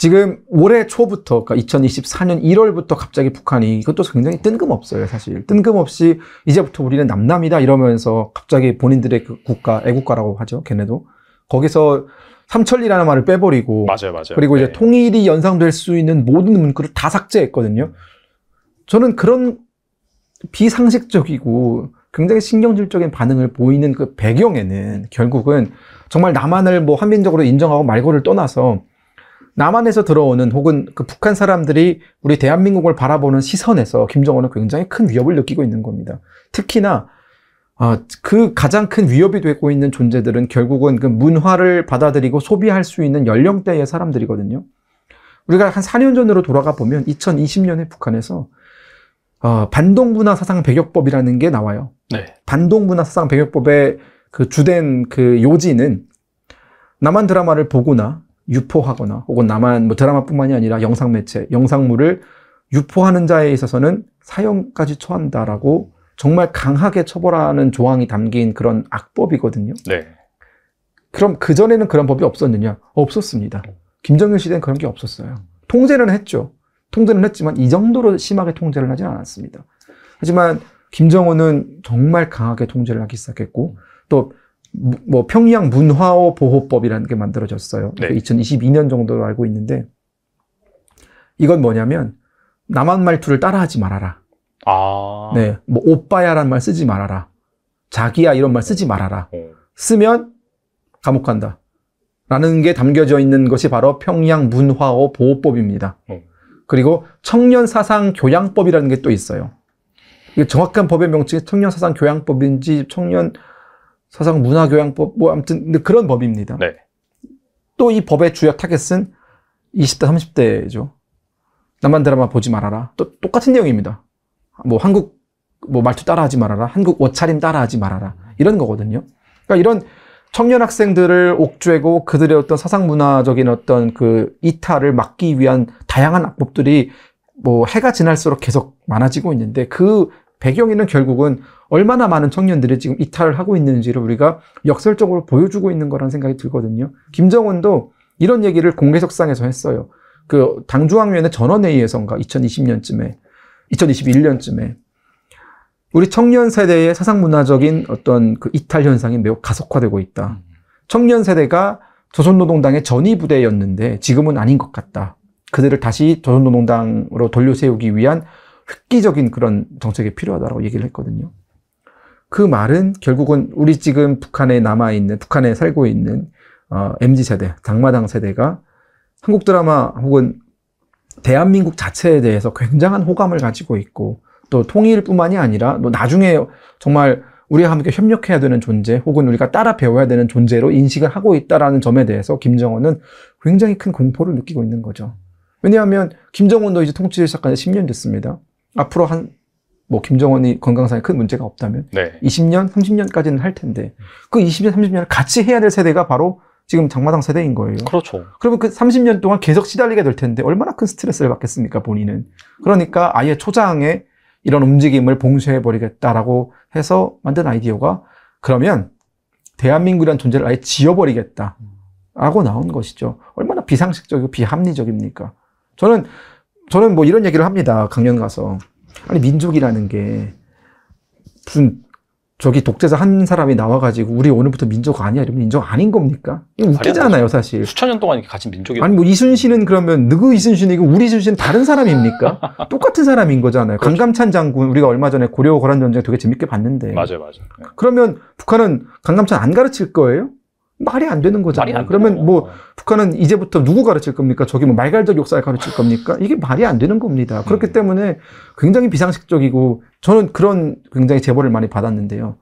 지금 올해 초부터, 그러니까 2024년 1월부터 갑자기 북한이 이것도 굉장히 뜬금없어요, 사실. 뜬금없이 이제부터 우리는 남남이다 이러면서 갑자기 본인들의 그 국가, 애국가라고 하죠, 걔네도. 거기서 삼천리라는 말을 빼버리고. 맞아요, 맞아요. 그리고 이제 네. 통일이 연상될 수 있는 모든 문구를 다 삭제했거든요. 저는 그런 비상식적이고 굉장히 신경질적인 반응을 보이는 그 배경에는 결국은 정말 남한을 뭐 한민적으로 인정하고 말고를 떠나서 남한에서 들어오는 혹은 그 북한 사람들이 우리 대한민국을 바라보는 시선에서 김정은은 굉장히 큰 위협을 느끼고 있는 겁니다. 특히나 아, 그 가장 큰 위협이 되고 있는 존재들은 결국은 그 문화를 받아들이고 소비할 수 있는 연령대의 사람들이거든요. 우리가 한 4년 전으로 돌아가 보면 2020년에 북한에서 아, 반동문화 사상 배격법이라는 게 나와요. 네. 반동문화 사상 배격법의 그 주된 그 요지는 남한 드라마를 보거나 유포하거나 혹은 남한 뭐 드라마뿐만이 아니라 영상 매체, 영상물을 유포하는 자에 있어서는 사형까지 처한다라고 정말 강하게 처벌하는 조항이 담긴 그런 악법이거든요. 네. 그럼 그 전에는 그런 법이 없었느냐? 없었습니다. 김정일 시대는 그런 게 없었어요. 통제는 했죠. 통제는 했지만 이 정도로 심하게 통제를 하진 않았습니다. 하지만 김정은은 정말 강하게 통제를 하기 시작했고 또뭐 평양 문화호 보호법이라는 게 만들어졌어요. 네. 2022년 그 정도로 알고 있는데 이건 뭐냐면 남한 말투를 따라하지 말아라. 아... 네, 뭐 오빠야란 말 쓰지 말아라. 자기야 이런 말 쓰지 말아라. 네. 쓰면 감옥 간다. 라는 게 담겨져 있는 것이 바로 평양 문화호 보호법입니다. 네. 그리고 청년 사상 교양법이라는 게 또 있어요. 이게 정확한 법의 명칭이 청년 사상 교양법인지 청년 사상 문화교양법 뭐 아무튼 그런 법입니다. 네. 또이 법의 주요 타겟은 20대 30대죠. 남한 드라마 보지 말아라. 또 똑같은 내용입니다. 뭐 한국 뭐 말투 따라하지 말아라. 한국 옷차림 따라하지 말아라. 이런 거거든요. 그러니까 이런 청년 학생들을 옥죄고 그들의 어떤 사상 문화적인 어떤 그 이탈을 막기 위한 다양한 악법들이 뭐 해가 지날수록 계속 많아지고 있는데 그 배경에는 결국은 얼마나 많은 청년들이 지금 이탈을 하고 있는지를 우리가 역설적으로 보여주고 있는 거라는 생각이 들거든요. 김정은도 이런 얘기를 공개석상에서 했어요. 그 당중앙위원회 전원회의에선가 2020년쯤에 2021년쯤에 우리 청년 세대의 사상 문화적인 어떤 그 이탈 현상이 매우 가속화되고 있다. 청년 세대가 조선노동당의 전위 부대였는데 지금은 아닌 것 같다. 그들을 다시 조선노동당으로 돌려세우기 위한 획기적인 그런 정책이 필요하다고 얘기를 했거든요. 그 말은 결국은 우리 지금 북한에 남아있는, 북한에 살고 있는 어, MZ 세대, 당마당 세대가 한국 드라마 혹은 대한민국 자체에 대해서 굉장한 호감을 가지고 있고 또 통일뿐만이 아니라 또 나중에 정말 우리와 함께 협력해야 되는 존재 혹은 우리가 따라 배워야 되는 존재로 인식을 하고 있다라는 점에 대해서 김정은은 굉장히 큰 공포를 느끼고 있는 거죠. 왜냐하면 김정은도 이제 통치를 시작한 지 10년 됐습니다. 앞으로 한뭐 김정은이 건강상에 큰 문제가 없다면 네. 20년, 30년까지는 할 텐데 그 20년, 30년을 같이 해야 될 세대가 바로 지금 장마당 세대인 거예요. 그렇죠. 그러면 그 30년 동안 계속 시달리게 될 텐데 얼마나 큰 스트레스를 받겠습니까, 본인은. 그러니까 아예 초장에 이런 움직임을 봉쇄해 버리겠다라고 해서 만든 아이디어가 그러면 대한민국이란 존재를 아예 지어버리겠다 라고 나온 것이죠. 얼마나 비상식적이고 비합리적입니까? 저는, 저는 뭐 이런 얘기를 합니다. 강연 가서. 아니 민족이라는 게 무슨 저기 독재자 한 사람이 나와가지고 우리 오늘부터 민족 아니야 이러면 인정 아닌 겁니까? 이거 웃기잖아요 사실. 수천 년 동안 같이 민족이. 아니 뭐 이순신은 그러면 누구 이순신이고 우리 이순신 다른 사람입니까? 똑같은 사람인 거잖아요. 그렇죠. 강감찬 장군 우리가 얼마 전에 고려 거란 전쟁 되게 재밌게 봤는데. 맞아요, 맞아요. 네. 그러면 북한은 강감찬 안 가르칠 거예요? 말이 안 되는 거잖아요. 안 그러면 뭐 북한은 이제부터 누구 가르칠 겁니까? 저기 뭐 말갈적 역사를 가르칠 겁니까? 이게 말이 안 되는 겁니다. 음. 그렇기 음. 때문에 굉장히 비상식적이고 저는 그런 굉장히 제보를 많이 받았는데요.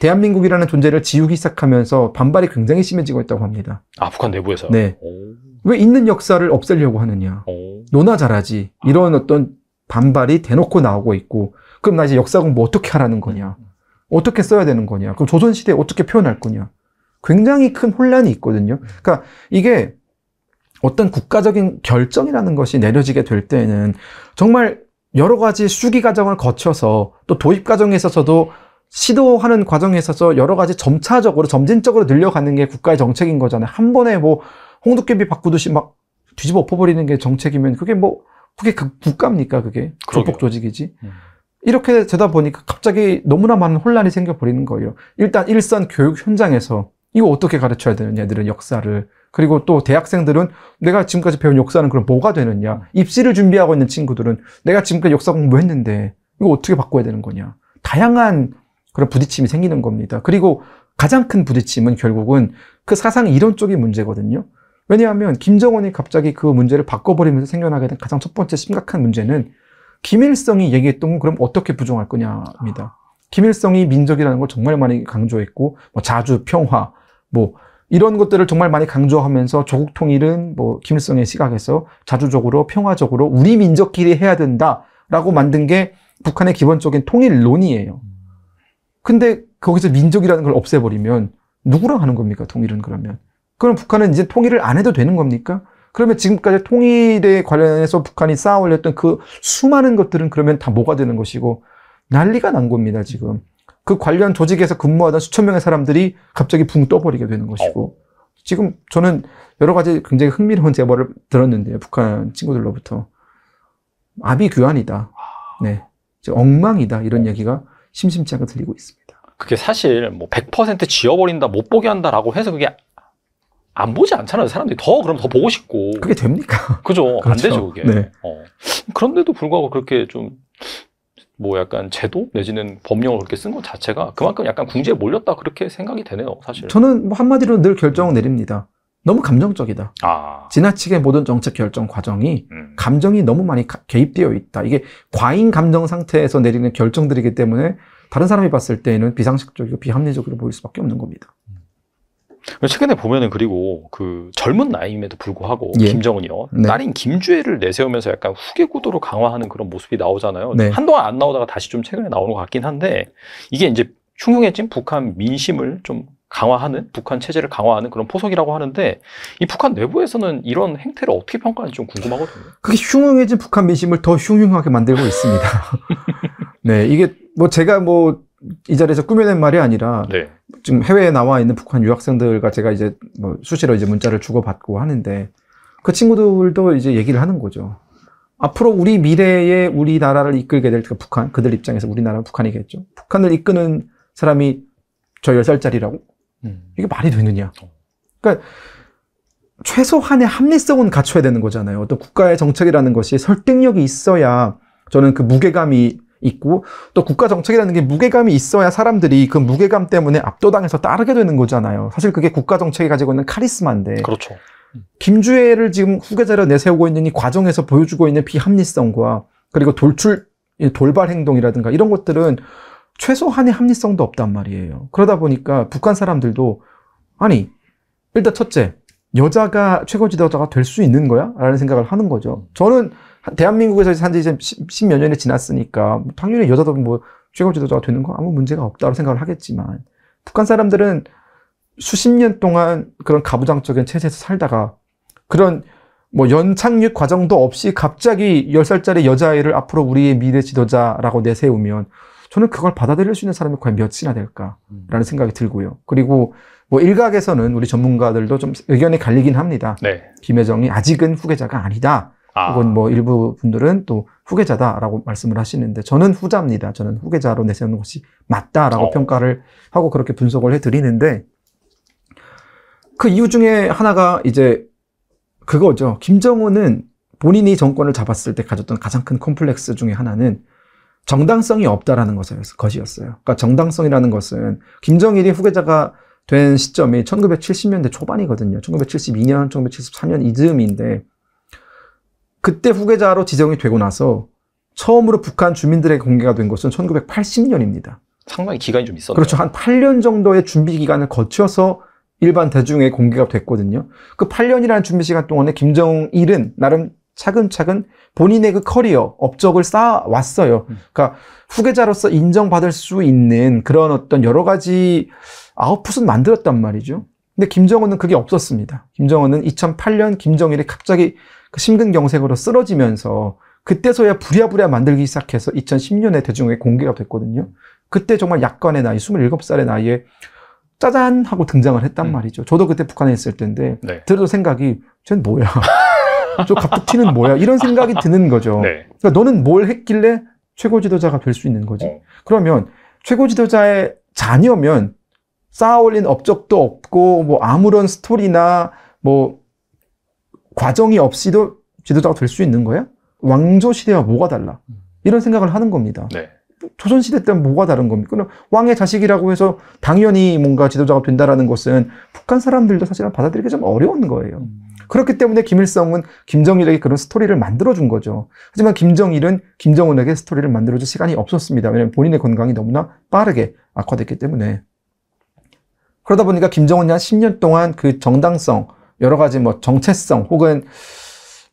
대한민국이라는 존재를 지우기 시작하면서 반발이 굉장히 심해지고 있다고 합니다. 아 북한 내부에서. 네. 오. 왜 있는 역사를 없애려고 하느냐. 오. 노나 잘하지. 이런 아. 어떤 반발이 대놓고 나오고 있고 그럼 나 이제 역사 공부 뭐 어떻게 하라는 거냐. 음. 어떻게 써야 되는 거냐. 그럼 조선시대 어떻게 표현할 거냐. 굉장히 큰 혼란이 있거든요. 음. 그러니까 이게 어떤 국가적인 결정이라는 것이 내려지게 될 때에는 정말 여러 가지 수기 과정을 거쳐서 또 도입 과정에 있어서도 시도하는 과정에 있어서 여러 가지 점차적으로 점진적으로 늘려가는 게 국가의 정책인 거잖아요. 한 번에 뭐 홍두깨비 바꾸듯이 막 뒤집어 엎어버리는 게 정책이면 그게 뭐 그게 그 국가입니까 그게 조폭 조직이지. 음. 이렇게 되다 보니까 갑자기 너무나 많은 혼란이 생겨버리는 거예요. 일단 일선 교육 현장에서 이거 어떻게 가르쳐야 되느냐, 애들은 역사를. 그리고 또 대학생들은 내가 지금까지 배운 역사는 그럼 뭐가 되느냐. 입시를 준비하고 있는 친구들은 내가 지금까지 역사 공부했는데 뭐 이거 어떻게 바꿔야 되는 거냐. 다양한 그런 부딪힘이 생기는 겁니다. 그리고 가장 큰 부딪힘은 결국은 그 사상 이론 쪽의 문제거든요. 왜냐하면 김정은이 갑자기 그 문제를 바꿔버리면서 생겨나게 된 가장 첫 번째 심각한 문제는 김일성이 얘기했던 건 그럼 어떻게 부정할 거냐입니다. 김일성이 민족이라는 걸 정말 많이 강조했고 뭐 자주 평화 뭐 이런 것들을 정말 많이 강조하면서 조국 통일은 뭐 김일성의 시각에서 자주적으로 평화적으로 우리 민족끼리 해야 된다라고 만든 게 북한의 기본적인 통일론이에요. 근데 거기서 민족이라는 걸 없애버리면 누구랑 하는 겁니까 통일은 그러면? 그럼 북한은 이제 통일을 안 해도 되는 겁니까? 그러면 지금까지 통일에 관련해서 북한이 쌓아올렸던 그 수많은 것들은 그러면 다 뭐가 되는 것이고 난리가 난 겁니다 지금. 그 관련 조직에서 근무하던 수천 명의 사람들이 갑자기 붕 떠버리게 되는 것이고 어. 지금 저는 여러 가지 굉장히 흥미로운 제보를 들었는데요. 북한 친구들로부터 아비 교환이다. 아. 네. 엉망이다 이런 얘기가 심심치 않게 들리고 있습니다. 그게 사실 뭐 100% 지워버린다 못 보게 한다라고 해서 그게 안 보지 않잖아요. 사람들이 더 그럼 더 보고 싶고. 그게 됩니까? 그죠. 그렇죠. 안 되죠, 그게. 네. 어. 그런데도 불구하고 그렇게 좀뭐 약간 제도 내지는 법령을 그렇게 쓴 것 자체가 그만큼 약간 궁지에 몰렸다 그렇게 생각이 되네요, 사실. 저는 뭐 한마디로 늘 결정을 내립니다. 너무 감정적이다. 아. 지나치게 모든 정책 결정 과정이 음. 감정이 너무 많이 개입되어 있다. 이게 과잉 감정 상태에서 내리는 결정들이기 때문에 다른 사람이 봤을 때에는 비상식적이고 비합리적으로 보일 수밖에 없는 겁니다. 최근에 보면은 그리고 그 젊은 나이임에도 불구하고 예. 김정은이요 네. 딸인 김주혜를 내세우면서 약간 후계 구도로 강화하는 그런 모습이 나오잖아요. 네. 한동안 안 나오다가 다시 좀 최근에 나오는 것 같긴 한데 이게 이제 흉흉해진 북한 민심을 좀 강화하는 북한 체제를 강화하는 그런 포석이라고 하는데 이 북한 내부에서는 이런 행태를 어떻게 평가하는지 좀 궁금하거든요. 그게 흉흉해진 북한 민심을 더 흉흉하게 만들고 있습니다. 네, 이게 뭐 제가 뭐이 자리에서 꾸며낸 말이 아니라 네. 지금 해외에 나와 있는 북한 유학생들과 제가 이제 뭐 수시로 이제 문자를 주고받고 하는데 그 친구들도 이제 얘기를 하는 거죠. 앞으로 우리 미래에 우리나라를 이끌게 될 그러니까 북한 그들 입장에서 우리나라 북한이겠죠. 북한을 이끄는 사람이 저 10살짜리라고? 음. 이게 말이 되느냐. 어. 그러니까 최소한의 합리성은 갖춰야 되는 거잖아요. 어떤 국가의 정책이라는 것이 설득력이 있어야 저는 그 무게감이 있고 또 국가 정책이라는 게 무게감이 있어야 사람들이 그 무게감 때문에 압도당해서 따르게 되는 거잖아요. 사실 그게 국가 정책이 가지고 있는 카리스마인데. 그렇죠. 김주애를 지금 후계자로 내세우고 있는 이 과정에서 보여주고 있는 비합리성과 그리고 돌출 돌발 행동이라든가 이런 것들은 최소한의 합리성도 없단 말이에요. 그러다 보니까 북한 사람들도 아니 일단 첫째 여자가 최고 지도자가 될 수 있는 거야? 라는 생각을 하는 거죠. 저는 대한민국에서 산 지 이제 십 몇 년이 지났으니까 당연히 여자도 뭐 최고 지도자가 되는 거 아무 문제가 없다고 생각을 하겠지만 북한 사람들은 수십 년 동안 그런 가부장적인 체제에서 살다가 그런 뭐 연착륙 과정도 없이 갑자기 열살짜리 여자아이를 앞으로 우리의 미래 지도자라고 내세우면 저는 그걸 받아들일 수 있는 사람이 과연 몇이나 될까라는 음. 생각이 들고요. 그리고 뭐 일각에서는 우리 전문가들도 좀 의견이 갈리긴 합니다. 네. 김혜정이 아직은 후계자가 아니다. 아. 혹은 뭐 일부 분들은 또 후계자다라고 말씀을 하시는데 저는 후자입니다. 저는 후계자로 내세우는 것이 맞다라고 어. 평가를 하고 그렇게 분석을 해드리는데 그 이유 중에 하나가 이제 그거죠. 김정은은 본인이 정권을 잡았을 때 가졌던 가장 큰 콤플렉스 중에 하나는 정당성이 없다라는 것이었어요. 그러니까 정당성이라는 것은 김정일이 후계자가 된 시점이 1970년대 초반이거든요. 1972년, 1973년 이즈음인데 그때 후계자로 지정이 되고 나서 처음으로 북한 주민들에게 공개가 된 것은 1980년입니다. 상당히 기간이 좀 있었네요. 그렇죠. 한 8년 정도의 준비 기간을 거쳐서 일반 대중에 공개가 됐거든요. 그 8년이라는 준비 시간 동안에 김정일은 나름 차근차근 본인의 그 커리어, 업적을 쌓아왔어요. 음. 그러니까 후계자로서 인정받을 수 있는 그런 어떤 여러 가지 아웃풋은 만들었단 말이죠. 근데 김정은은 그게 없었습니다. 김정은은 2008년 김정일이 갑자기 그 심근경색으로 쓰러지면서 그때서야 부랴부랴 만들기 시작해서 2010년에 대중에 공개가 됐거든요. 그때 정말 약간의 나이, 27살의 나이에 짜잔 하고 등장을 했단 음. 말이죠. 저도 그때 북한에 있을 때인데 네. 들어도 생각이 쟤는 뭐야? 저 갑툭튀는 뭐야? 이런 생각이 드는 거죠. 네. 그러니까 너는 뭘 했길래 최고 지도자가 될 수 있는 거지? 어. 그러면 최고 지도자의 자녀면 쌓아올린 업적도 없고 뭐 아무런 스토리나 뭐 과정이 없이도 지도자가 될 수 있는 거야? 왕조 시대와 뭐가 달라? 이런 생각을 하는 겁니다. 네. 조선 시대 때 뭐가 다른 겁니까? 왕의 자식이라고 해서 당연히 뭔가 지도자가 된다라는 것은 북한 사람들도 사실은 받아들이기 좀 어려운 거예요. 음. 그렇기 때문에 김일성은 김정일에게 그런 스토리를 만들어준 거죠. 하지만 김정일은 김정은에게 스토리를 만들어줄 시간이 없었습니다. 왜냐하면 본인의 건강이 너무나 빠르게 악화됐기 때문에. 그러다 보니까 김정은이 한 10년 동안 그 정당성, 여러 가지 뭐 정체성 혹은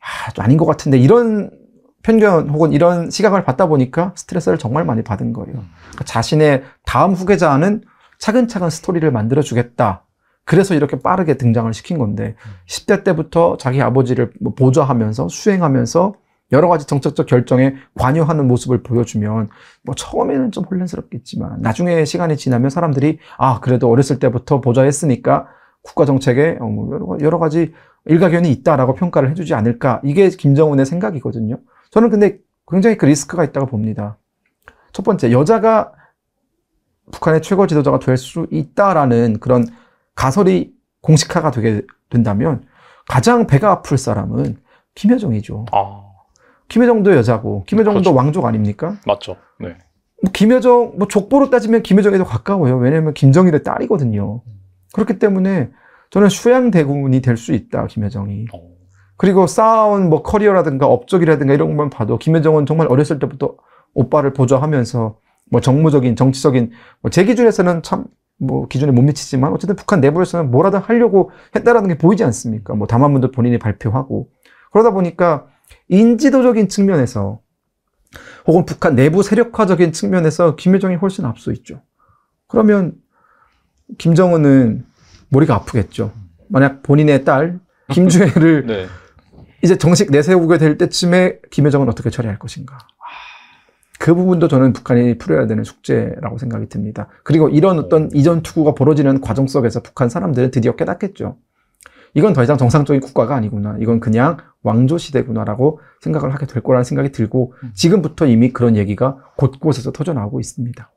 아, 아닌 것 같은데 이런 편견 혹은 이런 시각을 받다 보니까 스트레스를 정말 많이 받은 거예요. 음. 그러니까 자신의 다음 후계자는 차근차근 스토리를 만들어 주겠다. 그래서 이렇게 빠르게 등장을 시킨 건데 10대 음. 때부터 자기 아버지를 뭐 보좌하면서 수행하면서 여러 가지 정책적 결정에 관여하는 모습을 보여주면 뭐 처음에는 좀 혼란스럽겠지만 나중에 시간이 지나면 사람들이 아 그래도 어렸을 때부터 보좌했으니까 국가 정책에 어, 뭐 여러 가지 일가견이 있다라고 평가를 해주지 않을까. 이게 김정은의 생각이거든요. 저는 근데 굉장히 그 리스크가 있다고 봅니다. 첫 번째, 여자가 북한의 최고 지도자가 될 수 있다라는 그런 가설이 공식화가 되게 된다면 가장 배가 아플 사람은 김여정이죠. 아. 김여정도 여자고 김여정도 그렇죠. 왕족 아닙니까? 맞죠. 네. 뭐 김여정 뭐 족보로 따지면 김여정에도 가까워요. 왜냐면 김정일의 딸이거든요. 음. 그렇기 때문에 저는 수양대군이 될 수 있다, 김혜정이 어. 그리고 쌓아온 뭐 커리어라든가 업적이라든가 이런 것만 봐도 김혜정은 정말 어렸을 때부터 오빠를 보좌하면서 뭐 정무적인, 정치적인, 뭐 제 기준에서는 참 뭐 기준에 못 미치지만 어쨌든 북한 내부에서는 뭐라도 하려고 했다라는 게 보이지 않습니까? 뭐 담화문도 본인이 발표하고. 그러다 보니까 인지도적인 측면에서 혹은 북한 내부 세력화적인 측면에서 김혜정이 훨씬 앞서 있죠. 그러면 김정은은 머리가 아프겠죠. 만약 본인의 딸 김주혜를 네. 이제 정식 내세우게 될 때쯤에 김여정은 어떻게 처리할 것인가. 그 부분도 저는 북한이 풀어야 되는 숙제라고 생각이 듭니다. 그리고 이런 어떤 네. 이전 투구가 벌어지는 과정 속에서 북한 사람들은 드디어 깨닫겠죠. 이건 더 이상 정상적인 국가가 아니구나. 이건 그냥 왕조 시대구나라고 생각을 하게 될 거라는 생각이 들고 음. 지금부터 이미 그런 얘기가 곳곳에서 터져 나오고 있습니다.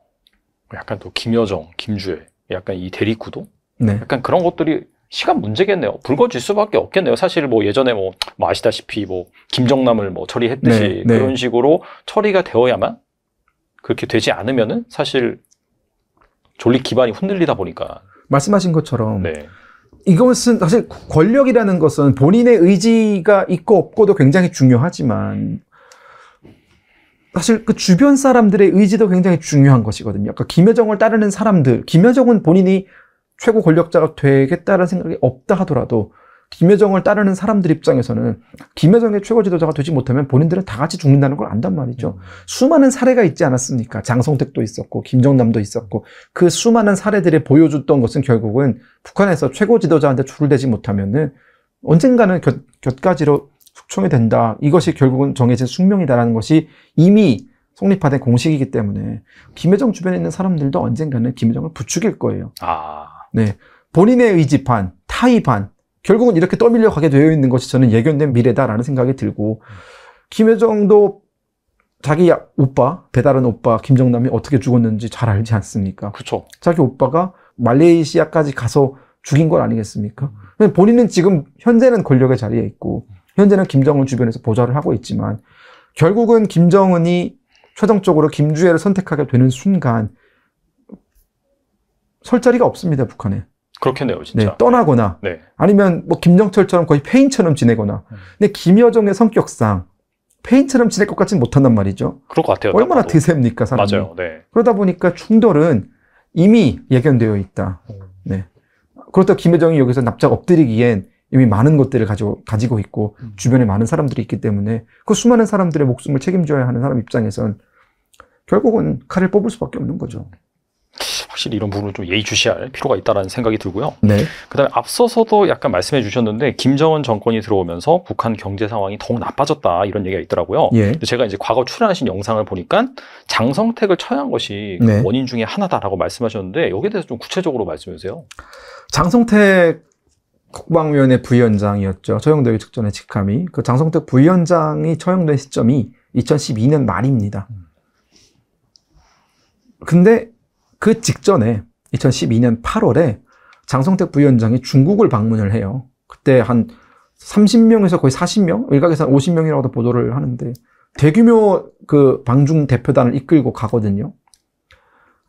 약간 또 김여정, 김주혜 약간 이대리구도 네. 약간 그런 것들이 시간 문제겠네요. 불거질 수밖에 없겠네요. 사실 뭐 예전에 뭐, 뭐 아시다시피 뭐 김정남을 뭐 처리했듯이 네, 네, 그런 식으로 처리가 되어야만 그렇게 되지 않으면은 사실 졸리 기반이 흔들리다 보니까 말씀하신 것처럼 네. 이것은 사실 권력이라는 것은 본인의 의지가 있고 없고도 굉장히 중요하지만 사실 그 주변 사람들의 의지도 굉장히 중요한 것이거든요. 그까 그러니까 김여정을 따르는 사람들, 김여정은 본인이 최고 권력자가 되겠다는 생각이 없다 하더라도 김여정을 따르는 사람들 입장에서는 김여정의 최고 지도자가 되지 못하면 본인들은 다 같이 죽는다는 걸 안단 말이죠. 음. 수많은 사례가 있지 않았습니까? 장성택도 있었고 김정남도 있었고 그 수많은 사례들이 보여줬던 것은 결국은 북한에서 최고 지도자한테 줄을 대지 못하면은 언젠가는 곁, 곁가지로 숙청이 된다. 이것이 결국은 정해진 숙명이다라는 것이 이미 성립화된 공식이기 때문에 김여정 주변에 있는 사람들도 언젠가는 김여정을 부추길 거예요. 아. 네. 본인의 의지 판 타의 판 결국은 이렇게 떠밀려 가게 되어 있는 것이 저는 예견된 미래다라는 생각이 들고 김여정도 자기 오빠, 배달은 오빠 김정남이 어떻게 죽었는지 잘 알지 않습니까? 그렇죠. 자기 오빠가 말레이시아까지 가서 죽인 건 아니겠습니까? 음. 본인은 지금 현재는 권력의 자리에 있고 현재는 김정은 주변에서 보좌를 하고 있지만 결국은 김정은이 최종적으로 김주혜를 선택하게 되는 순간 설 자리가 없습니다 북한에. 그렇겠네요, 진짜. 네, 떠나거나 네. 아니면 뭐 김정철처럼 거의 페인처럼 지내거나. 음. 근데 김여정의 성격상 페인처럼 지낼 것 같지는 못한단 말이죠. 그럴 것 같아요. 얼마나 나도. 드셉니까, 사람이. 맞아요. 네. 그러다 보니까 충돌은 이미 예견되어 있다. 음. 네. 그렇다 고 김여정이 여기서 납작 엎드리기엔 이미 많은 것들을 가지고, 가지고 있고 음. 주변에 많은 사람들이 있기 때문에 그 수많은 사람들의 목숨을 책임져야 하는 사람 입장에선 결국은 칼을 뽑을 수밖에 없는 거죠. 확실히 이런 부분을 좀 예의주시할 필요가 있다라는 생각이 들고요. 네. 그다음에 앞서서도 약간 말씀해 주셨는데 김정은 정권이 들어오면서 북한 경제 상황이 더욱 나빠졌다 이런 얘기가 있더라고요. 예. 제가 이제 과거 출연하신 영상을 보니까 장성택을 처한 것이 네. 원인 중에 하나다라고 말씀하셨는데 여기에 대해서 좀 구체적으로 말씀해 주세요. 장성택 국방위원회 부위원장이었죠. 처형되기 직전에 직함이. 그 장성택 부위원장이 처형된 시점이 2012년 말입니다. 근데 그 직전에 2012년 8월에 장성택 부위원장이 중국을 방문을 해요. 그때 한 30명에서 거의 40명? 일각에서 50명이라고도 보도를 하는데 대규모 그 방중 대표단을 이끌고 가거든요.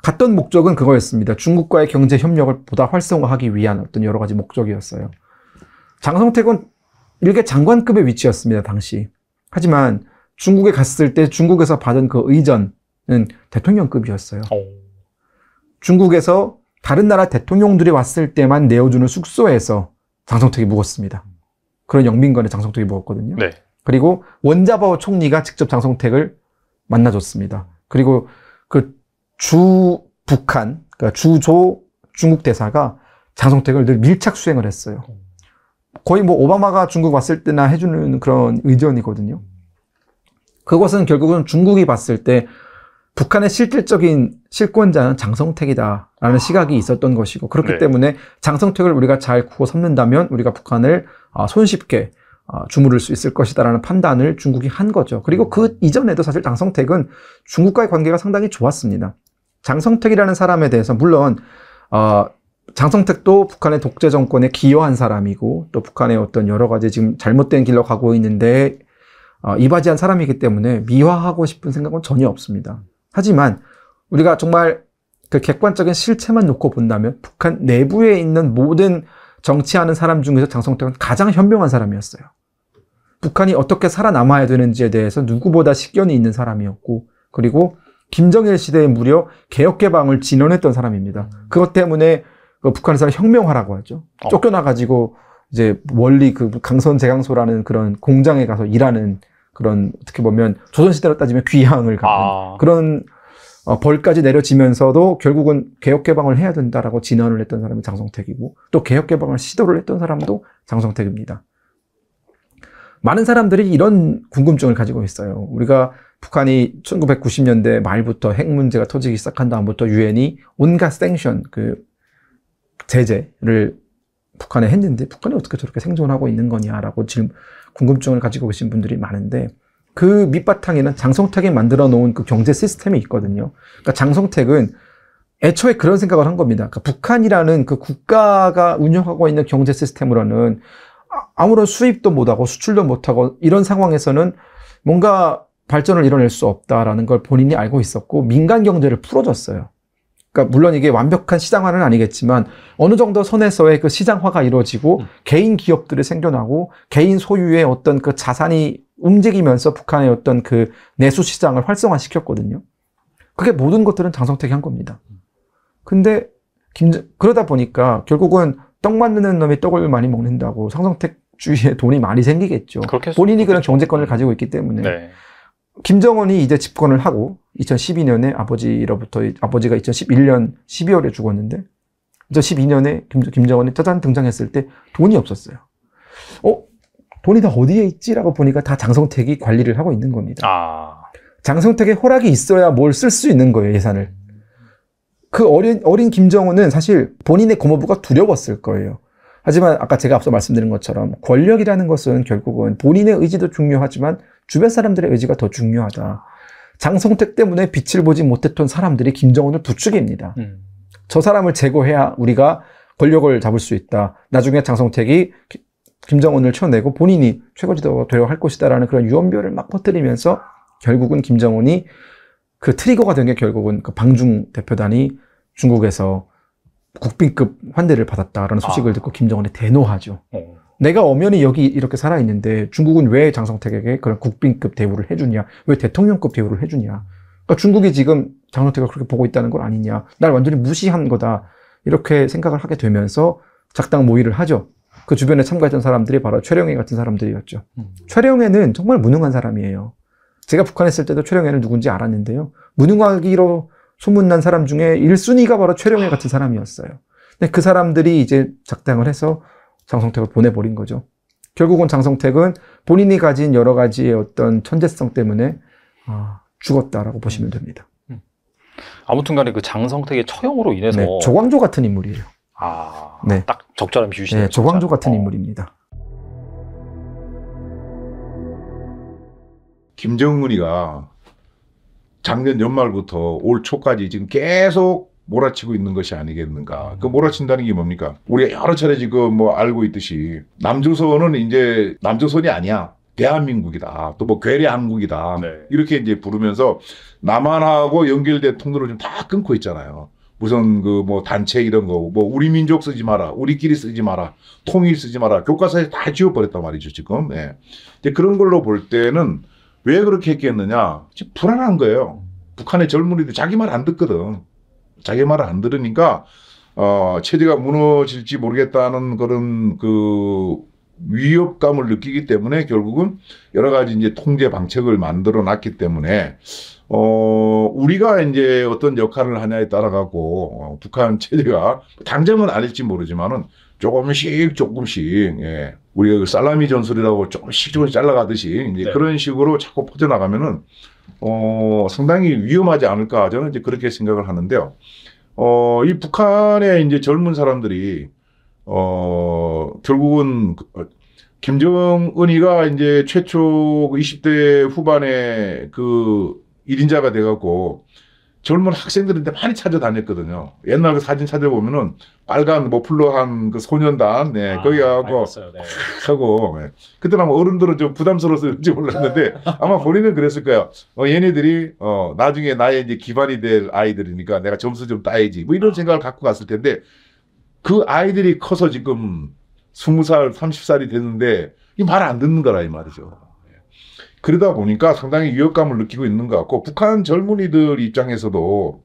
갔던 목적은 그거였습니다. 중국과의 경제 협력을 보다 활성화하기 위한 어떤 여러 가지 목적이었어요. 장성택은 일개 장관급의 위치였습니다, 당시. 하지만 중국에 갔을 때 중국에서 받은 그 의전은 대통령급이었어요. 오. 중국에서 다른 나라 대통령들이 왔을 때만 내어주는 숙소에서 장성택이 묵었습니다. 그런 영민관에 장성택이 묵었거든요. 네. 그리고 원자바오 총리가 직접 장성택을 만나줬습니다. 그리고 그주 북한, 그러니까 주조 중국 대사가 장성택을 늘 밀착 수행을 했어요. 거의 뭐 오바마가 중국 왔을 때나 해주는 그런 의전이거든요. 그것은 결국은 중국이 봤을 때 북한의 실질적인 실권자는 장성택이다라는 아. 시각이 있었던 것이고 그렇기 네. 때문에 장성택을 우리가 잘 구워 삼는다면 우리가 북한을 아, 손쉽게 아, 주무를 수 있을 것이다라는 판단을 중국이 한 거죠. 그리고 그 이전에도 사실 장성택은 중국과의 관계가 상당히 좋았습니다. 장성택이라는 사람에 대해서 물론 어, 장성택도 북한의 독재 정권에 기여한 사람이고 또 북한의 어떤 여러 가지 지금 잘못된 길로 가고 있는데 어, 이바지한 사람이기 때문에 미화하고 싶은 생각은 전혀 없습니다. 하지만 우리가 정말 그 객관적인 실체만 놓고 본다면 북한 내부에 있는 모든 정치하는 사람 중에서 장성택은 가장 현명한 사람이었어요. 북한이 어떻게 살아남아야 되는지에 대해서 누구보다 식견이 있는 사람이었고 그리고 김정일 시대에 무려 개혁개방을 진언했던 사람입니다. 음. 그것 때문에 그 북한에서 혁명화라고 하죠. 어. 쫓겨나가지고 이제 원리 그 강선 재강소라는 그런 공장에 가서 일하는 그런 어떻게 보면 조선시대로 따지면 귀향을 가는 아. 그런 어, 벌까지 내려지면서도 결국은 개혁개방을 해야 된다라고 진언을 했던 사람이 장성택이고 또 개혁개방을 시도를 했던 사람도 장성택입니다. 많은 사람들이 이런 궁금증을 가지고 있어요. 우리가 북한이 1990년대 말부터 핵 문제가 터지기 시작한 다음부터 유엔이 온갖 생션, 그 제재를 북한에 했는데 북한이 어떻게 저렇게 생존하고 있는 거냐라고 지금 궁금증을 가지고 계신 분들이 많은데 그 밑바탕에는 장성택이 만들어 놓은 그 경제 시스템이 있거든요. 그러니까 장성택은 애초에 그런 생각을 한 겁니다. 그러니까 북한이라는 그 국가가 운영하고 있는 경제 시스템으로는 아무런 수입도 못하고 수출도 못하고 이런 상황에서는 뭔가 발전을 이뤄낼 수 없다라는 걸 본인이 알고 있었고 민간 경제를 풀어줬어요. 그러니까 물론 이게 완벽한 시장화는 아니겠지만 어느 정도 선에서의 그 시장화가 이루어지고 음. 개인 기업들이 생겨나고 개인 소유의 어떤 그 자산이 움직이면서 북한의 어떤 그 내수 시장을 활성화시켰거든요. 그게 모든 것들은 장성택이 한 겁니다. 근데 김 그러다 보니까 결국은 떡 만드는 놈이 떡을 많이 먹는다고 성성택주위에 돈이 많이 생기겠죠. 본인이 그런 경제권을 음. 가지고 있기 때문에. 네. 김정은이 이제 집권을 하고 2012년에 아버지로부터 아버지가 2011년 12월에 죽었는데 2012년에 김, 정은이 짜잔 등장했을 때 돈이 없었어요. 어? 돈이 다 어디에 있지라고 보니까 다 장성택이 관리를 하고 있는 겁니다. 아... 장성택의 호락이 있어야 뭘 쓸 수 있는 거예요, 예산을. 그 어린, 어린 김정은은 사실 본인의 고모부가 두려웠을 거예요. 하지만 아까 제가 앞서 말씀드린 것처럼 권력이라는 것은 결국은 본인의 의지도 중요하지만 주변 사람들의 의지가 더 중요하다. 장성택 때문에 빛을 보지 못했던 사람들이 김정은을 부추깁니다. 음. 저 사람을 제거해야 우리가 권력을 잡을 수 있다. 나중에 장성택이 김정은을 쳐내고 본인이 최고 지도가 되어 할 것이다라는 그런 유언비어를 막 퍼뜨리면서 결국은 김정은이 그 트리거가 된 게 결국은 그 방중 대표단이 중국에서 국빈급 환대를 받았다라는 소식을 아. 듣고 김정은이 대노하죠. 어. 내가 엄연히 여기 이렇게 살아있는데 중국은 왜 장성택에게 그런 국빈급 대우를 해주냐? 왜 대통령급 대우를 해주냐? 그러니까 중국이 지금 장성택을 그렇게 보고 있다는 건 아니냐? 날 완전히 무시한 거다. 이렇게 생각을 하게 되면서 작당 모의를 하죠. 그 주변에 참가했던 사람들이 바로 최령애 같은 사람들이었죠. 음. 최령애는 정말 무능한 사람이에요. 제가 북한에 있을 때도 최령애는 누군지 알았는데요. 무능하기로 소문난 사람 중에 1순위가 바로 최령애 같은 사람이었어요. 근데 그 사람들이 이제 작당을 해서 장성택을 보내버린 거죠. 결국은 장성택은 본인이 가진 여러 가지의 어떤 천재성 때문에 아, 죽었다라고 보시면 됩니다. 음. 아무튼간에 그 장성택의 처형으로 인해서 네, 조광조 같은 인물이에요. 아, 네. 딱 적절한 비유시네요. 네, 조광조 같은 어. 인물입니다. 김정은이가 작년 연말부터 올 초까지 지금 계속 몰아치고 있는 것이 아니겠는가. 그 음. 몰아친다는 게 뭡니까? 우리가 여러 차례 지금 뭐 알고 있듯이 남조선은 이제 남조선이 아니야. 대한민국이다. 또 뭐 괴뢰 한국이다. 네. 이렇게 이제 부르면서 남한하고 연결된 통로를 좀다 끊고 있잖아요. 무슨 그 뭐 단체 이런 거, 뭐 우리 민족 쓰지 마라, 우리끼리 쓰지 마라, 통일 쓰지 마라, 교과서에 다 지워버렸단 말이죠 지금. 예. 네. 그런 걸로 볼 때는 왜 그렇게 했겠느냐? 불안한 거예요. 북한의 젊은이들 자기 말 안 듣거든. 자기 말을 안 들으니까 어, 체제가 무너질지 모르겠다는 그런 그 위협감을 느끼기 때문에 결국은 여러 가지 이제 통제 방책을 만들어 놨기 때문에 어, 우리가 이제 어떤 역할을 하냐에 따라 갖고 어, 북한 체제가 당장은 아닐지 모르지만은 조금씩 조금씩 예. 우리가 그 살라미 전술이라고 조금씩 조금씩 잘라가듯이 이제 네. 그런 식으로 자꾸 퍼져나가면은 어 상당히 위험하지 않을까 저는 이제 그렇게 생각을 하는데요. 어이 북한의 이제 젊은 사람들이 어 결국은 그, 어, 김정은이가 이제 최초 20대 그 후반에 그 1인자가 돼갖고 젊은 학생들한테 많이 찾아다녔거든요. 옛날 그 사진 찾아보면은 빨간 머플러한 그 소년단, 네, 아, 거기 가고 네. 하고 네. 그때는 아마 어른들은 좀 부담스러웠을지 몰랐는데 아마 본인은 그랬을 거예요. 어, 얘네들이 어, 나중에 나의 이제 기반이 될 아이들이니까 내가 점수 좀 따야지 뭐 이런 아. 생각을 갖고 갔을 텐데 그 아이들이 커서 지금 스무 살 삼십 살이 됐는데 이 말 안 듣는 거라 이 말이죠. 그러다 보니까 상당히 위협감을 느끼고 있는 것 같고 북한 젊은이들 입장에서도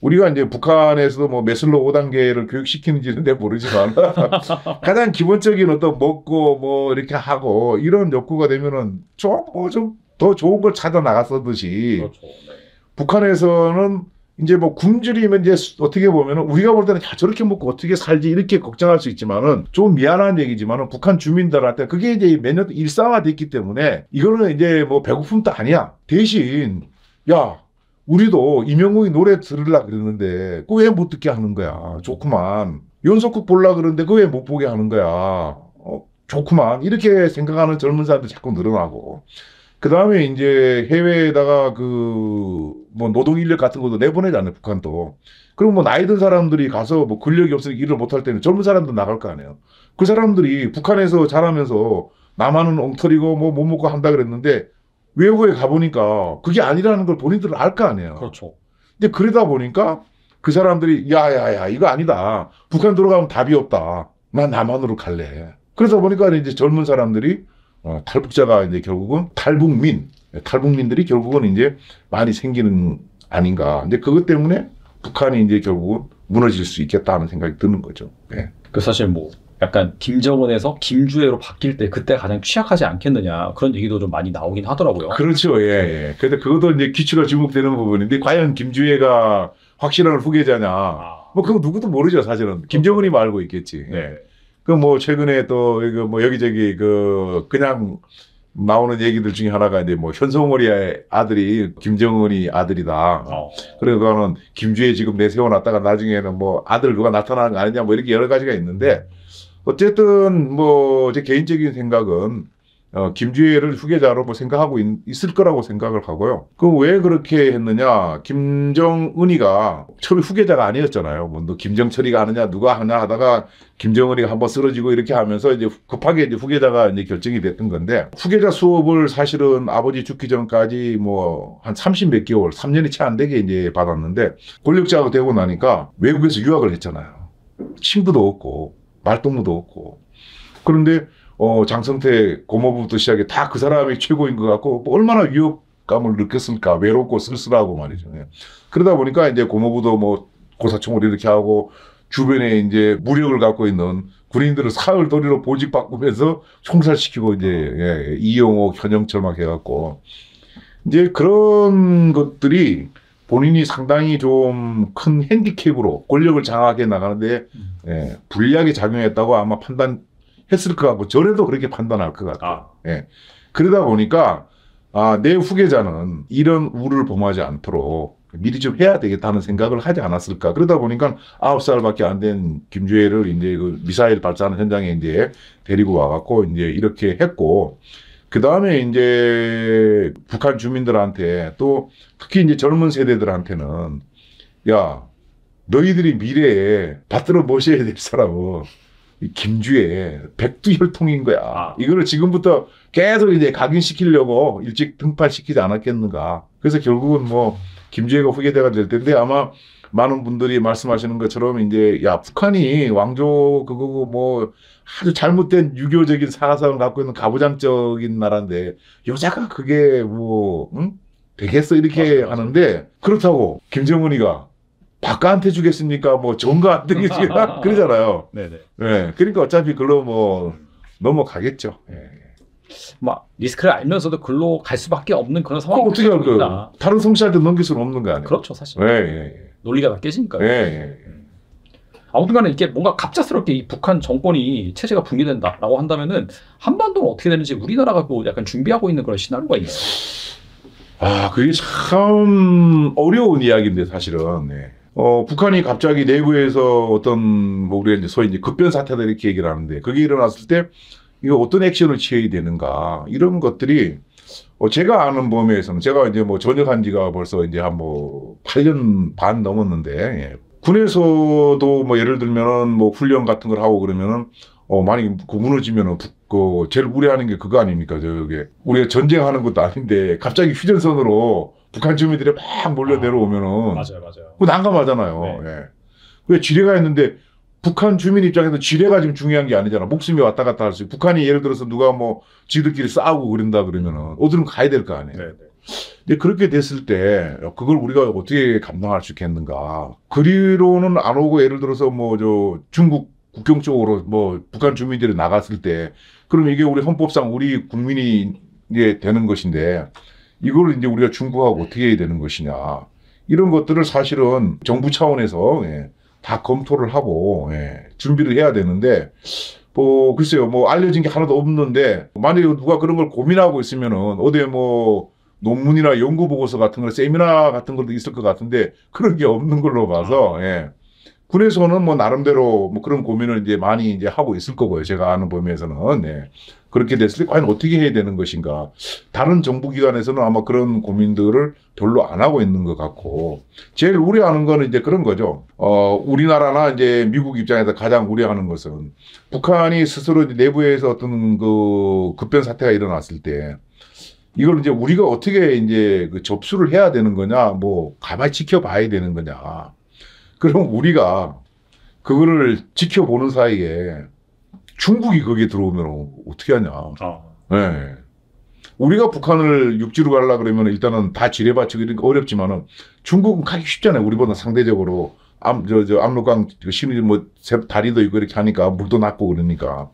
우리가 이제 북한에서도 뭐 메슬로 5단계를 교육시키는지는 내 모르지만 가장 기본적인 어떤 먹고 뭐 이렇게 하고 이런 욕구가 되면은 좀뭐좀더 좋은 걸 찾아 나갔었듯이 그렇죠. 네. 북한에서는 이제 뭐 굶주리면 이제 어떻게 보면 은 우리가 볼 때는 야 저렇게 먹고 어떻게 살지 이렇게 걱정할 수 있지만은 좀 미안한 얘기지만은 북한 주민들한테 그게 이제 몇년 일상화됐기 때문에 이거는 이제 뭐 배고픔도 아니야 대신 야 우리도 임영웅이 노래 들으려 그랬는데그왜못 듣게 하는 거야 좋구만 연속극 볼라 그러는데 그 왜 못 보게 하는 거야 어, 좋구만 이렇게 생각하는 젊은 사람들 자꾸 늘어나고 그 다음에 이제 해외에다가 그 뭐 노동 인력 같은 것도 내보내지않아요 북한도. 그럼 뭐 나이 든 사람들이 가서 뭐 근력이 없으니까 일을 못 할 때는 젊은 사람들 나갈 거 아니에요. 그 사람들이 북한에서 자라면서 남한은 엉터리고 뭐 못 먹고 한다 그랬는데 외국에 가보니까 그게 아니라는 걸 본인들은 알 거 아니에요. 그렇죠. 근데 그러다 보니까 그 사람들이 야야야 이거 아니다. 북한 들어가면 답이 없다. 난 남한으로 갈래. 그래서 보니까 이제 젊은 사람들이 어, 탈북자가 이제 결국은 탈북민, 탈북민들이 결국은 이제 많이 생기는 아닌가. 근데 그것 때문에 북한이 이제 결국은 무너질 수 있겠다는 생각이 드는 거죠. 예. 그 사실 뭐 약간 김정은에서 김주애로 바뀔 때 그때 가장 취약하지 않겠느냐 그런 얘기도 좀 많이 나오긴 하더라고요. 그렇죠. 예. 예. 근데 그것도 이제 기추가 주목되는 부분인데 과연 김주애가 확실한 후계자냐. 아. 뭐 그거 누구도 모르죠 사실은. 김정은이 말고 있겠지. 예. 네. 예. 그뭐 최근에 또그뭐 여기저기 그 그냥 나오는 얘기들 중에 하나가 이제 뭐 현송월이의 아들이 김정은이 아들이다. 어. 그래서는 김주혜 지금 내세워놨다가 나중에는 뭐 아들 누가 나타나는 거 아니냐 뭐 이렇게 여러 가지가 있는데 음. 어쨌든 뭐제 개인적인 생각은 어, 김주혜를 후계자로 뭐 생각하고 있, 있을 거라고 생각을 하고요. 그 왜 그렇게 했느냐? 김정은이가 처음에 후계자가 아니었잖아요. 뭐너 김정철이가 하느냐 누가 하나 하다가 김정은이가 한번 쓰러지고 이렇게 하면서 이제 급하게 이제 후계자가 이제 결정이 됐던 건데 후계자 수업을 사실은 아버지 죽기 전까지 뭐 한30 몇 개월, 3년이 채 안 되게 이제 받았는데 권력자가 되고 나니까 외국에서 유학을 했잖아요. 친구도 없고 말동무도 없고 그런데 어, 장성태 고모부부터 시작해 다 그 사람이 최고인 것 같고 뭐 얼마나 위협감을 느꼈습니까? 외롭고 쓸쓸하고 말이죠. 예. 그러다 보니까 이제 고모부도 뭐 고사총을 이렇게 하고 주변에 이제 무력을 갖고 있는 군인들을 사흘 도리로 보직 바꾸면서 총살시키고 이제 예, 예 이용호 현영철 막 해갖고 이제 그런 것들이 본인이 상당히 좀 큰 핸디캡으로 권력을 장악해 나가는데 음. 예, 불리하게 작용했다고 아마 판단 했을 것 같고 저래도 그렇게 판단할 것같아 아. 예. 그러다 보니까 아, 내 후계자는 이런 우를 범하지 않도록 미리 좀 해야 되겠다는 생각을 하지 않았을까. 그러다 보니까 아홉 살밖에 안 된 김주혜를 이제 그 미사일 발사하는 현장에 이제 데리고 와갖고 이제 이렇게 했고, 그 다음에 이제 북한 주민들한테 또 특히 이제 젊은 세대들한테는 야, 너희들이 미래에 받들어 모셔야 될 사람은 김주의 백두혈통인 거야. 아. 이거를 지금부터 계속 이제 각인시키려고 일찍 등판시키지 않았겠는가. 그래서 결국은 뭐 김주혜가 후계자가 될 텐데 아마 많은 분들이 말씀하시는 것처럼 이제 야 북한이 왕조 그거 뭐 아주 잘못된 유교적인 사상을 갖고 있는 가부장적인 나라인데 여자가 그게 뭐 응? 되겠어 이렇게 맞아, 맞아. 하는데 그렇다고 김정은이가 박가한테 주겠습니까? 뭐 정가한테 주겠습니까? 그러잖아요. 네네. 네, 그러니까 어차피 글로 뭐 넘어가겠죠. 네. 예. 막 뭐 리스크를 알면서도 글로 갈 수밖에 없는 그런 상황이 어떻게 할까요? 다른 성씨한테 넘길 수는 없는 거 아니에요? 그렇죠, 사실. 예, 예, 예. 논리가 다 깨지니까. 예, 예, 예. 아무튼간에 이게 뭔가 갑작스럽게 이 북한 정권이 체제가 붕괴된다라고 한다면은 한반도는 어떻게 되는지 우리나라가 또 약간 준비하고 있는 그런 시나리오가 있나요? 아, 그게 참 어려운 이야기인데 사실은. 네. 어, 북한이 갑자기 내부에서 어떤, 뭐, 우리가 이제 소위 이제 급변 사태다 이렇게 얘기를 하는데, 그게 일어났을 때, 이거 어떤 액션을 취해야 되는가, 이런 것들이, 어, 제가 아는 범위에서는, 제가 이제 뭐 전역한 지가 벌써 이제 한 뭐, 8년 반 넘었는데, 예. 군에서도 뭐 예를 들면은 뭐 훈련 같은 걸 하고 그러면은, 어, 만약에 그 무너지면은, 북, 그, 제일 우려하는 게 그거 아닙니까? 저게. 우리가 전쟁하는 것도 아닌데, 갑자기 휴전선으로 북한 주민들이 막 몰려 아, 내려오면은 맞아요, 맞아요. 그 난감하잖아요. 네. 예. 왜 지뢰가 있는데 북한 주민 입장에서 지뢰가 지금 중요한 게 아니잖아. 목숨이 왔다 갔다 할 수. 있고 북한이 예를 들어서 누가 뭐 지들끼리 싸우고 그런다 그러면은 어디든 가야 될 거 아니에요. 네, 네. 근데 그렇게 됐을 때 그걸 우리가 어떻게 감당할 수 있겠는가. 그리로는 안 오고 예를 들어서 뭐 저 중국 국경 쪽으로 뭐 북한 주민들이 나갔을 때 그럼 이게 우리 헌법상 우리 국민이 되는 것인데 이걸 이제 우리가 중국하고 어떻게 해야 되는 것이냐. 이런 것들을 사실은 정부 차원에서 예, 다 검토를 하고 예, 준비를 해야 되는데 뭐 글쎄요 뭐 알려진 게 하나도 없는데 만약에 누가 그런 걸 고민하고 있으면은 어디에 뭐 논문이나 연구 보고서 같은 거 세미나 같은 것도 있을 것 같은데 그런 게 없는 걸로 봐서 예. 군에서는 뭐 나름대로 뭐 그런 고민을 이제 많이 이제 하고 있을 거고요. 제가 아는 범위에서는. 네. 그렇게 됐을 때 과연 어떻게 해야 되는 것인가. 다른 정부기관에서는 아마 그런 고민들을 별로 안 하고 있는 것 같고. 제일 우려하는 거는 이제 그런 거죠. 어, 우리나라나 이제 미국 입장에서 가장 우려하는 것은 북한이 스스로 내부에서 어떤 그 급변 사태가 일어났을 때 이걸 이제 우리가 어떻게 이제 그 접수를 해야 되는 거냐, 뭐, 가만히 지켜봐야 되는 거냐. 그럼 우리가 그거를 지켜보는 사이에 중국이 거기에 들어오면 어떻게 하냐. 아. 네. 우리가 북한을 육지로 가려 그러면 일단은 다 지뢰받치고 이런 게 어렵지만은 중국은 가기 쉽잖아요. 우리보다 상대적으로. 암, 저, 저, 압록강 신이 그 뭐, 다리도 있고 이렇게 하니까 물도 낮고 그러니까.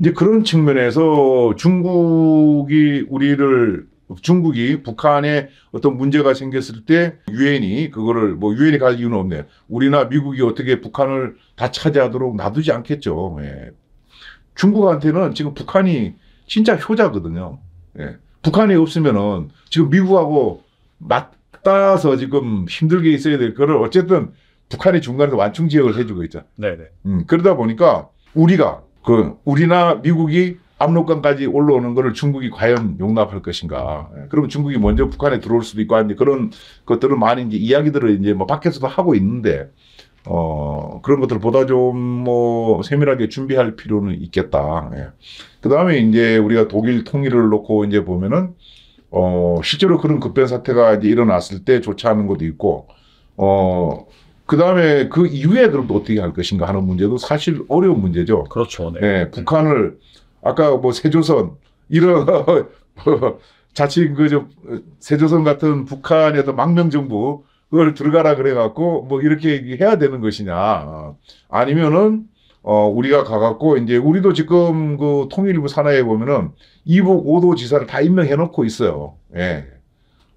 이제 그런 측면에서 중국이 우리를 중국이 북한에 어떤 문제가 생겼을 때 유엔이 그거를 뭐 유엔이 갈 이유는 없네. 우리나 미국이 어떻게 북한을 다 차지하도록 놔두지 않겠죠. 예. 중국한테는 지금 북한이 진짜 효자거든요. 예. 북한이 없으면은 지금 미국하고 맞닿아서 지금 힘들게 있어야 될 거를 어쨌든 북한이 중간에서 완충 지역을 해주고 있잖 네네. 음, 그러다 보니까 우리가 그 우리나 미국이 압록강까지 올라오는 것을 중국이 과연 용납할 것인가. 예, 그러면 중국이 먼저 북한에 들어올 수도 있고 하는데 그런 것들을 많이 이제 이야기들을 이제 뭐 밖에서도 하고 있는데 어, 그런 것들 보다 좀 뭐 세밀하게 준비할 필요는 있겠다. 예. 그 다음에 이제 우리가 독일 통일을 놓고 이제 보면은 어, 실제로 그런 급변 사태가 이제 일어났을 때 조치하는 것도 있고 어, 그 다음에 그 이후에 그럼 또 어떻게 할 것인가 하는 문제도 사실 어려운 문제죠. 그렇죠. 네. 예, 북한을 아까 뭐 세조선 이런 자칭 그저 세조선 같은 북한에도 망명 정부 그걸 들어가라 그래갖고 뭐 이렇게 해야 되는 것이냐 아니면은 어 우리가 가갖고 이제 우리도 지금 그 통일부 산하에 보면은 이북 오도 지사를 다 임명해놓고 있어요. 예.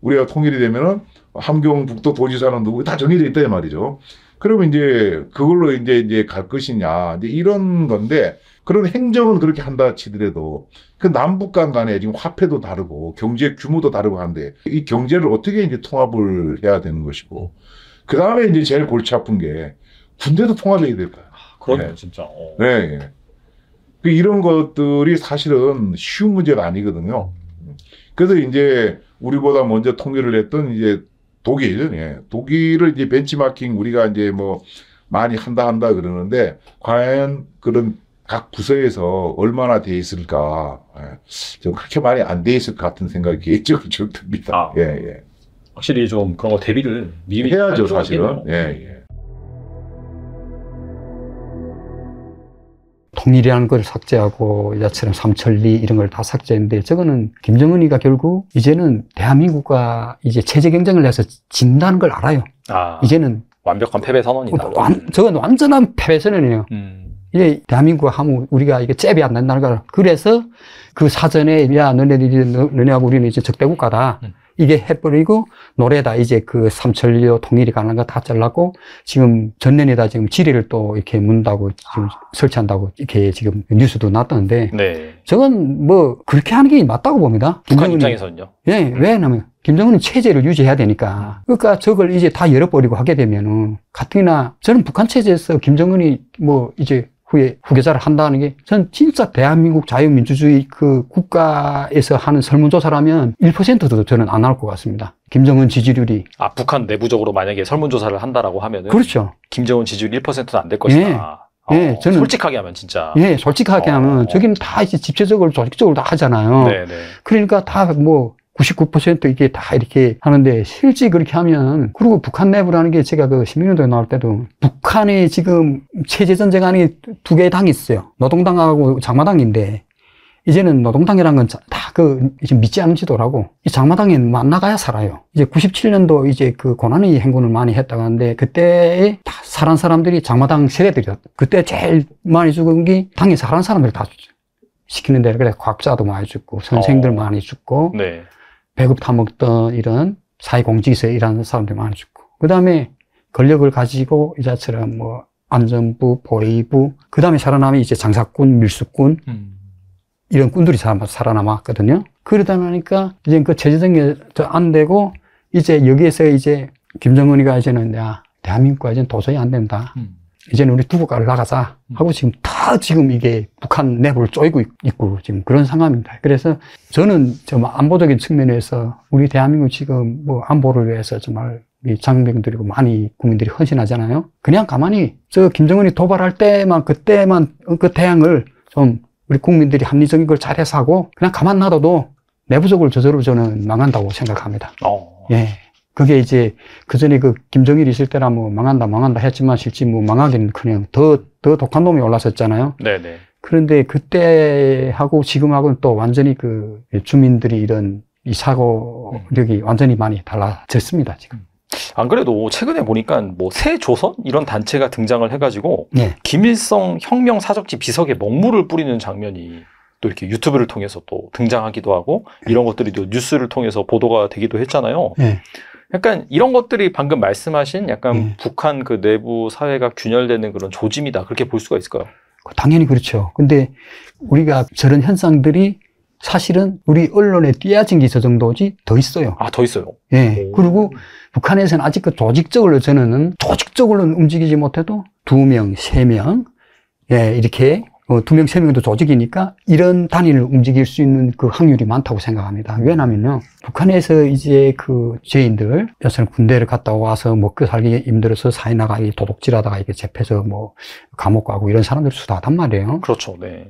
우리가 통일이 되면은 함경북도 도지사는 누구 다 정해져 있다 이 말이죠. 그러면 이제 그걸로 이제 이제 갈 것이냐 이제 이런 건데 그런 행정은 그렇게 한다 치더라도 그 남북 간 간에 지금 화폐도 다르고 경제 규모도 다르고 한데 이 경제를 어떻게 이제 통합을 해야 되는 것이고 그 다음에 이제 제일 골치 아픈 게 군대도 통합해야 될까요? 아, 그러네요, 네. 진짜. 어. 네. 네. 그 이런 것들이 사실은 쉬운 문제가 아니거든요. 그래서 이제 우리보다 먼저 통일을 했던 이제 독일, 예. 독일을 이제 벤치마킹 우리가 이제 뭐 많이 한다 한다 그러는데 과연 그런 각 부서에서 얼마나 돼 있을까 예. 좀 그렇게 많이 안 돼 있을 것 같은 생각이 개인적으로 좀 듭니다. 아, 예, 예. 확실히 좀 그런 거 대비를 미리 해야죠 사실은. 예, 예. 통일이라는 걸 삭제하고 야처럼 삼천리 이런 걸 다 삭제했는데 저거는 김정은이가 결국 이제는 대한민국과 이제 체제 경쟁을 해서 진다는 걸 알아요. 아, 이제는 완벽한 패배 선언이다. 저건 완전한 패배 선언이에요. 음. 이게 대한민국 하면 우리가 이게 잽이 안된다는 거야. 그래서 그 사전에 야 너네들이 너, 너네하고 우리는 이제 적대 국가다. 음. 이게 해버리고 노래다 이제 그 삼천리로 통일이 가는 거 다 잘랐고 지금 전년에다 지금 지리를 또 이렇게 문다고 지금 아. 설치한다고 이렇게 지금 뉴스도 났던데 네. 저건 뭐 그렇게 하는 게 맞다고 봅니다. 북한 입장에서는요. 예, 음. 왜냐면 김정은은 체제를 유지해야 되니까. 아. 그러니까 저걸 이제 다 열어버리고 하게 되면은 가뜩이나 저는 북한 체제에서 김정은이 뭐 이제 후에 후계자를 한다는 게 전 진짜 대한민국 자유민주주의 그 국가에서 하는 설문조사라면 1%도 저는 안 나올 것 같습니다. 김정은 지지율이 아 북한 내부적으로 만약에 설문조사를 한다라고 하면은 그렇죠. 김정은 지지율 1%는 안될 것이다. 예. 어, 예, 저는 솔직하게 하면 진짜 예, 솔직하게 어, 하면 저기는 다 이제 집체적으로 조직적으로 다 하잖아요. 네네. 네. 그러니까 다뭐 99% 이게 다 이렇게 하는데 실제 그렇게 하면 그리고 북한 내부라는 게 제가 그시년도에 나올 때도 북한이 지금 체제 전쟁 안에 두 개의 당이 있어요. 노동당하고 장마당인데 이제는 노동당이라는건 다 그 이제 믿지 않는 지도라고 이 장마당에 만나가야 살아요. 이제 97년도 이제 그 고난의 행군을 많이 했다고 하는데 그때에 다 살한 사람들이 장마당 세대들이었. 그때 제일 많이 죽은 게 당에 살한 사람들이 다 죽죠. 시키는 대로 그래 과학자도 많이 죽고 선생들 어. 많이 죽고 네. 배급 타먹던 이런 사회공직에서 일하는 사람들이 많이 죽고 그 다음에 권력을 가지고 이자처럼 뭐 안전부, 보위부 그 다음에 살아남이 이제 장사꾼, 밀수꾼 음. 이런 꾼들이 살아남았거든요 그러다 보니까 이제 그 체제정에도 안 되고 이제 여기에서 이제 김정은이가 이제는 대한민국과 이제는 도저히 안 된다 음. 이제는 우리 두 국가를 나가자 음. 하고 지금 다 지금 이게 북한 내부를 쪼이고 있고 지금 그런 상황입니다. 그래서 저는 정말 안보적인 측면에서 우리 대한민국 지금 뭐 안보를 위해서 정말 이 장병들이고 많이 국민들이 헌신하잖아요. 그냥 가만히 저 김정은이 도발할 때만 그때만 어, 그 대항을 좀 우리 국민들이 합리적인 걸 잘해서 하고 그냥 가만 놔둬도 내부적으로 저절로 저는 망한다고 생각합니다. 어. 예. 그게 이제 그전에 그, 그 김정일이 있을 때나뭐 망한다 망한다 했지만 실제 뭐 망하기는커녕 더더 독한 놈이 올라섰잖아요. 네네. 네. 그런데 그때하고 지금하고는 또 완전히 그 주민들이 이런 이 사고력이 음. 완전히 많이 달라졌습니다 지금. 안 그래도 최근에 보니까 뭐 새 조선 이런 단체가 등장을 해가지고 네. 김일성 혁명 사적지 비석에 먹물을 뿌리는 장면이 또 이렇게 유튜브를 통해서 또 등장하기도 하고 이런 네. 것들이 또 뉴스를 통해서 보도가 되기도 했잖아요. 네. 약간 이런 것들이 방금 말씀하신 약간 네. 북한 그 내부 사회가 균열되는 그런 조짐이다 그렇게 볼 수가 있을까요? 당연히 그렇죠. 근데 우리가 저런 현상들이 사실은 우리 언론에 띄어진 게 저 정도지 더 있어요. 아, 더 있어요? 예. 오. 그리고 북한에서는 아직도 그 조직적으로 저는 조직적으로는 움직이지 못해도 두 명, 세 명, 예, 이렇게 어, 두 명, 세 명도 조직이니까 이런 단위를 움직일 수 있는 그 확률이 많다고 생각합니다. 왜냐면요. 북한에서 이제 그 죄인들, 몇살 군대를 갔다 와서 먹고 살기 힘들어서 사회 나가 도둑질 하다가 이렇게 잽혀서뭐 감옥 가고 이런 사람들 수다단 말이에요. 그렇죠. 네.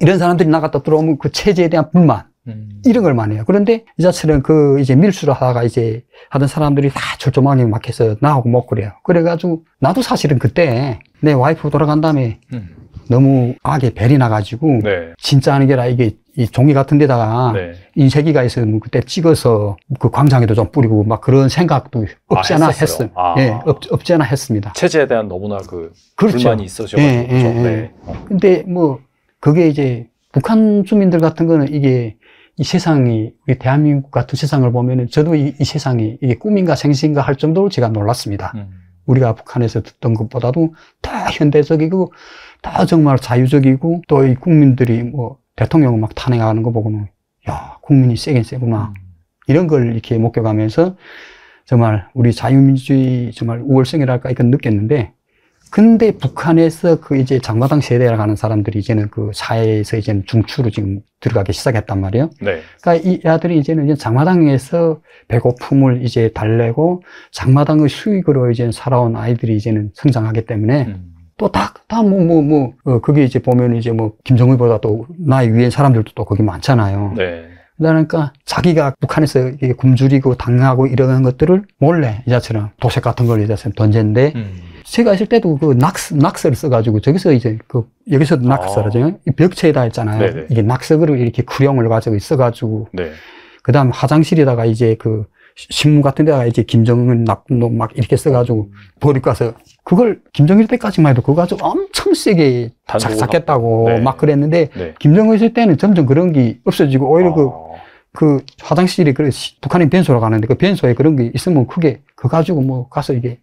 이런 사람들이 나갔다 들어오면 그 체제에 대한 불만, 음. 이런 걸 많이 해요. 그런데 이자체는그 이제 밀수를 하다가 이제 하던 사람들이 다 철조망에 막혀서 나하고 못 그래요. 그래가지고 나도 사실은 그때 내 와이프 돌아간 다음에 음. 너무 악에 벨이 나가지고 네. 진짜 하는 게 아니라 이게 이 종이 같은 데다가 네. 인쇄기가 있으면 그때 찍어서 그 광장에도 좀 뿌리고 막 그런 생각도 없잖아 아, 했어요. 아. 예, 없, 없잖아 했습니다. 체제에 대한 너무나 그 그렇죠. 불만이 있으셔가 예, 예, 그렇죠? 예. 네. 어. 근데 뭐 그게 이제 북한 주민들 같은 거는 이게 이 세상이 우리 대한민국 같은 세상을 보면은 저도 이, 이 세상이 이게 꿈인가 생신가 인할 정도로 제가 놀랐습니다. 음. 우리가 북한에서 듣던 것보다도 다 현대적이고 다 정말 자유적이고 또 이 국민들이 뭐 대통령을 막 탄핵하는 거 보고는 야 국민이 세긴 세구나 음. 이런 걸 이렇게 목격하면서 정말 우리 자유민주주의 정말 우월성이랄까 이건 느꼈는데 근데 북한에서 그 이제 장마당 세대라고 하는 사람들이 이제는 그 사회에서 이제 중추로 지금 들어가기 시작했단 말이에요. 네. 그러니까 이 아들이 이제는 이제 장마당에서 배고픔을 이제 달래고 장마당의 수익으로 이제 살아온 아이들이 이제는 성장하기 때문에 음. 또 다, 다, 뭐, 뭐, 뭐, 어, 그게 이제 보면 이제 뭐, 김정은보다 또, 나의 위엔 사람들도 또 거기 많잖아요. 네. 그러니까 자기가 북한에서 굶주리고 당하고 이러는 것들을 몰래 이자처럼 도색 같은 걸 이자처럼 던졌는데 음. 제가 있을 때도 그 낙스, 낙서를 써가지고 저기서 이제 그 여기서 낙서라죠. 아. 벽체에다 했잖아요. 네네. 네. 이게 낙서를 이렇게 구령을 가지고 있어가지고 네. 그다음 화장실에다가 이제 그 신문 같은 데가 이제 김정은 나쁜 놈막 이렇게 써가지고 보리고 음. 가서 그걸 김정일 때까지만 해도 그거 가지고 엄청 세게 작작했다고 네. 막 그랬는데 네. 김정은 있을 때는 점점 그런 게 없어지고 오히려 그, 아. 그, 그 화장실이 그래 북한이 변소로 가는데 그 변소에 그런 게 있으면 크게 그거 가지고 뭐 가서 이게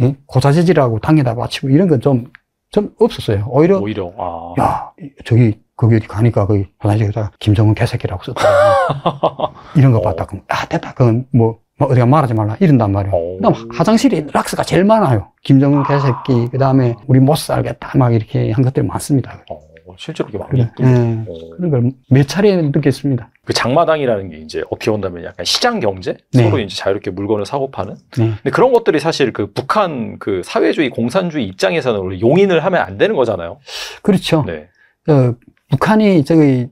예? 고자재질하고 당에다 맞히고 이런 건 좀 좀 없었어요. 오히려 오히려 아. 야 저기 거기 가니까 그기 화장실에다 김정은 개새끼라고 썼다. 이런 거 봤다. 어. 그럼, 아, 됐다. 그건 뭐, 뭐 어디가 말하지 말라. 이런단 말이야. 어. 그다 화장실에 락스가 제일 많아요. 김정은 개새끼, 그 다음에 우리 못 살겠다. 막 이렇게 한 것들이 많습니다. 오, 어, 실제로 그렇게 많이 그래. 네. 그런 걸 몇 차례 느꼈습니다. 그 장마당이라는 게 이제 어떻게 본다면 약간 시장 경제 네. 서로 이제 자유롭게 물건을 사고 파는 네. 근데 그런 것들이 사실 그 북한 그 사회주의 공산주의 입장에서는 원래 용인을 하면 안 되는 거잖아요. 그렇죠. 네. 어, 북한이 저기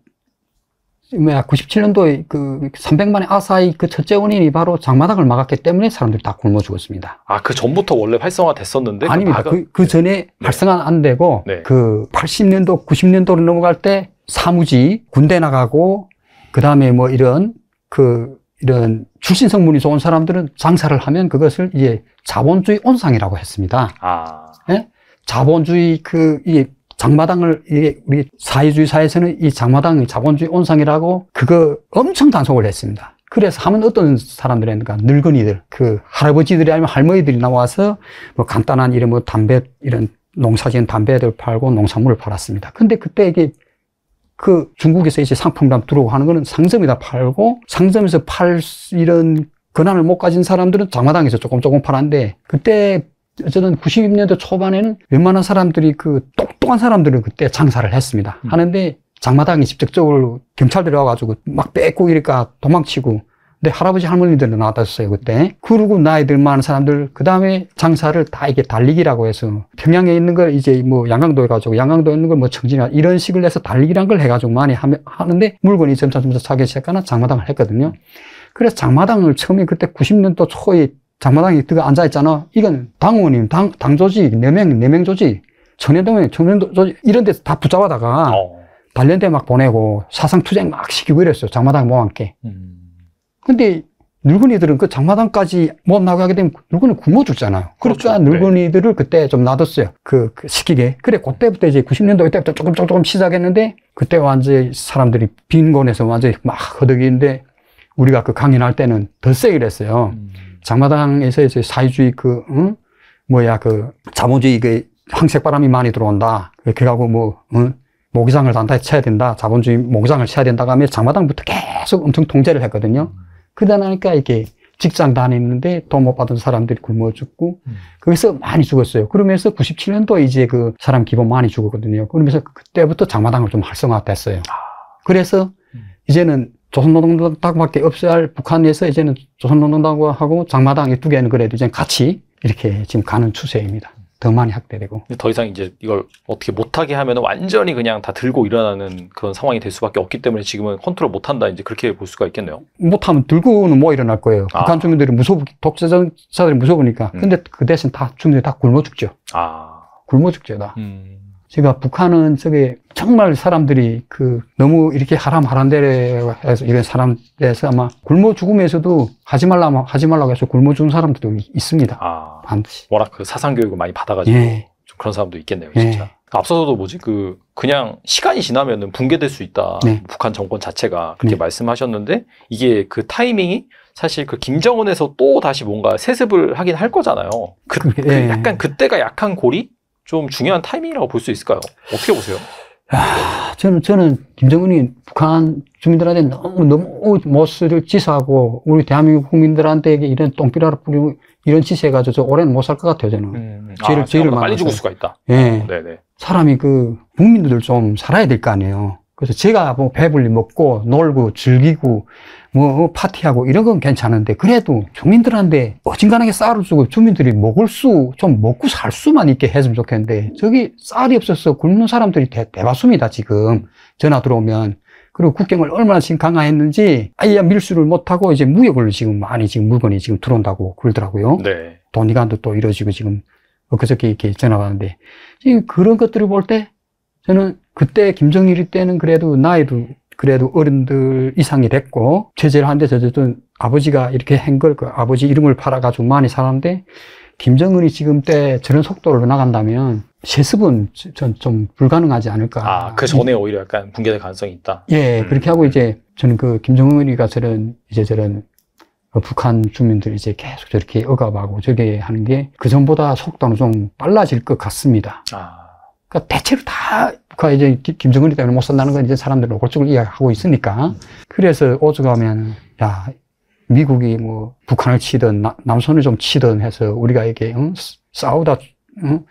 뭐야 97년도에 그 300만의 아사히 그 첫째 원인이 바로 장마당을 막았기 때문에 사람들이 다 굶어 죽었습니다. 아 그 전부터 원래 활성화 됐었는데 그 아닙니다. 그, 그, 전에 네. 활성화 안 되고 네. 그 80년도 90년도로 넘어갈 때 사무지 군대 나가고 그 다음에 뭐 이런 그 이런 출신 성분이 좋은 사람들은 장사를 하면 그것을 이제 자본주의 온상이라고 했습니다. 아. 네? 자본주의 그 이게 장마당을 이 우리 사회주의 사회에서는 이 장마당이 자본주의 온상이라고 그거 엄청 단속을 했습니다. 그래서 하면 어떤 사람들이니까 늙은이들 그 할아버지들이 아니면 할머니들이 나와서 뭐 간단한 이런 뭐 담배 이런 농사지은 담배들 팔고 농산물을 팔았습니다. 근데 그때 이게 그 중국에서 이제 상품감 들어오고 하는 거는 상점에다 팔고 상점에서 팔 이런 권한을 못 가진 사람들은 장마당에서 조금 조금 팔았는데 그때 저는 90년대 초반에는 웬만한 사람들이 그 똑똑한 사람들은 그때 장사를 했습니다. 음. 하는데 장마당이 직접적으로 경찰 들어와가지고 막 뺏고 이러니까 도망치고 근데 할아버지 할머니들은 나왔어요 그때 그러고 나이들 많은 사람들 그 다음에 장사를 다 이게 달리기라고 해서 평양에 있는 걸 이제 뭐 양강도에 가지고 양강도에 있는 걸 뭐 청진이나 이런 식을 해서 달리기란 걸 해가지고 많이 하며, 하는데 물건이 점차 점차 차기 시작하나 장마당을 했거든요 그래서 장마당을 처음에 그때 90년도 초에 장마당에 들어가 앉아있잖아. 이건 당원님, 당, 당 조직, 4명4명 조직, 청년동맹, 청년 조직, 이런 데서 다 붙잡아다가 어. 단련대 막 보내고 사상투쟁 막 시키고 이랬어요. 장마당 모함께. 음. 근데 늙은이들은 그 장마당까지 못 나가게 되면 늙은이 굶어 죽잖아요. 그렇죠. 늙은이들을 그러니까 네. 그때 좀 놔뒀어요. 그, 그 시키게. 그래, 그때부터 이제 90년도 그때부터 조금 조금 조금 시작했는데 그때 완전히 사람들이 빈곤에서 완전히 막 허덕이는데 우리가 그 강연할 때는 더 세게 했어요. 음. 장마당에서 이제 사회주의 그, 응? 뭐야, 그, 자본주의 그 황색 바람이 많이 들어온다. 그래가고 뭐, 응? 모기장을 단타에 쳐야 된다. 자본주의 모기장을 쳐야 된다고 하면 장마당부터 계속 엄청 통제를 했거든요. 그러다 나니까 이게 직장 다니는데 돈 못 받은 사람들이 굶어 죽고 음. 거기서 많이 죽었어요. 그러면서 97년도 이제 그 사람 기본 많이 죽었거든요. 그러면서 그때부터 장마당을 좀 활성화됐어요. 아. 그래서 음. 이제는 조선노동당밖에 없어야 할 북한에서 이제는 조선노동당하고 장마당 이두 개는 그래도 이제 같이 이렇게 지금 가는 추세입니다. 더 많이 확대되고. 더 이상 이제 이걸 어떻게 못하게 하면 완전히 그냥 다 들고 일어나는 그런 상황이 될 수밖에 없기 때문에 지금은 컨트롤 못한다 이제 그렇게 볼 수가 있겠네요. 못하면 들고는 뭐 일어날 거예요. 아. 북한 주민들이 무서워 독재자들이 무서우니까. 음. 근데 그 대신 다 주민들이 다 굶어 죽죠. 아. 굶어 죽죠 다. 음. 제가 북한은 저게 정말 사람들이 그 너무 이렇게 하람하람대로 해서 이런 사람들에서 아마 굶어 죽음에서도 하지 말라 하지 말라고 해서 굶어 죽은 사람들도 있습니다. 아, 반드시. 워낙 그 사상 교육을 많이 받아가지고 예. 좀 그런 사람도 있겠네요, 진짜. 예. 앞서서도 뭐지 그 그냥 시간이 지나면은 붕괴될 수 있다. 네. 북한 정권 자체가 그렇게 네. 말씀하셨는데 이게 그 타이밍이 사실 그 김정은에서 또 다시 뭔가 세습을 하긴 할 거잖아요. 그, 그, 그 예. 약간 그때가 약한 골이 좀 중요한 타이밍이라고 볼 수 있을까요? 어떻게 보세요? 야, 아, 저는 저는 김정은이 북한 주민들한테 너무 너무 못를 지사하고 우리 대한민국 국민들한테 이런 똥비라를 뿌리고 이런 짓해가지고 저 오래는 못 살 것 같아요 저는. 음, 죄를 음. 아, 죄를 빨리 죽을 수가 있다. 예. 네네. 사람이 그 국민들 좀 살아야 될 거 아니에요. 그래서 제가 뭐 배불리 먹고 놀고 즐기고 뭐, 뭐 파티하고 이런 건 괜찮은데 그래도 주민들한테 어진간하게 쌀을 주고 주민들이 먹을 수 좀 먹고 살 수만 있게 했으면 좋겠는데 저기 쌀이 없어서 굶는 사람들이 대, 대다수입니다 지금 전화 들어오면 그리고 국경을 얼마나 지금 강화했는지 아예 밀수를 못하고 이제 무역을 지금 많이 지금 물건이 지금 들어온다고 그러더라고요 네. 돈이간도 또 이루어지고 지금 그저께 이렇게 전화 받는데 지금 그런 것들을 볼 때 저는 그때 김정일 때는 그래도 나이도 그래도 어른들 이상이 됐고 제재를 한데 저쨌든 아버지가 이렇게 한걸 그 아버지 이름을 팔아가지고 많이 살았는데 김정은이 지금 때 저런 속도로 나간다면 세습은 전좀 불가능하지 않을까. 아, 그 전에 오히려 약간 붕괴될 가능성이 있다. 예, 음. 그렇게 하고 이제 저는 그 김정은이가 저런 이제 저런 어, 북한 주민들 이제 계속 저렇게 억압하고 저게 하는 게 그 전보다 속도는 좀 빨라질 것 같습니다. 아. 그러니까 대체로 다 북한 그 이제 김정은이 때문에 못 산다는 건 이제 사람들이 골적을 이야기하고 있으니까. 그래서 오죽하면, 야, 미국이 뭐 북한을 치든 나, 남선을 좀 치든 해서 우리가 이게 응? 싸우다 응?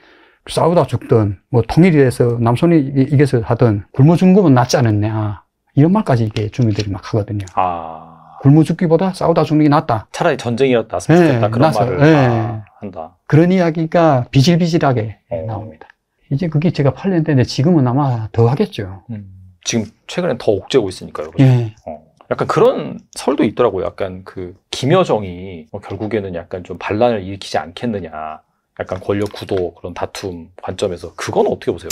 싸우다 죽든 뭐 통일이 돼서 남선이 이겨서 하든 굶어 죽는 거면 낫지 않았냐 이런 말까지 이게 주민들이 막 하거든요. 아... 굶어 죽기보다 싸우다 죽는 게 낫다. 차라리 전쟁이었다. 네, 그런 낫어. 말을 아, 네. 아, 한다. 그런 이야기가 비질비질하게 어... 나옵니다. 이제 그게 제가 팔렸는데 지금은 아마 더 하겠죠. 음. 지금 최근엔 더 옥죄고 있으니까요. 예. 어. 약간 그런 설도 있더라고요. 약간 그 김여정이 뭐 결국에는 약간 좀 반란을 일으키지 않겠느냐. 약간 권력 구도 그런 다툼 관점에서 그건 어떻게 보세요?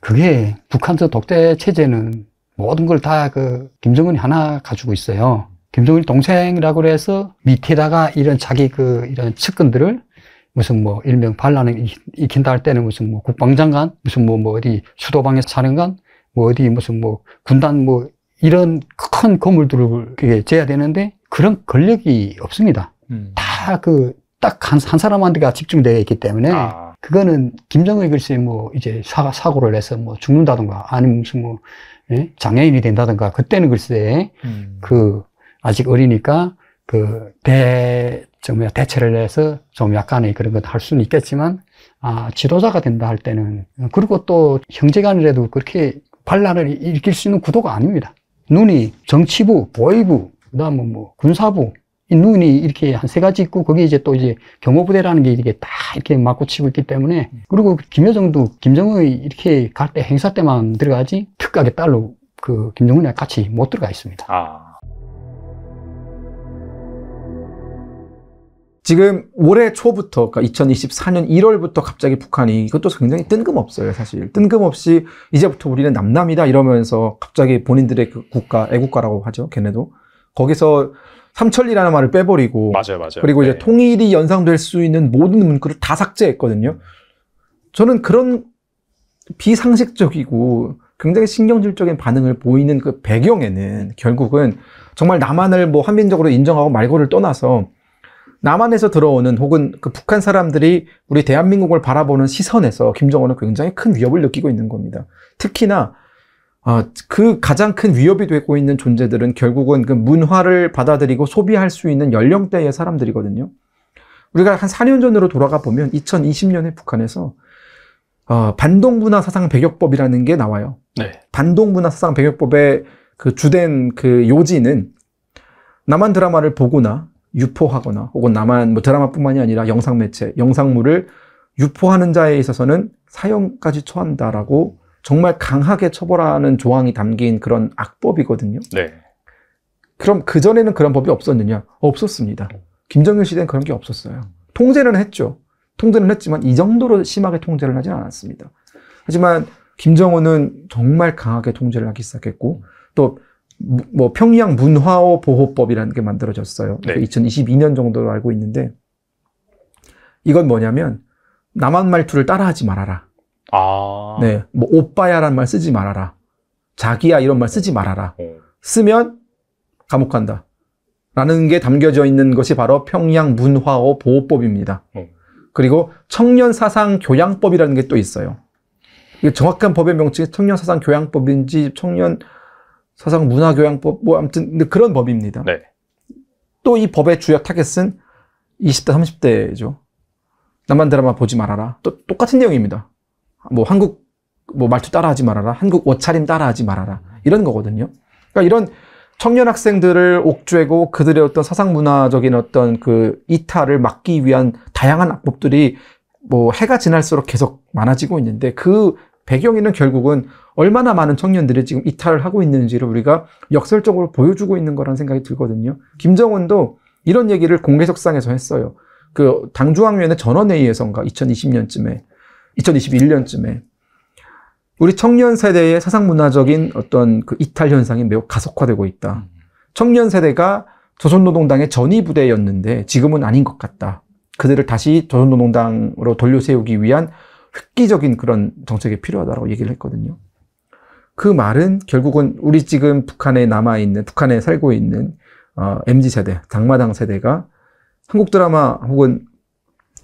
그게 북한서 독재 체제는 모든 걸 다 그 김정은이 하나 가지고 있어요. 김정은이 동생이라고 해서 밑에다가 이런 자기 그 이런 측근들을 무슨 뭐 일명 반란을 익힌다 할 때는 무슨 뭐 국방장관, 무슨 뭐, 뭐 어디 수도방의 사령관, 뭐 어디 무슨 뭐 군단 뭐 이런 큰 건물들을 그게 재야 되는데 그런 권력이 없습니다. 음. 다그 딱한한 사람한테가 집중되어 있기 때문에 아. 그거는 김정은 글쎄 뭐 이제 사, 사고를 해서뭐 죽는다든가 아니면 무슨 뭐 예? 장애인이 된다든가 그때는 글쎄 음. 그 아직 어리니까 그 대, 정말 대체를 해서 좀 약간의 그런 것 할 수는 있겠지만, 아, 지도자가 된다 할 때는, 그리고 또 형제간이라도 그렇게 반란을 일으킬 수 있는 구도가 아닙니다. 눈이 정치부, 보위부, 그 다음에 뭐 군사부, 이 눈이 이렇게 한 세 가지 있고, 거기 이제 또 이제 경호부대라는 게 이렇게 다 이렇게 맞고 치고 있기 때문에, 그리고 김여정도 김정은이 이렇게 갈 때 행사 때만 들어가지, 특가게 딸로 그 김정은이랑 같이 못 들어가 있습니다. 아. 지금 올해 초부터, 그러니까 2024년 1월부터 갑자기 북한이 이것도 굉장히 뜬금없어요, 사실. 뜬금없이 이제부터 우리는 남남이다 이러면서 갑자기 본인들의 그 국가, 애국가라고 하죠, 걔네도. 거기서 삼천리라는 말을 빼버리고. 맞아요, 맞아요. 그리고 이제 네. 통일이 연상될 수 있는 모든 문구를 다 삭제했거든요. 저는 그런 비상식적이고 굉장히 신경질적인 반응을 보이는 그 배경에는 결국은 정말 남한을 뭐 한민적으로 인정하고 말고를 떠나서 남한에서 들어오는 혹은 그 북한 사람들이 우리 대한민국을 바라보는 시선에서 김정은은 굉장히 큰 위협을 느끼고 있는 겁니다. 특히나 아, 그 가장 큰 위협이 되고 있는 존재들은 결국은 그 문화를 받아들이고 소비할 수 있는 연령대의 사람들이거든요. 우리가 한 4년 전으로 돌아가 보면 2020년에 북한에서 아, 반동문화 사상 배격법이라는 게 나와요. 네. 반동문화 사상 배격법의 그 주된 그 요지는 남한 드라마를 보거나 유포하거나 혹은 남한 뭐 드라마뿐만이 아니라 영상 매체, 영상물을 유포하는 자에 있어서는 사형까지 처한다라고 정말 강하게 처벌하는 조항이 담긴 그런 악법이거든요. 네. 그럼 그 전에는 그런 법이 없었느냐? 없었습니다. 김정일 시대는 그런 게 없었어요. 통제는 했죠. 통제는 했지만 이 정도로 심하게 통제를 하진 않았습니다. 하지만 김정은은 정말 강하게 통제를 하기 시작했고 또뭐 평양 문화호 보호법이라는 게 만들어졌어요. 네. 2022년 그 정도로 알고 있는데 이건 뭐냐면 남한 말투를 따라하지 말아라. 아... 네, 뭐 오빠야란 말 쓰지 말아라. 자기야 이런 말 쓰지 말아라. 네. 쓰면 감옥 간다. 라는 게 담겨져 있는 것이 바로 평양 문화호 보호법입니다. 네. 그리고 청년 사상 교양법이라는 게 또 있어요. 이게 정확한 법의 명칭이 청년 사상 교양법인지 청년 사상 문화교양법 뭐 아무튼 그런 법입니다. 네. 또이 법의 주요 타겟은 20대 30대죠. 남한 드라마 보지 말아라. 또 똑같은 내용입니다. 뭐 한국 뭐 말투 따라하지 말아라. 한국 옷차림 따라하지 말아라. 이런 거거든요. 그러니까 이런 청년 학생들을 옥죄고 그들의 어떤 사상 문화적인 어떤 그 이탈을 막기 위한 다양한 악법들이 뭐 해가 지날수록 계속 많아지고 있는데 그 배경에는 결국은 얼마나 많은 청년들이 지금 이탈을 하고 있는지를 우리가 역설적으로 보여주고 있는 거라는 생각이 들거든요. 김정은도 이런 얘기를 공개석상에서 했어요. 그 당중앙위원회 전원회의에서인가 2020년쯤에 2021년쯤에 우리 청년 세대의 사상 문화적인 어떤 그 이탈 현상이 매우 가속화되고 있다. 청년 세대가 조선노동당의 전위 부대였는데 지금은 아닌 것 같다. 그들을 다시 조선노동당으로 돌려세우기 위한 획기적인 그런 정책이 필요하다고 얘기를 했거든요. 그 말은 결국은 우리 지금 북한에 남아있는, 북한에 살고 있는 어, MZ 세대, 당마당 세대가 한국 드라마 혹은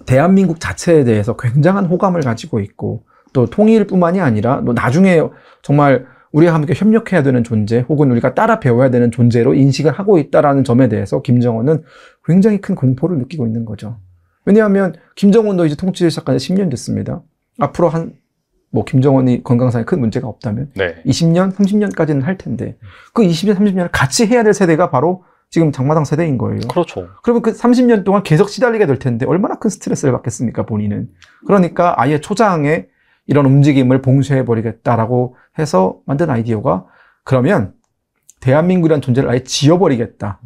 대한민국 자체에 대해서 굉장한 호감을 가지고 있고 또 통일뿐만이 아니라 또 나중에 정말 우리와 함께 협력해야 되는 존재 혹은 우리가 따라 배워야 되는 존재로 인식을 하고 있다라는 점에 대해서 김정은은 굉장히 큰 공포를 느끼고 있는 거죠. 왜냐하면 김정은도 이제 통치를 시작한 지 10년 됐습니다. 앞으로 한, 뭐, 김정은이 건강상에 큰 문제가 없다면, 네. 20년, 30년까지는 할 텐데, 그 20년, 30년을 같이 해야 될 세대가 바로 지금 장마당 세대인 거예요. 그렇죠. 그러면 그 30년 동안 계속 시달리게 될 텐데, 얼마나 큰 스트레스를 받겠습니까, 본인은. 그러니까 아예 초장에 이런 움직임을 봉쇄해버리겠다라고 해서 만든 아이디어가, 그러면 대한민국이란 존재를 아예 지워버리겠다.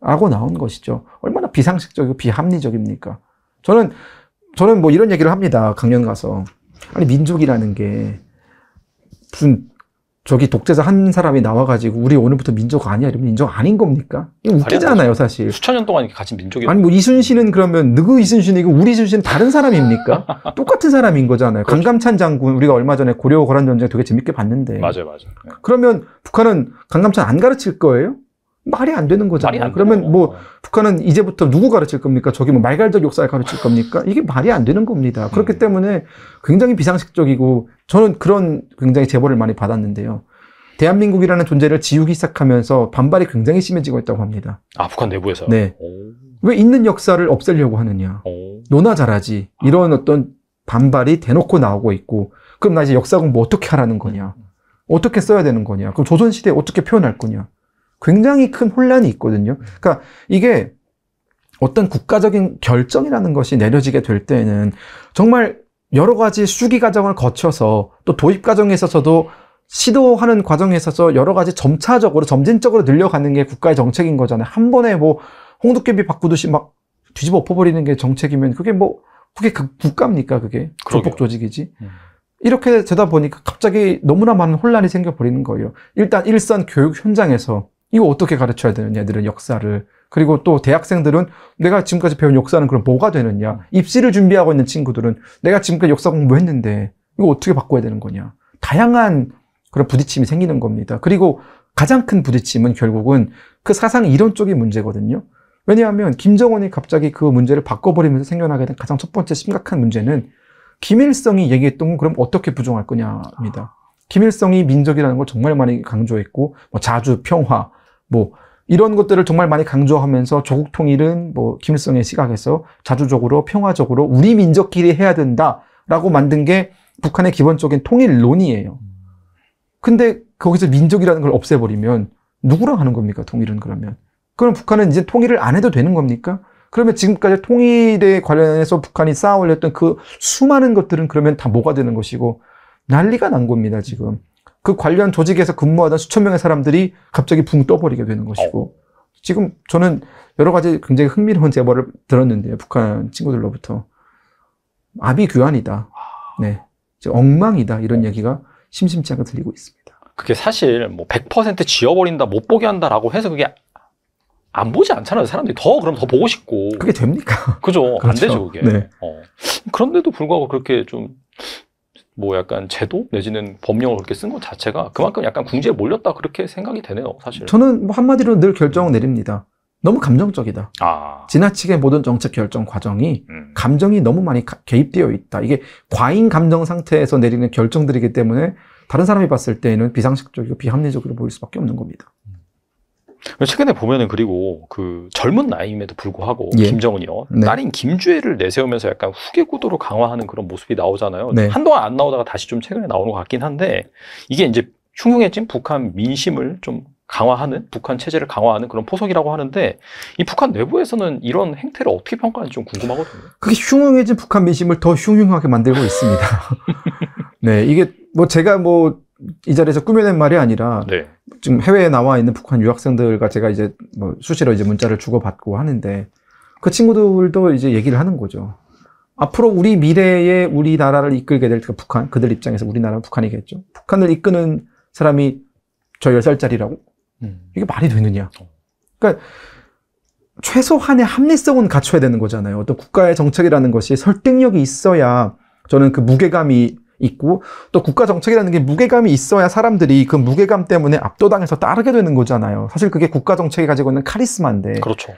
라고 나온 것이죠. 얼마나 비상식적이고 비합리적입니까? 저는 저는 뭐 이런 얘기를 합니다. 강연 가서. 아니, 민족이라는 게 무슨 저기 독재자 한 사람이 나와가지고 우리 오늘부터 민족 아니야 이러면 인정 아닌 겁니까? 이거 웃기잖아요 사실. 수천 년 동안 같이 민족이. 아니 뭐 이순신은 그러면 누구 이순신이고 우리 이순신 다른 사람입니까? 똑같은 사람인 거잖아요. 그렇죠. 강감찬 장군 우리가 얼마 전에 고려 거란 전쟁 되게 재밌게 봤는데. 맞아요, 맞아요. 그러면 북한은 강감찬 안 가르칠 거예요? 말이 안 되는 거잖아요. 안 그러면 뭐 북한은 이제부터 누구 가르칠 겁니까? 저기 뭐 말갈적 역사를 가르칠 겁니까? 이게 말이 안 되는 겁니다. 음. 그렇기 때문에 굉장히 비상식적이고 저는 그런 굉장히 제보를 많이 받았는데요. 대한민국이라는 존재를 지우기 시작하면서 반발이 굉장히 심해지고 있다고 합니다. 아 북한 내부에서. 네. 오. 왜 있는 역사를 없애려고 하느냐. 오. 노나 잘하지. 이런 아. 어떤 반발이 대놓고 나오고 있고. 그럼 나 이제 역사 공부 뭐 어떻게 하라는 거냐. 음. 어떻게 써야 되는 거냐. 그럼 조선시대 어떻게 표현할 거냐. 굉장히 큰 혼란이 있거든요. 그러니까 이게 어떤 국가적인 결정이라는 것이 내려지게 될 때에는 정말 여러 가지 수기 과정을 거쳐서 또 도입 과정에 있어서도 시도하는 과정에 있어서 여러 가지 점차적으로 점진적으로 늘려가는 게 국가의 정책인 거잖아요. 한 번에 뭐 홍두깨비 바꾸듯이 막 뒤집어 엎어버리는 게 정책이면 그게 뭐 그게 그 국가입니까 그게 조폭 조직이지. 음. 이렇게 되다 보니까 갑자기 너무나 많은 혼란이 생겨버리는 거예요. 일단 일선 교육 현장에서 이거 어떻게 가르쳐야 되느냐, 애들은 역사를. 그리고 또 대학생들은 내가 지금까지 배운 역사는 그럼 뭐가 되느냐. 입시를 준비하고 있는 친구들은 내가 지금까지 역사 공부했는데 뭐 이거 어떻게 바꿔야 되는 거냐. 다양한 그런 부딪힘이 생기는 겁니다. 그리고 가장 큰 부딪힘은 결국은 그 사상 이론 쪽의 문제거든요. 왜냐하면 김정은이 갑자기 그 문제를 바꿔버리면서 생겨나게 된 가장 첫 번째 심각한 문제는 김일성이 얘기했던 건 그럼 어떻게 부정할 거냐입니다. 김일성이 민족이라는 걸 정말 많이 강조했고 뭐 자주 평화 뭐 이런 것들을 정말 많이 강조하면서 조국 통일은 뭐 김일성의 시각에서 자주적으로 평화적으로 우리 민족끼리 해야 된다라고 만든 게 북한의 기본적인 통일론이에요. 근데 거기서 민족이라는 걸 없애버리면 누구랑 하는 겁니까 통일은 그러면? 그럼 북한은 이제 통일을 안 해도 되는 겁니까? 그러면 지금까지 통일에 관련해서 북한이 쌓아올렸던 그 수많은 것들은 그러면 다 뭐가 되는 것이고 난리가 난 겁니다 지금. 그 관련 조직에서 근무하던 수천 명의 사람들이 갑자기 붕 떠버리게 되는 것이고 어. 지금 저는 여러 가지 굉장히 흥미로운 제보를 들었는데요. 북한 친구들로부터 아비 교환이다. 아. 네. 엉망이다 이런 얘기가 심심치 않게 들리고 있습니다. 그게 사실 뭐 100% 지워버린다 못 보게 한다라고 해서 그게 안 보지 않잖아요. 사람들이 더 그럼 더 보고 싶고. 그게 됩니까? 그죠. 그렇죠. 안 되죠, 그게. 네. 어. 그런데도 불구하고 그렇게 좀뭐 약간 제도 내지는 법령을 그렇게 쓴 것 자체가 그만큼 약간 궁지에 몰렸다 그렇게 생각이 되네요, 사실. 저는 뭐 한마디로 늘 결정을 내립니다. 너무 감정적이다. 아. 지나치게 모든 정책 결정 과정이 음. 감정이 너무 많이 개입되어 있다. 이게 과잉 감정 상태에서 내리는 결정들이기 때문에 다른 사람이 봤을 때에는 비상식적이고 비합리적으로 보일 수밖에 없는 겁니다. 최근에 보면은 그리고 그 젊은 나이임에도 불구하고 예. 김정은이요 네. 딸인 김주혜를 내세우면서 약간 후계 구도로 강화하는 그런 모습이 나오잖아요. 네. 한동안 안 나오다가 다시 좀 최근에 나오는 것 같긴 한데 이게 이제 흉흉해진 북한 민심을 좀 강화하는 북한 체제를 강화하는 그런 포석이라고 하는데 이 북한 내부에서는 이런 행태를 어떻게 평가하는지 좀 궁금하거든요. 그게 흉흉해진 북한 민심을 더 흉흉하게 만들고 있습니다. 네, 이게 뭐 제가 뭐 이 자리에서 꾸며낸 말이 아니라 네. 지금 해외에 나와 있는 북한 유학생들과 제가 이제 뭐 수시로 이제 문자를 주고받고 하는데 그 친구들도 이제 얘기를 하는 거죠. 앞으로 우리 미래에 우리나라를 이끌게 될 북한 그들 입장에서 우리나라 북한이겠죠. 북한을 이끄는 사람이 저 10살짜리라고? 음. 이게 말이 되느냐. 어. 그러니까 최소한의 합리성은 갖춰야 되는 거잖아요. 어떤 국가의 정책이라는 것이 설득력이 있어야 저는 그 무게감이 있고 또 국가 정책이라는 게 무게감이 있어야 사람들이 그 무게감 때문에 압도당해서 따르게 되는 거잖아요. 사실 그게 국가 정책이 가지고 있는 카리스마인데. 그렇죠.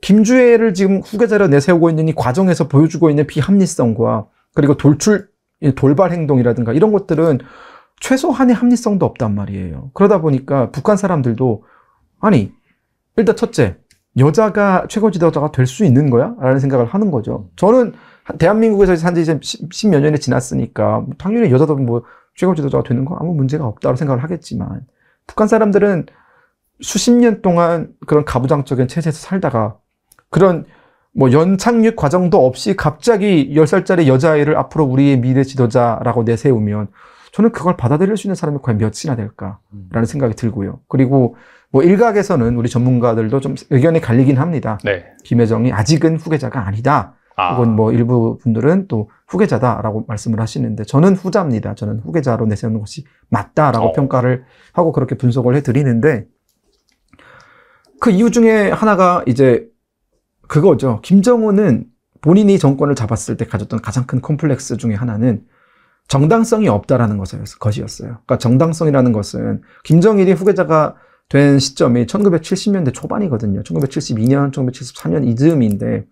김주애를 지금 후계자로 내세우고 있는 이 과정에서 보여주고 있는 비합리성과 그리고 돌출 돌발 행동이라든가 이런 것들은 최소한의 합리성도 없단 말이에요. 그러다 보니까 북한 사람들도 아니 일단 첫째 여자가 최고 지도자가 될 수 있는 거야? 라는 생각을 하는 거죠. 저는 대한민국에서 산 지 이제 십 몇 년이 지났으니까 당연히 여자도 뭐 최고 지도자가 되는 거 아무 문제가 없다고 생각을 하겠지만 북한 사람들은 수십 년 동안 그런 가부장적인 체제에서 살다가 그런 뭐 연착륙 과정도 없이 갑자기 열살짜리 여자아이를 앞으로 우리의 미래 지도자라고 내세우면 저는 그걸 받아들일 수 있는 사람이 과연 몇이나 될까라는 음. 생각이 들고요. 그리고 뭐 일각에서는 우리 전문가들도 좀 의견이 갈리긴 합니다. 네. 김혜정이 아직은 후계자가 아니다. 아. 혹은 뭐 일부 분들은 또 후계자다라고 말씀을 하시는데 저는 후자입니다. 저는 후계자로 내세우는 것이 맞다라고 어. 평가를 하고 그렇게 분석을 해드리는데 그 이유 중에 하나가 이제 그거죠. 김정은은 본인이 정권을 잡았을 때 가졌던 가장 큰 콤플렉스 중에 하나는 정당성이 없다라는 것이었어요. 그러니까 정당성이라는 것은 김정일이 후계자가 된 시점이 1970년대 초반이거든요. 1972년, 1973년 이즈음인데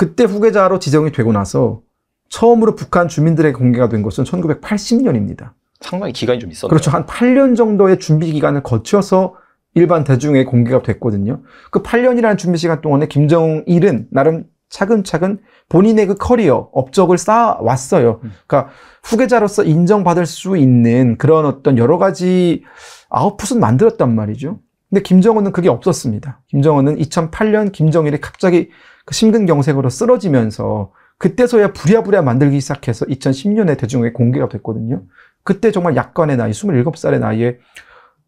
그때 후계자로 지정이 되고 나서 처음으로 북한 주민들에게 공개가 된 것은 1980년입니다. 상당히 기간이 좀있었네 그렇죠. 한 8년 정도의 준비 기간을 거쳐서 일반 대중에 공개가 됐거든요. 그 8년이라는 준비 시간 동안에 김정일은 나름 차근차근 본인의 그 커리어, 업적을 쌓아왔어요. 음. 그러니까 후계자로서 인정받을 수 있는 그런 어떤 여러 가지 아웃풋은 만들었단 말이죠. 근데 김정은은 그게 없었습니다. 김정은은 2008년 김정일이 갑자기 그 심근경색으로 쓰러지면서 그때서야 부랴부랴 만들기 시작해서 2010년에 대중에 공개가 됐거든요. 그때 정말 약간의 나이, 27살의 나이에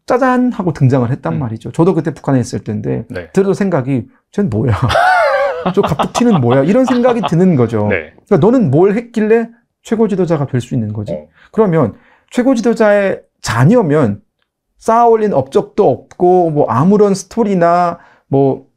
짜잔 하고 등장을 했단 음. 말이죠. 저도 그때 북한에 있을 때인데 네. 들어도 생각이 쟤는 뭐야? 저 갑툭튀는 뭐야? 이런 생각이 드는 거죠. 네. 그러니까 너는 뭘 했길래 최고 지도자가 될 수 있는 거지? 어. 그러면 최고 지도자의 자녀면 쌓아올린 업적도 없고 뭐 아무런 스토리나 뭐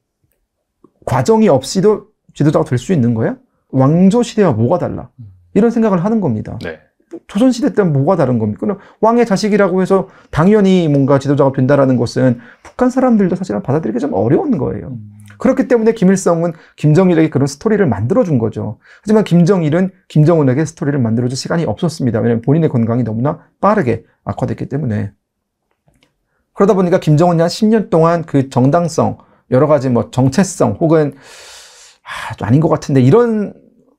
과정이 없이도 지도자가 될 수 있는 거야? 왕조 시대와 뭐가 달라? 이런 생각을 하는 겁니다. 네. 조선 시대 때는 뭐가 다른 겁니까? 왕의 자식이라고 해서 당연히 뭔가 지도자가 된다라는 것은 북한 사람들도 사실은 받아들이기 좀 어려운 거예요. 음. 그렇기 때문에 김일성은 김정일에게 그런 스토리를 만들어준 거죠. 하지만 김정일은 김정은에게 스토리를 만들어줄 시간이 없었습니다. 왜냐하면 본인의 건강이 너무나 빠르게 악화됐기 때문에. 그러다 보니까 김정은이 한 10년 동안 그 정당성, 여러 가지 뭐 정체성 혹은 아, 아닌 것 같은데 이런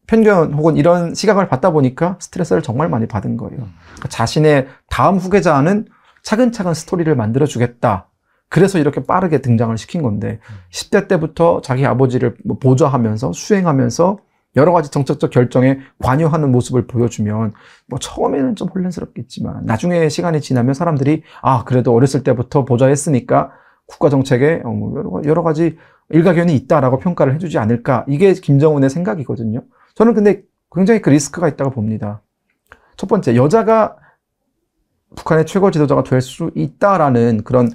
편견 혹은 이런 시각을 받다 보니까 스트레스를 정말 많이 받은 거예요. 그러니까 자신의 다음 후계자는 차근차근 스토리를 만들어 주겠다. 그래서 이렇게 빠르게 등장을 시킨 건데 10대 때부터 자기 아버지를 뭐 보좌하면서 수행하면서 여러 가지 정책적 결정에 관여하는 모습을 보여주면 뭐 처음에는 좀 혼란스럽겠지만 나중에 시간이 지나면 사람들이 아 그래도 어렸을 때부터 보좌했으니까 국가 정책에 어, 뭐 여러 가지 일가견이 있다라고 평가를 해주지 않을까 이게 김정은의 생각이거든요. 저는 근데 굉장히 그 리스크가 있다고 봅니다. 첫 번째 여자가 북한의 최고 지도자가 될 수 있다라는 그런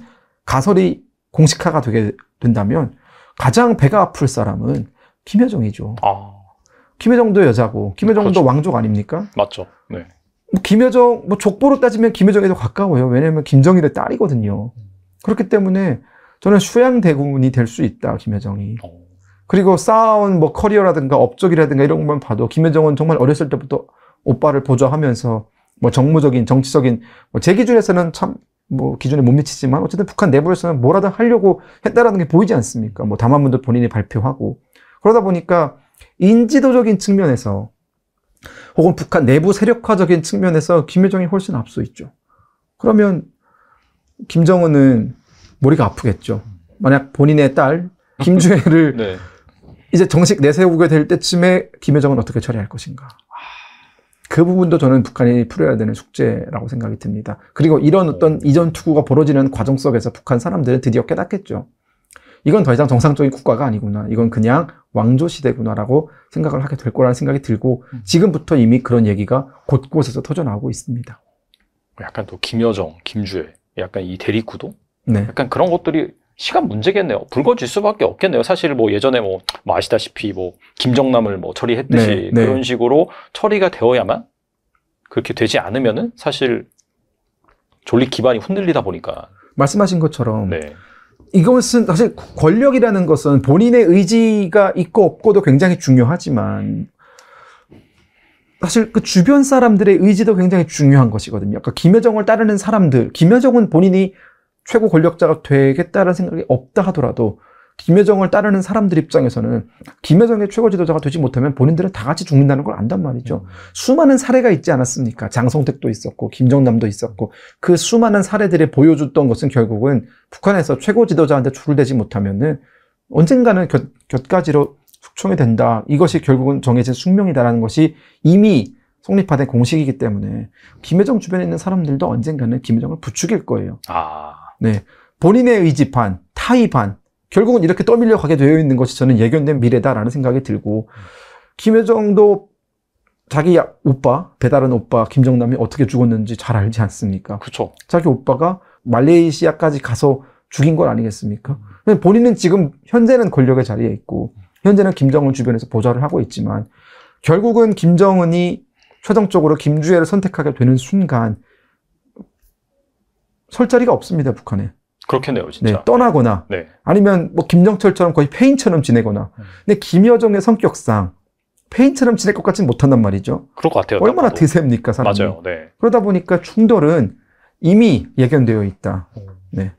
가설이 공식화가 되게 된다면 가장 배가 아플 사람은 김여정이죠. 아. 김여정도 여자고 김여정도 그렇죠. 왕족 아닙니까? 맞죠. 네. 뭐 김여정 뭐 족보로 따지면 김여정에 더 가까워요. 왜냐하면 김정일의 딸이거든요. 그렇기 때문에 저는 수양 대군이 될 수 있다 김여정이. 어. 그리고 쌓아온 뭐 커리어라든가 업적이라든가 이런 것만 봐도 김여정은 정말 어렸을 때부터 오빠를 보좌하면서 뭐 정무적인 정치적인 뭐 제 기준에서는 참 뭐 기준에 못 미치지만 어쨌든 북한 내부에서는 뭐라도 하려고 했다라는 게 보이지 않습니까? 뭐 담화문도 본인이 발표하고 그러다 보니까 인지도적인 측면에서 혹은 북한 내부 세력화적인 측면에서 김여정이 훨씬 앞서 있죠. 그러면 김정은은 머리가 아프겠죠. 만약 본인의 딸 김주혜를 네. 이제 정식 내세우게 될 때쯤에 김여정은 어떻게 처리할 것인가. 그 부분도 저는 북한이 풀어야 되는 숙제라고 생각이 듭니다. 그리고 이런 어떤 어. 이전 투구가 벌어지는 과정 속에서 북한 사람들은 드디어 깨닫겠죠. 이건 더 이상 정상적인 국가가 아니구나. 이건 그냥 왕조 시대구나라고 생각을 하게 될 거라는 생각이 들고 음. 지금부터 이미 그런 얘기가 곳곳에서 터져 나오고 있습니다. 약간 또 김여정, 김주혜, 약간 이 대립구도, 네. 약간 그런 것들이 시간 문제겠네요. 불거질 수밖에 없겠네요. 사실 뭐 예전에 뭐, 뭐 아시다시피 뭐 김정남을 뭐 처리했듯이 네, 네. 그런 식으로 처리가 되어야만 그렇게 되지 않으면은 사실 존립 기반이 흔들리다 보니까 말씀하신 것처럼 네. 이것은 사실 권력이라는 것은 본인의 의지가 있고 없고도 굉장히 중요하지만 사실 그 주변 사람들의 의지도 굉장히 중요한 것이거든요. 그러니까 김여정을 따르는 사람들, 김여정은 본인이 최고 권력자가 되겠다는 생각이 없다 하더라도 김여정을 따르는 사람들 입장에서는 김여정의 최고 지도자가 되지 못하면 본인들은 다 같이 죽는다는 걸 안단 말이죠. 음. 수많은 사례가 있지 않았습니까? 장성택도 있었고 김정남도 있었고 그 수많은 사례들이 보여줬던 것은 결국은 북한에서 최고 지도자한테 줄을 대지 못하면은 언젠가는 곁, 곁가지로 숙청이 된다. 이것이 결국은 정해진 숙명이다라는 것이 이미 성립화된 공식이기 때문에 김여정 주변에 있는 사람들도 언젠가는 김여정을 부추길 거예요. 아. 네. 본인의 의지 판타이 반, 결국은 이렇게 떠밀려 가게 되어 있는 것이 저는 예견된 미래다라는 생각이 들고 김여정도 자기 오빠 배달은 오빠 김정남이 어떻게 죽었는지 잘 알지 않습니까? 그렇죠. 자기 오빠가 말레이시아까지 가서 죽인 건 아니겠습니까? 본인은 지금 현재는 권력의 자리에 있고 현재는 김정은 주변에서 보좌를 하고 있지만 결국은 김정은이 최종적으로 김주애를 선택하게 되는 순간 설 자리가 없습니다 북한에. 그렇겠네요, 진짜. 네, 떠나거나 네. 아니면 뭐 김정철처럼 거의 페인처럼 지내거나. 음. 근데 김여정의 성격상 페인처럼 지낼 것 같진 못한단 말이죠. 그럴 것 같아요. 얼마나 나도. 드셉니까, 사람이. 맞아요. 네. 그러다 보니까 충돌은 이미 예견되어 있다. 음. 네.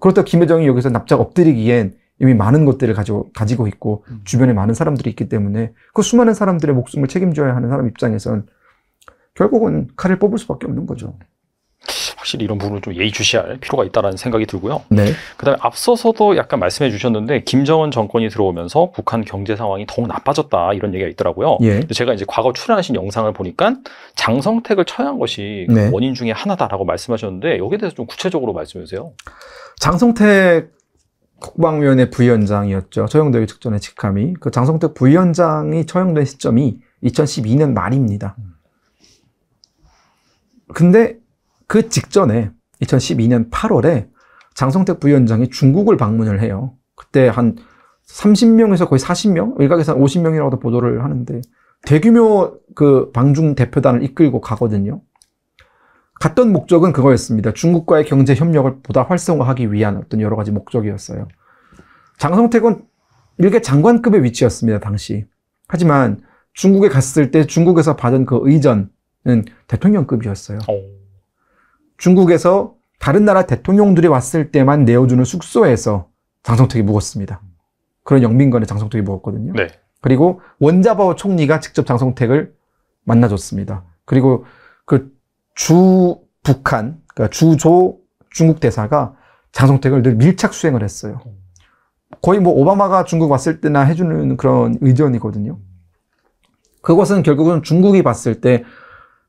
그렇다 고 김여정이 여기서 납작 엎드리기엔 이미 많은 것들을 가지고, 가지고 있고 음. 주변에 많은 사람들이 있기 때문에 그 수많은 사람들의 목숨을 책임져야 하는 사람 입장에선 결국은 칼을 뽑을 수밖에 없는 거죠. 확실히 이런 부분을 좀 예의주시할 필요가 있다라는 생각이 들고요. 네. 그다음에 앞서서도 약간 말씀해 주셨는데 김정은 정권이 들어오면서 북한 경제 상황이 더욱 나빠졌다 이런 얘기가 있더라고요. 예. 제가 이제 과거 출연하신 영상을 보니까 장성택을 처한 것이 네. 그 원인 중에 하나다라고 말씀하셨는데 여기에 대해서 좀 구체적으로 말씀해 주세요. 장성택 국방위원회 부위원장이었죠. 처형되기 직전에 직함이 그 장성택 부위원장이 처형된 시점이 2012년 말입니다. 근데 그 직전에 2012년 8월에 장성택 부위원장이 중국을 방문을 해요. 그때 한 30명에서 거의 40명? 일각에서 50명이라고도 보도를 하는데 대규모 그 방중 대표단을 이끌고 가거든요. 갔던 목적은 그거였습니다. 중국과의 경제 협력을 보다 활성화하기 위한 어떤 여러 가지 목적이었어요. 장성택은 일개 장관급의 위치였습니다, 당시. 하지만 중국에 갔을 때 중국에서 받은 그 의전은 대통령급이었어요. 오. 어. 중국에서 다른 나라 대통령들이 왔을 때만 내어주는 숙소에서 장성택이 묵었습니다. 그런 영민관에 장성택이 묵었거든요. 네. 그리고 원자바오 총리가 직접 장성택을 만나줬습니다. 그리고 그 주 북한, 그러니까 주조 중국 대사가 장성택을 늘 밀착 수행을 했어요. 거의 뭐 오바마가 중국 왔을 때나 해주는 그런 의전이거든요. 그것은 결국은 중국이 봤을 때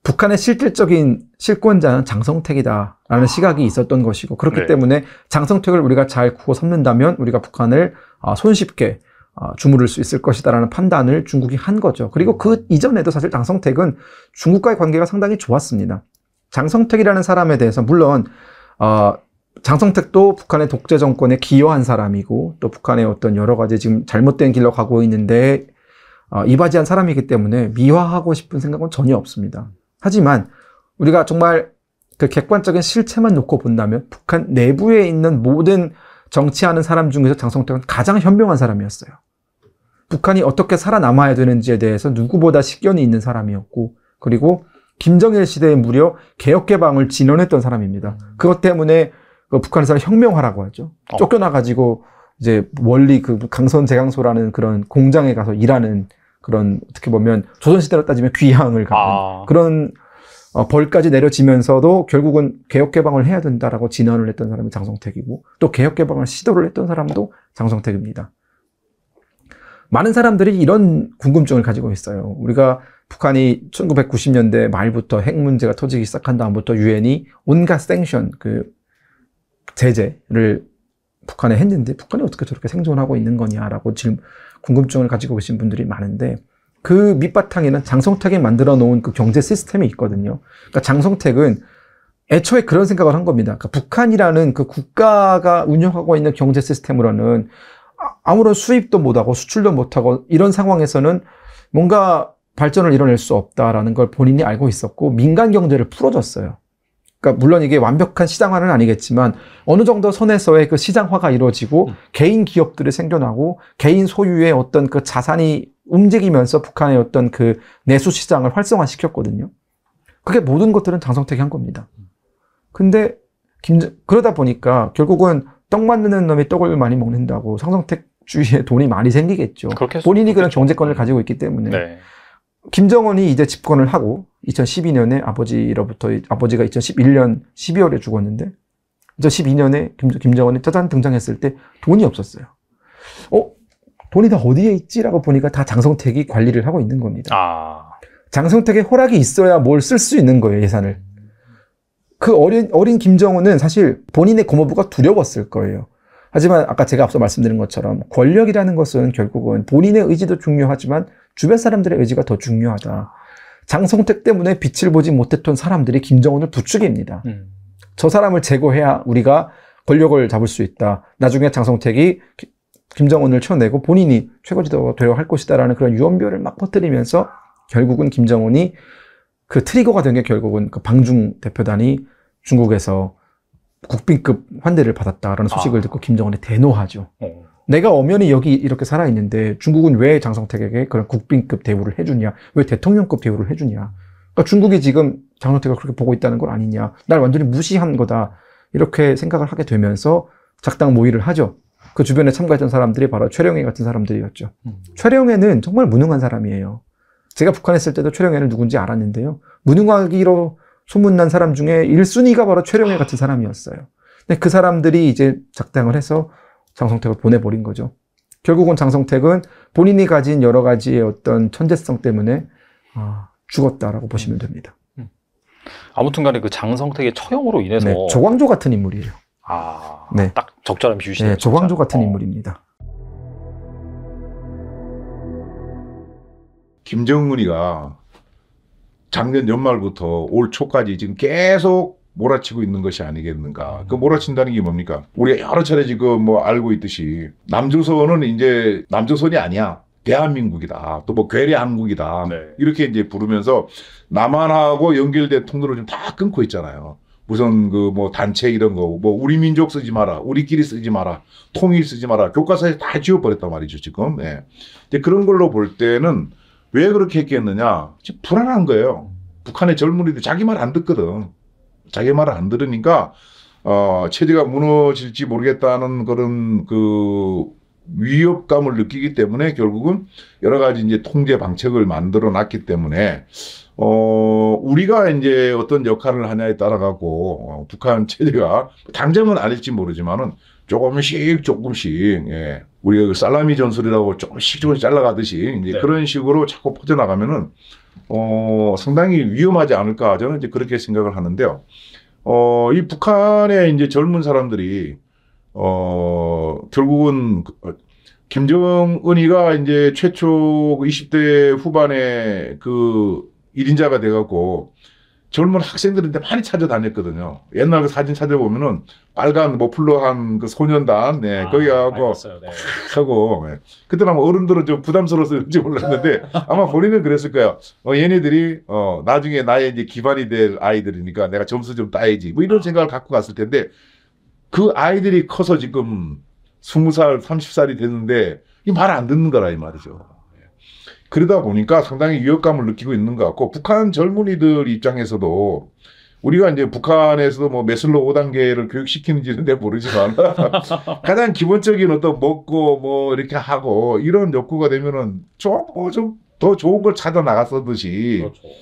북한의 실질적인 실권자는 장성택이다라는 아. 시각이 있었던 것이고 그렇기 네. 때문에 장성택을 우리가 잘 구워 삼는다면 우리가 북한을 아, 손쉽게 아, 주무를 수 있을 것이다라는 판단을 중국이 한 거죠. 그리고 그 이전에도 사실 장성택은 중국과의 관계가 상당히 좋았습니다. 장성택이라는 사람에 대해서 물론 어, 장성택도 북한의 독재 정권에 기여한 사람이고 또 북한의 어떤 여러 가지 지금 잘못된 길로 가고 있는데 어, 이바지한 사람이기 때문에 미화하고 싶은 생각은 전혀 없습니다. 하지만 우리가 정말 그 객관적인 실체만 놓고 본다면 북한 내부에 있는 모든 정치하는 사람 중에서 장성택은 가장 현명한 사람이었어요. 북한이 어떻게 살아남아야 되는지에 대해서 누구보다 식견이 있는 사람이었고 그리고 김정일 시대에 무려 개혁개방을 진언했던 사람입니다. 음. 그것 때문에 그 북한에서 혁명화라고 하죠. 어. 쫓겨나가지고 이제 원리 그 강선 재강소라는 그런 공장에 가서 일하는 그런 어떻게 보면 조선시대로 따지면 귀향을 가는 아. 그런 어, 벌까지 내려지면서도 결국은 개혁개방을 해야 된다라고 진언을 했던 사람이 장성택이고 또 개혁개방을 시도를 했던 사람도 장성택입니다. 많은 사람들이 이런 궁금증을 가지고 있어요. 우리가 북한이 1990년대 말부터 핵 문제가 터지기 시작한 다음부터 유엔이 온갖 생션 그 제재를 북한에 했는데 북한이 어떻게 저렇게 생존하고 있는 거냐라고 지금 궁금증을 가지고 계신 분들이 많은데 그 밑바탕에는 장성택이 만들어 놓은 그 경제 시스템이 있거든요. 그러니까 장성택은 애초에 그런 생각을 한 겁니다. 그러니까 북한이라는 그 국가가 운영하고 있는 경제 시스템으로는 아, 아무런 수입도 못하고 수출도 못하고 이런 상황에서는 뭔가 발전을 이뤄낼 수 없다라는 걸 본인이 알고 있었고 민간 경제를 풀어줬어요. 그러니까 물론 이게 완벽한 시장화는 아니겠지만 어느 정도 선에서의 그 시장화가 이루어지고 음. 개인 기업들이 생겨나고 개인 소유의 어떤 그 자산이 움직이면서 북한의 어떤 그 내수 시장을 활성화시켰거든요. 그게 모든 것들은 장성택이 한 겁니다. 근데 김 그러다 보니까 결국은 떡 만드는 놈이 떡을 많이 먹는다고 상성택 주위에 돈이 많이 생기겠죠. 본인이 그 그런 경제권을 가지고 있기 때문에. 네. 김정은이 이제 집권을 하고 2012년에 아버지로부터 아버지가 2011년 12월에 죽었는데 2012년에 김, 정은이 짜잔 등장했을 때 돈이 없었어요. 어? 돈이 다 어디에 있지라고 보니까 다 장성택이 관리를 하고 있는 겁니다. 아... 장성택의 호락이 있어야 뭘 쓸 수 있는 거예요, 예산을. 그 어린, 어린 김정은은 사실 본인의 고모부가 두려웠을 거예요. 하지만 아까 제가 앞서 말씀드린 것처럼 권력이라는 것은 결국은 본인의 의지도 중요하지만 주변 사람들의 의지가 더 중요하다. 장성택 때문에 빛을 보지 못했던 사람들이 김정은을 부추깁니다. 음. 저 사람을 제거해야 우리가 권력을 잡을 수 있다. 나중에 장성택이 김정은을 쳐내고 본인이 최고지도가 되어 할 것이다라는 그런 유언비어를 막 퍼뜨리면서 결국은 김정은이 그 트리거가 된 게 결국은 그 방중 대표단이 중국에서 국빈급 환대를 받았다라는 아. 소식을 아. 듣고 김정은이 대노하죠. 어. 내가 엄연히 여기 이렇게 살아있는데 중국은 왜 장성택에게 그런 국빈급 대우를 해주냐? 왜 대통령급 대우를 해주냐? 그러니까 중국이 지금 장성택을 그렇게 보고 있다는 건 아니냐? 날 완전히 무시한 거다. 이렇게 생각을 하게 되면서 작당 모의를 하죠. 그 주변에 참가했던 사람들이 바로 최령애 같은 사람들이었죠. 음. 최령애는 정말 무능한 사람이에요. 제가 북한에 있을 때도 최령애는 누군지 알았는데요. 무능하기로 소문난 사람 중에 1순위가 바로 최룡해 같은 사람이었어요. 근데 그 사람들이 이제 작당을 해서 장성택을 보내버린 거죠. 결국은 장성택은 본인이 가진 여러 가지의 어떤 천재성 때문에 아, 죽었다라고 보시면 됩니다. 음. 아무튼간에 그 장성택의 처형으로 인해서 네, 조광조 같은 인물이에요. 아, 네. 딱 적절한 비유시네요. 네, 조광조 같은 어. 인물입니다. 김정은이가 작년 연말부터 올 초까지 지금 계속 몰아치고 있는 것이 아니겠는가. 그 음. 몰아친다는 게 뭡니까? 우리가 여러 차례 지금 뭐 알고 있듯이 남조선은 이제 남조선이 아니야. 대한민국이다. 또 뭐 괴뢰 한국이다. 네. 이렇게 이제 부르면서 남한하고 연결된 통로를 좀다 끊고 있잖아요. 우선 그 뭐 단체 이런 거, 뭐 우리 민족 쓰지 마라, 우리끼리 쓰지 마라, 통일 쓰지 마라, 교과서에 다 지워버렸단 말이죠 지금. 예. 네. 그런 걸로 볼 때는 왜 그렇게 했겠느냐? 불안한 거예요. 북한의 젊은이들 자기 말 안 듣거든. 자기 말을 안 들으니까 어, 체제가 무너질지 모르겠다는 그런 그 위협감을 느끼기 때문에 결국은 여러 가지 이제 통제 방책을 만들어 놨기 때문에 어, 우리가 이제 어떤 역할을 하냐에 따라 갖고 어, 북한 체제가 당장은 아닐지 모르지만은 조금씩 조금씩 예, 우리가 그 살라미 전술이라고 조금씩 조금씩 잘라가듯이 이제 네. 그런 식으로 자꾸 퍼져나가면은 어, 상당히 위험하지 않을까 저는 이제 그렇게 생각을 하는데요. 어, 이 북한의 이제 젊은 사람들이 어, 결국은 그, 어, 김정은이가 이제 최초 20대 그 후반에 그 1인자가 돼갖고 젊은 학생들한테 많이 찾아다녔거든요. 옛날 그 사진 찾아보면은 빨간 머플러한 그 소년단, 네, 아, 거기 하고 네. 하고 네. 그때는 아마 어른들은 좀 부담스러웠을지 몰랐는데 아마 본인은 그랬을 거예요. 어, 얘네들이 어, 나중에 나의 이제 기반이 될 아이들이니까 내가 점수 좀 따야지 뭐 이런 아. 생각을 갖고 갔을 텐데 그 아이들이 커서 지금 스무 살 삼십 살이 됐는데 이 말 안 듣는 거라 이 말이죠. 그러다 보니까 상당히 위협감을 느끼고 있는 것 같고 북한 젊은이들 입장에서도 우리가 이제 북한에서도 뭐 메슬로 5단계를 교육시키는지는 내 모르지만 가장 기본적인 어떤 먹고 뭐 이렇게 하고 이런 욕구가 되면은 좀 뭐 좀 더 좋은 걸 찾아 나갔었듯이 그렇죠. 네.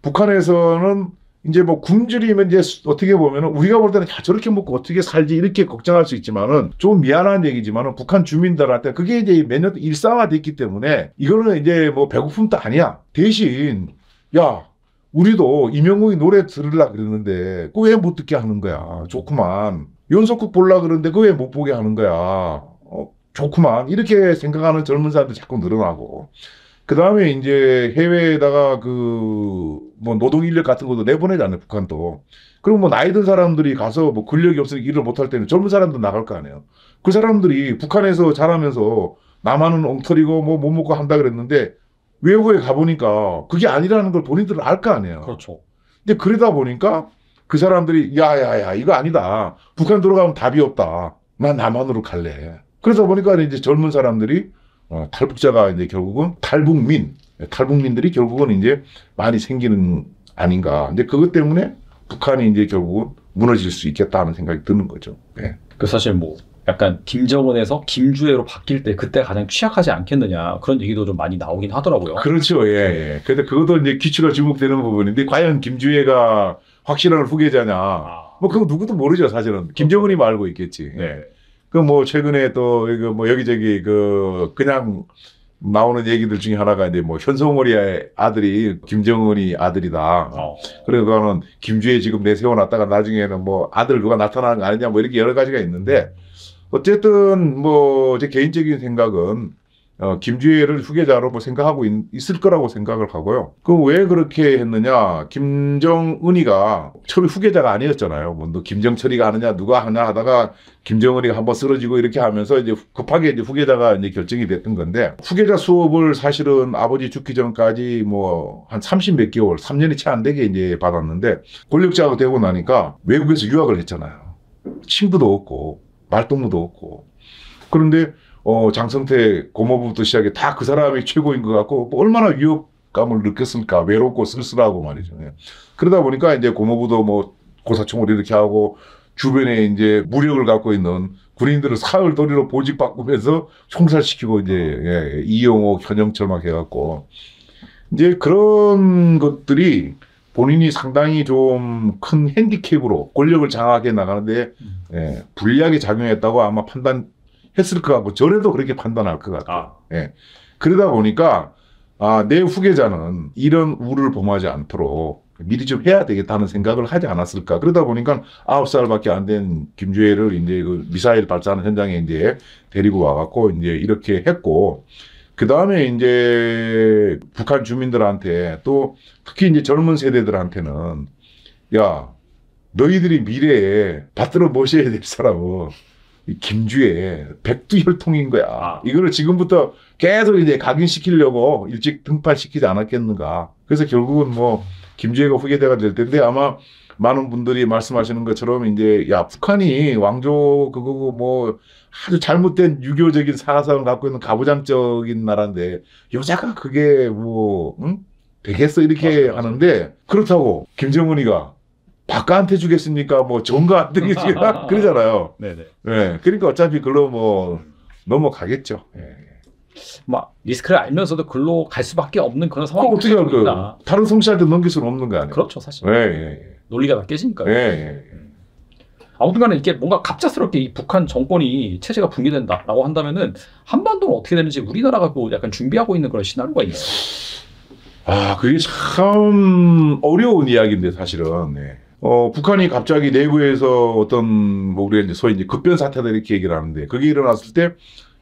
북한에서는 이제 뭐굶주리면 이제 어떻게 보면 은 우리가 볼 때는 야 저렇게 먹고 어떻게 살지 이렇게 걱정할 수 있지만은 좀 미안한 얘기지만은 북한 주민들한테 그게 이제 몇년 일상화됐기 때문에 이거는 이제 뭐 배고픔도 아니야 대신 야 우리도 임영웅이 노래 들으려 그랬는데그 왜 못 듣게 하는 거야 좋구만 연속극 볼라 그러는데 그 왜 못 보게 하는 거야 어, 좋구만 이렇게 생각하는 젊은 사람들 자꾸 늘어나고 그 다음에 이제 해외에다가 그뭐 노동 인력 같은 것도 내보내지않아요 북한도. 그럼 뭐 나이 든 사람들이 가서 뭐 근력이 없으니까 일을 못 할 때는 젊은 사람들 나갈 거 아니에요. 그 사람들이 북한에서 자라면서 남한은 엉터리고 뭐 못 먹고 한다 그랬는데 외국에 가보니까 그게 아니라는 걸 본인들은 알 거 아니에요. 그렇죠. 근데 그러다 보니까 그 사람들이 야야야 이거 아니다. 북한 들어가면 답이 없다. 난 남한으로 갈래. 그래서 보니까 이제 젊은 사람들이 어, 탈북자가 이제 결국은 탈북민 탈북민들이 결국은 이제 많이 생기는 아닌가. 근데 그것 때문에 북한이 이제 결국은 무너질 수 있겠다는 생각이 드는 거죠. 예. 그 사실 뭐 약간 김정은에서 김주애로 바뀔 때 그때 가장 취약하지 않겠느냐 그런 얘기도 좀 많이 나오긴 하더라고요. 그렇죠. 예. 예. 근데 그것도 이제 기추가 주목되는 부분인데 과연 김주애가 확실한 후계자냐. 아. 뭐 그거 누구도 모르죠, 사실은. 김정은이 말고 있겠지. 예. 네. 그 뭐 최근에 또뭐 그 여기저기 그 그냥 나오는 얘기들 중에 하나가 이제 뭐 현송월이의 아들이 김정은이 아들이다. 어. 그리고 그거는 김주혜 지금 내세워놨다가 나중에는 뭐 아들 누가 나타나는 거 아니냐 뭐 이렇게 여러 가지가 있는데 음. 어쨌든 뭐 제 개인적인 생각은 어, 김주혜를 후계자로 뭐 생각하고 있, 있을 거라고 생각을 하고요. 그 왜 그렇게 했느냐? 김정은이가 처음에 후계자가 아니었잖아요. 뭐너 김정철이가 하느냐 누가 하나 하다가 김정은이가 한번 쓰러지고 이렇게 하면서 이제 급하게 이제 후계자가 이제 결정이 됐던 건데 후계자 수업을 사실은 아버지 죽기 전까지 뭐 한30 몇 개월, 3년이 채 안 되게 이제 받았는데 권력자가 되고 나니까 외국에서 유학을 했잖아요. 친구도 없고 말동무도 없고 그런데 어, 장성태 고모부부터 시작해 다 그 사람이 최고인 것 같고 뭐 얼마나 위협감을 느꼈습니까? 외롭고 쓸쓸하고 말이죠. 예. 그러다 보니까 이제 고모부도 뭐 고사총을 이렇게 하고 주변에 이제 무력을 갖고 있는 군인들을 사흘 도리로 보직 바꾸면서 총살시키고 이제 예, 예 이용호 현영철 막 해갖고 이제 그런 것들이 본인이 상당히 좀 큰 핸디캡으로 권력을 장악해 나가는데 음. 예, 불리하게 작용했다고 아마 판단 했을 것 같고 전에도 그렇게 판단할 것같아 아. 예. 그러다 보니까 아, 내 후계자는 이런 우를 범하지 않도록 미리 좀 해야 되겠다는 생각을 하지 않았을까. 그러다 보니까 아홉 살밖에 안 된 김주혜를 이제 그 미사일 발사하는 현장에 이제 데리고 와갖고 이제 이렇게 했고, 그 다음에 이제 북한 주민들한테 또 특히 이제 젊은 세대들한테는 야, 너희들이 미래에 받들어 모셔야 될 사람은 김주의 백두혈통인 거야. 아. 이거를 지금부터 계속 이제 각인시키려고 일찍 등판시키지 않았겠는가. 그래서 결국은 뭐 김주혜가 후계자가 될 텐데 아마 많은 분들이 말씀하시는 것처럼 이제 야 북한이 왕조 그거 뭐 아주 잘못된 유교적인 사상을 갖고 있는 가부장적인 나라인데 여자가 그게 뭐 응? 되겠어 이렇게 맞아, 맞아. 하는데 그렇다고 김정은이가 박가한테 주겠습니까? 뭐 정가한테 주겠습니까? 그러잖아요. 네네. 네, 그러니까 어차피 글로 뭐 넘어가겠죠. 예. 막 뭐 리스크를 알면서도 글로 갈 수밖에 없는 그런 상황이 어떻게 할거요 다른 성씨한테 넘길 수는 없는 거 아니에요? 그렇죠, 사실. 예, 예, 예. 논리가 다 깨지니까. 예, 예, 예. 아무튼간에 이게 뭔가 갑작스럽게 이 북한 정권이 체제가 붕괴된다라고 한다면은 한반도는 어떻게 되는지 우리나라가 또 약간 준비하고 있는 그런 시나리오가 있나요? 아, 그게 참 어려운 이야기인데 사실은. 네. 어, 북한이 갑자기 내부에서 어떤, 뭐, 우리가 이제 소위 이제 급변 사태다 이렇게 얘기를 하는데, 그게 일어났을 때,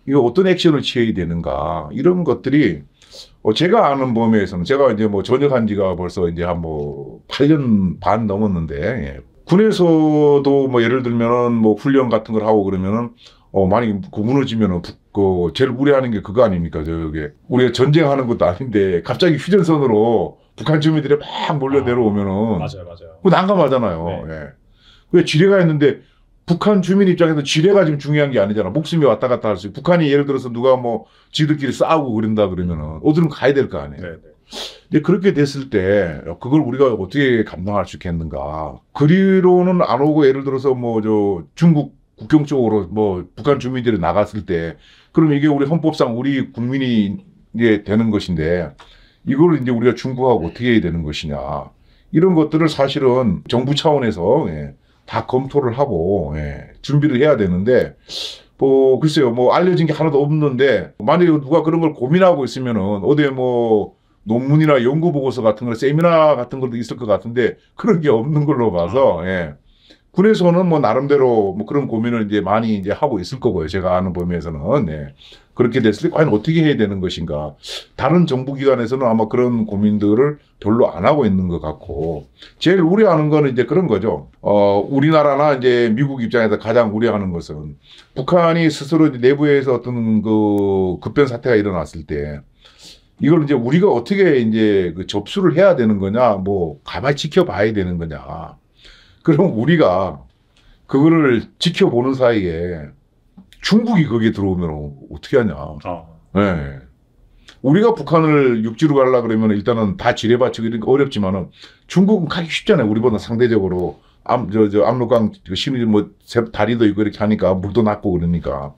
이거 어떤 액션을 취해야 되는가, 이런 것들이, 어, 제가 아는 범위에서는, 제가 이제 뭐 전역한 지가 벌써 이제 한 뭐, 8년 반 넘었는데, 예. 군에서도 뭐 예를 들면은 뭐 훈련 같은 걸 하고 그러면은, 어, 만약에 그 무너지면은, 북, 그, 제일 우려하는 게 그거 아닙니까? 저게. 우리가 전쟁하는 것도 아닌데, 갑자기 휴전선으로 북한 주민들이 막 몰려 아, 내려오면은 맞아요, 맞아요. 그 난감하잖아요. 네. 예. 왜 지뢰가 있는데 북한 주민 입장에서 지뢰가 지금 중요한 게 아니잖아. 목숨이 왔다 갔다 할 수. 있고. 북한이 예를 들어서 누가 뭐 지들끼리 싸우고 그런다 그러면은 음. 어디론 가야 될 거 아니에요. 네, 네. 근데 그렇게 됐을 때 그걸 우리가 어떻게 감당할 수 있겠는가. 그리로는 안 오고 예를 들어서 뭐 저 중국 국경 쪽으로 뭐 북한 주민들이 나갔을 때 그럼 이게 우리 헌법상 우리 국민이 이제 되는 것인데 이걸 이제 우리가 중국하고 어떻게 해야 되는 것이냐. 이런 것들을 사실은 정부 차원에서 예, 다 검토를 하고 예, 준비를 해야 되는데 뭐 글쎄요 뭐 알려진 게 하나도 없는데 만약에 누가 그런 걸 고민하고 있으면은 어디에 뭐 논문이나 연구 보고서 같은 거 세미나 같은 것도 있을 것 같은데 그런 게 없는 걸로 봐서 예. 군에서는 뭐 나름대로 뭐 그런 고민을 이제 많이 이제 하고 있을 거고요 제가 아는 범위에서는 예. 그렇게 됐을 때 과연 어떻게 해야 되는 것인가. 다른 정부기관에서는 아마 그런 고민들을 별로 안 하고 있는 것 같고 제일 우려하는 거는 이제 그런 거죠. 어, 우리나라나 이제 미국 입장에서 가장 우려하는 것은 북한이 스스로 내부에서 어떤 그 급변 사태가 일어났을 때 이걸 이제 우리가 어떻게 이제 그 접수를 해야 되는 거냐, 뭐 가만히 지켜봐야 되는 거냐. 그럼 우리가 그거를 지켜보는 사이에 중국이 거기에 들어오면 어떻게 하냐. 아. 네. 우리가 북한을 육지로 가려 그러면 일단은 다 지뢰받치고 이런 게 어렵지만은 중국은 가기 쉽잖아요. 우리보다 상대적으로. 암, 저, 저, 압록강 신이 그 뭐, 다리도 있고 이렇게 하니까 물도 낮고 그러니까.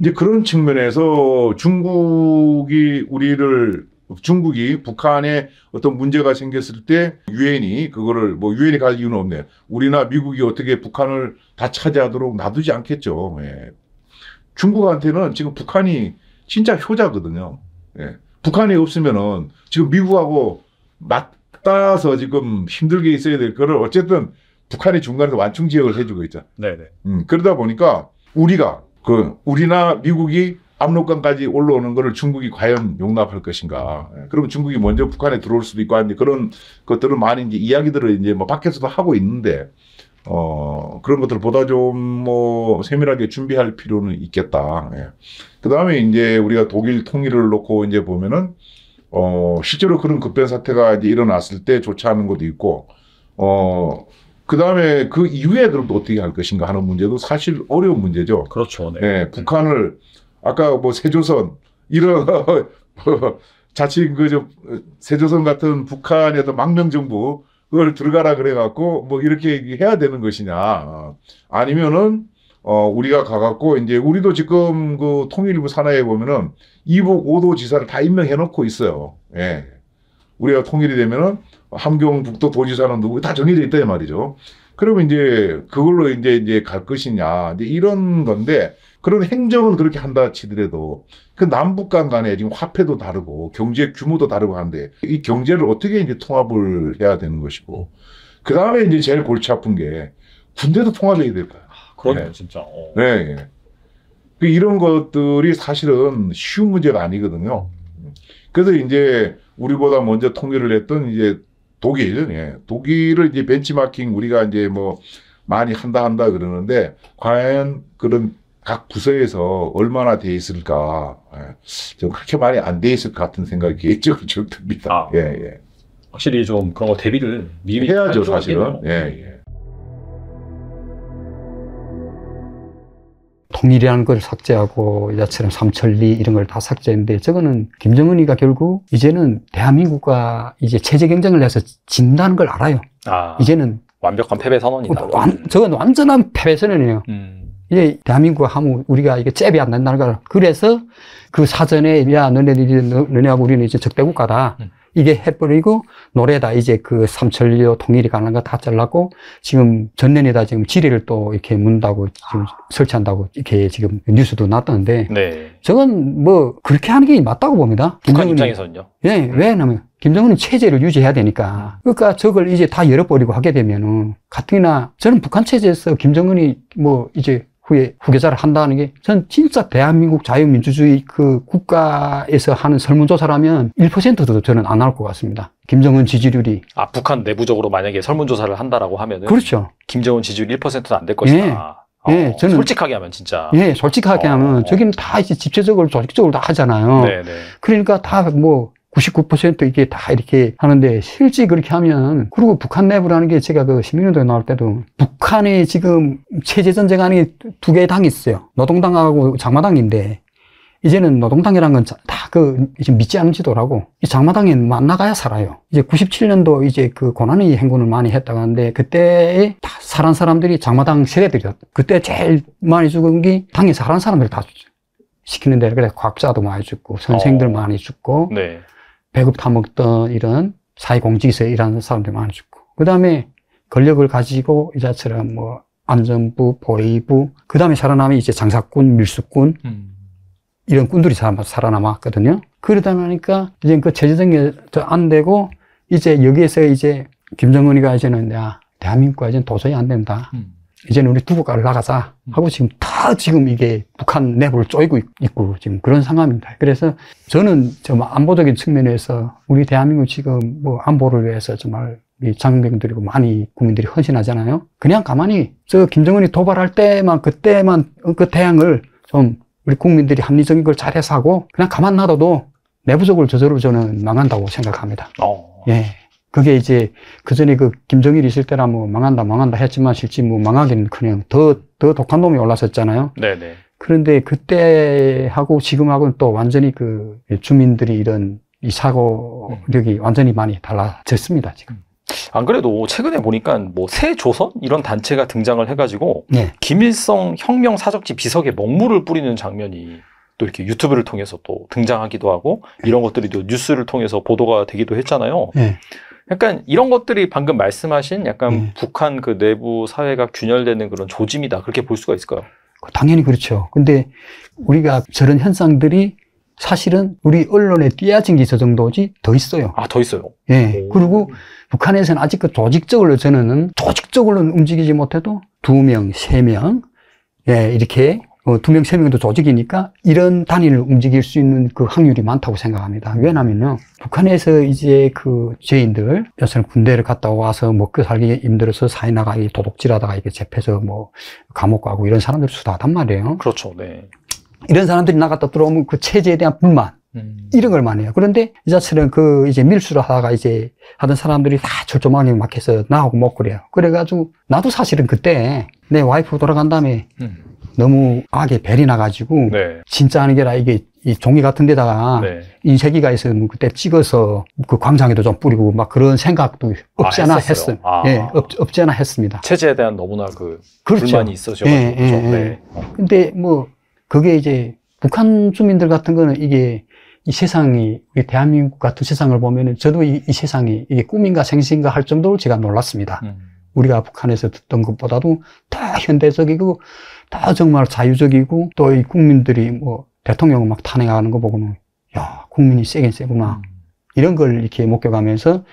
이제 그런 측면에서 중국이 우리를 중국이 북한에 어떤 문제가 생겼을 때 유엔이 그거를 뭐 유엔이 갈 이유는 없네. 우리나 미국이 어떻게 북한을 다 차지하도록 놔두지 않겠죠. 예. 중국한테는 지금 북한이 진짜 효자거든요. 예. 북한이 없으면은 지금 미국하고 맞닿아서 지금 힘들게 있어야 될 거를 어쨌든 북한이 중간에서 완충 지역을 해주고 있죠. 네네. 음, 그러다 보니까 우리가 그 우리나 미국이 압록강까지 올라오는 것을 중국이 과연 용납할 것인가. 예. 그러면 중국이 먼저 북한에 들어올 수도 있고 하는데 그런 것들을 많이 이제 이야기들을 이제 뭐 밖에서도 하고 있는데 어, 그런 것들 보다 좀 뭐 세밀하게 준비할 필요는 있겠다. 예. 그 다음에 이제 우리가 독일 통일을 놓고 이제 보면은 어, 실제로 그런 급변 사태가 이제 일어났을 때 좋지 않은 것도 있고, 어, 그 다음에 그 이후에 그럼 또 어떻게 할 것인가 하는 문제도 사실 어려운 문제죠. 그렇죠. 네. 예, 북한을 아까 뭐 세조선 이런 자칭 그저 세조선 같은 북한에서 망명 정부 그걸 들어가라 그래갖고 뭐 이렇게 해야 되는 것이냐 아니면은 어 우리가 가갖고 이제 우리도 지금 그 통일부 산하에 보면은 이북 오도 지사를 다 임명해놓고 있어요. 예. 우리가 통일이 되면은 함경북도 도지사는 누구 다 정해져 있다 이 말이죠. 그러면 이제 그걸로 이제 이제 갈 것이냐 이제 이런 건데 그런 행정은 그렇게 한다 치더라도 그 남북 간 간에 지금 화폐도 다르고 경제 규모도 다르고 한데 이 경제를 어떻게 이제 통합을 해야 되는 것이고 그 다음에 이제 제일 골치 아픈 게 군대도 통합해야 될까요? 아, 그러네 네. 진짜. 어. 네. 네. 그 이런 것들이 사실은 쉬운 문제가 아니거든요. 그래서 이제 우리보다 먼저 통일을 했던 이제 독일, 예. 독일을 이제 벤치마킹 우리가 이제 뭐 많이 한다 한다 그러는데 과연 그런 각 부서에서 얼마나 돼 있을까 예. 좀 그렇게 많이 안 돼 있을 것 같은 생각이 개인적으로 좀 듭니다. 아, 예, 예. 확실히 좀 그런 거 대비를 미리 해야죠 사실은. 예, 예. 통일이라는 걸 삭제하고 야처럼 삼천리 이런 걸 다 삭제했는데 저거는 김정은이가 결국 이제는 대한민국과 이제 체제 경쟁을 해서 진다는 걸 알아요. 아, 이제는 완벽한 패배 선언이다. 완, 저건 완전한 패배 선언이에요. 음. 이게 대한민국 하면 우리가 이게 잽이 안된다는 거야. 그래서 그 사전에 야 너네들이 너네하고 우리는 이제 적대국가다. 음. 이게 해버리고 노래다 이제 그 삼천리로 통일이 가는 거 다 잘랐고 지금 전년에다 지금 지리를 또 이렇게 문다고 지금 아. 설치한다고 이렇게 지금 뉴스도 났던데 네. 저건 뭐 그렇게 하는 게 맞다고 봅니다. 북한 입장에서는요. 예, 네, 음. 왜냐면 김정은은 체제를 유지해야 되니까. 아. 그러니까 저걸 이제 다 열어버리고 하게 되면은 가뜩이나 저는 북한 체제에서 김정은이 뭐 이제 후에 후계자를 한다는 게 전 진짜 대한민국 자유민주주의 그 국가에서 하는 설문조사라면 1%도 저는 안 나올 것 같습니다. 김정은 지지율이 아 북한 내부적으로 만약에 설문조사를 한다라고 하면은 그렇죠. 김정은 지지율 1%는 안 될 것이다. 예. 어, 예, 저는 솔직하게 하면 진짜. 예, 솔직하게 어, 하면 저기는 다 이제 집체적으로 조직적으로 다 하잖아요. 네네. 네. 그러니까 다뭐 99% 이게 다 이렇게 하는데 실제 그렇게 하면 그리고 북한 내부라는 게 제가 그 시민운동 나올 때도 북한이 지금 체제 전쟁 안에 두 개의 당이 있어요. 노동당하고 장마당인데 이제는 노동당이란 건 다 그 이제 믿지 않는 지도라고 이 장마당에 만나가야 살아요. 이제 97년도 이제 그 고난의 행군을 많이 했다고 하는데 그때에 다 살한 사람들이 장마당 세대들이었. 그때 제일 많이 죽은 게 당에 살한 사람들이 다 죽죠. 시키는 대로 그래 과학자도 많이 죽고 선생들 어. 많이 죽고 네. 배급 타먹던 이런 사회공직에서 일하는 사람들이 많아졌고 그 다음에 권력을 가지고 이자처럼 뭐 안전부, 보위부 그 다음에 살아남은 이제 장사꾼, 밀수꾼 음. 이런 꾼들이 살아남았거든요 그러다 보니까 이제 그 체제정에도 안 되고 이제 여기에서 이제 김정은이가 이제는 대한민국과 이제 도저히 안 된다 음. 이제는 우리 두고가를 나가자 하고 지금 다 지금 이게 북한 내부를 쪼이고 있고 지금 그런 상황입니다. 그래서 저는 정말 안보적인 측면에서 우리 대한민국 지금 뭐 안보를 위해서 정말 이 장병들이고 많이 국민들이 헌신하잖아요. 그냥 가만히 저 김정은이 도발할 때만 그때만 그 대항을 좀 우리 국민들이 합리적인 걸 잘해서 하고 그냥 가만 놔둬도 내부적으로 저절로 저는 망한다고 생각합니다. 어. 예. 그게 이제 그전에 그 김정일 있을 때나 뭐 망한다 망한다 했지만 실제 뭐 망하기는 그냥 더, 더 독한 놈이 올라섰잖아요. 네네. 네. 그런데 그때하고 지금하고는 또 완전히 그 주민들이 이런 이 사고력이 음. 완전히 많이 달라졌습니다, 지금. 안 그래도 최근에 보니까 뭐 새 조선 이런 단체가 등장을 해가지고 네. 김일성 혁명 사적지 비석에 먹물을 뿌리는 장면이 또 이렇게 유튜브를 통해서 또 등장하기도 하고 이런 것들이 또 뉴스를 통해서 보도가 되기도 했잖아요. 네. 약간 이런 것들이 방금 말씀하신 약간 네. 북한 그 내부 사회가 균열되는 그런 조짐이다 그렇게 볼 수가 있을까요? 당연히 그렇죠. 근데 우리가 저런 현상들이 사실은 우리 언론에 띄어진 게 저 정도지 더 있어요. 아, 더 있어요. 예. 오. 그리고 북한에서는 아직도 그 조직적으로 저는 조직적으로는 움직이지 못해도 두 명, 세 명, 예, 이렇게 어, 두 명, 세 명도 조직이니까 이런 단위를 움직일 수 있는 그 확률이 많다고 생각합니다. 왜냐면은 북한에서 이제 그 죄인들, 몇살 군대를 갔다 와서 먹고 살기 힘들어서 사회 나가기 도둑질하다가 이렇게 잽혀서뭐 감옥 가고 이런 사람들 수다단 말이에요. 그렇죠. 네. 이런 사람들이 나갔다 들어오면 그 체제에 대한 불만, 음. 이런 걸 많이 해요. 그런데 이 자체는 그 이제 밀수를 하다가 이제 하던 사람들이 다 절조망이 막혀서 나하고 못 그래요. 그래가지고 나도 사실은 그때 내 와이프 돌아간 다음에 음. 너무 악에 벨이 나가지고 네. 진짜 하는 게 아니라 이게 이 종이 같은 데다가 네. 인쇄기가 있으면 그때 찍어서 그 광장에도 좀 뿌리고 막 그런 생각도 아, 없지 않아 아, 했어요. 아. 예, 없, 없지 않아 했습니다. 체제에 대한 너무나 그 그렇죠. 불만이 있으셔가지고. 예, 예, 그렇죠. 예. 네. 어. 근데 뭐 그게 이제 북한 주민들 같은 거는 이게 이 세상이 우리 대한민국 같은 세상을 보면은 저도 이, 이 세상이 이게 꿈인가 생신가 할 정도로 제가 놀랐습니다. 음. 우리가 북한에서 듣던 것보다도 다 현대적이고 다 정말 자유적이고 또 이 국민들이 뭐 대통령을 막 탄핵하는 거 보고는 야 국민이 세긴 세구나 음. 이런 걸 이렇게 목격하면서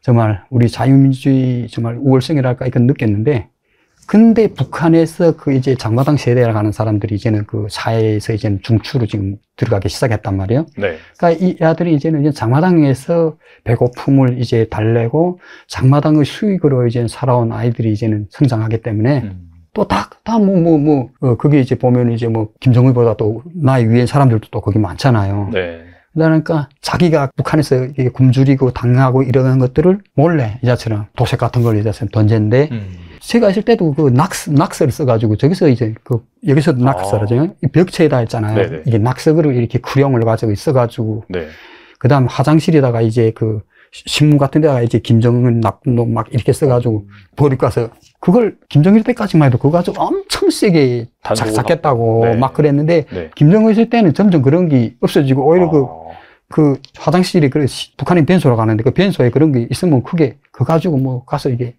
정말 우리 자유민주주의 정말 우월성이랄까 이건 느꼈는데 근데 북한에서 그 이제 장마당 세대라고 하는 사람들이 이제는 그 사회에서 이제 중추로 지금 들어가기 시작했단 말이에요. 네. 그러니까 이 아들이 이제는 이제 장마당에서 배고픔을 이제 달래고 장마당의 수익으로 이제 살아온 아이들이 이제는 성장하기 때문에 음. 또다다뭐 뭐뭐 뭐, 뭐, 어, 그게 이제 보면 이제 뭐 김정은보다 또 나이 위에 사람들도 또 거기 많잖아요. 네. 그러니까 자기가 북한에서 이 굶주리고 당하고 이러는 것들을 몰래 이자처럼 도색 같은 걸 이자처럼 던진데 음. 제가 있을 때도 그 낙스, 낙서를 써가지고 저기서 이제 그, 여기서도 낙서라 아. 벽체에다 했잖아요. 네네. 네. 이게 낙서글을 이렇게 구령을 가지고 있어가지고 네. 그 다음 화장실에다가 이제 그 신문 같은 데다가 이제 김정은 낙쁜막 이렇게 써가지고 버릴 가서 그걸 김정일 때까지만 해도 그거 가지고 엄청 세게 작작했다고 네. 막 그랬는데 네. 김정은 있을 때는 점점 그런 게 없어지고 오히려 그 아. 그, 그 화장실이 그 북한이 변소로 가는데 그 변소에 그런 게 있으면 크게 그거 가지고 뭐 가서 이게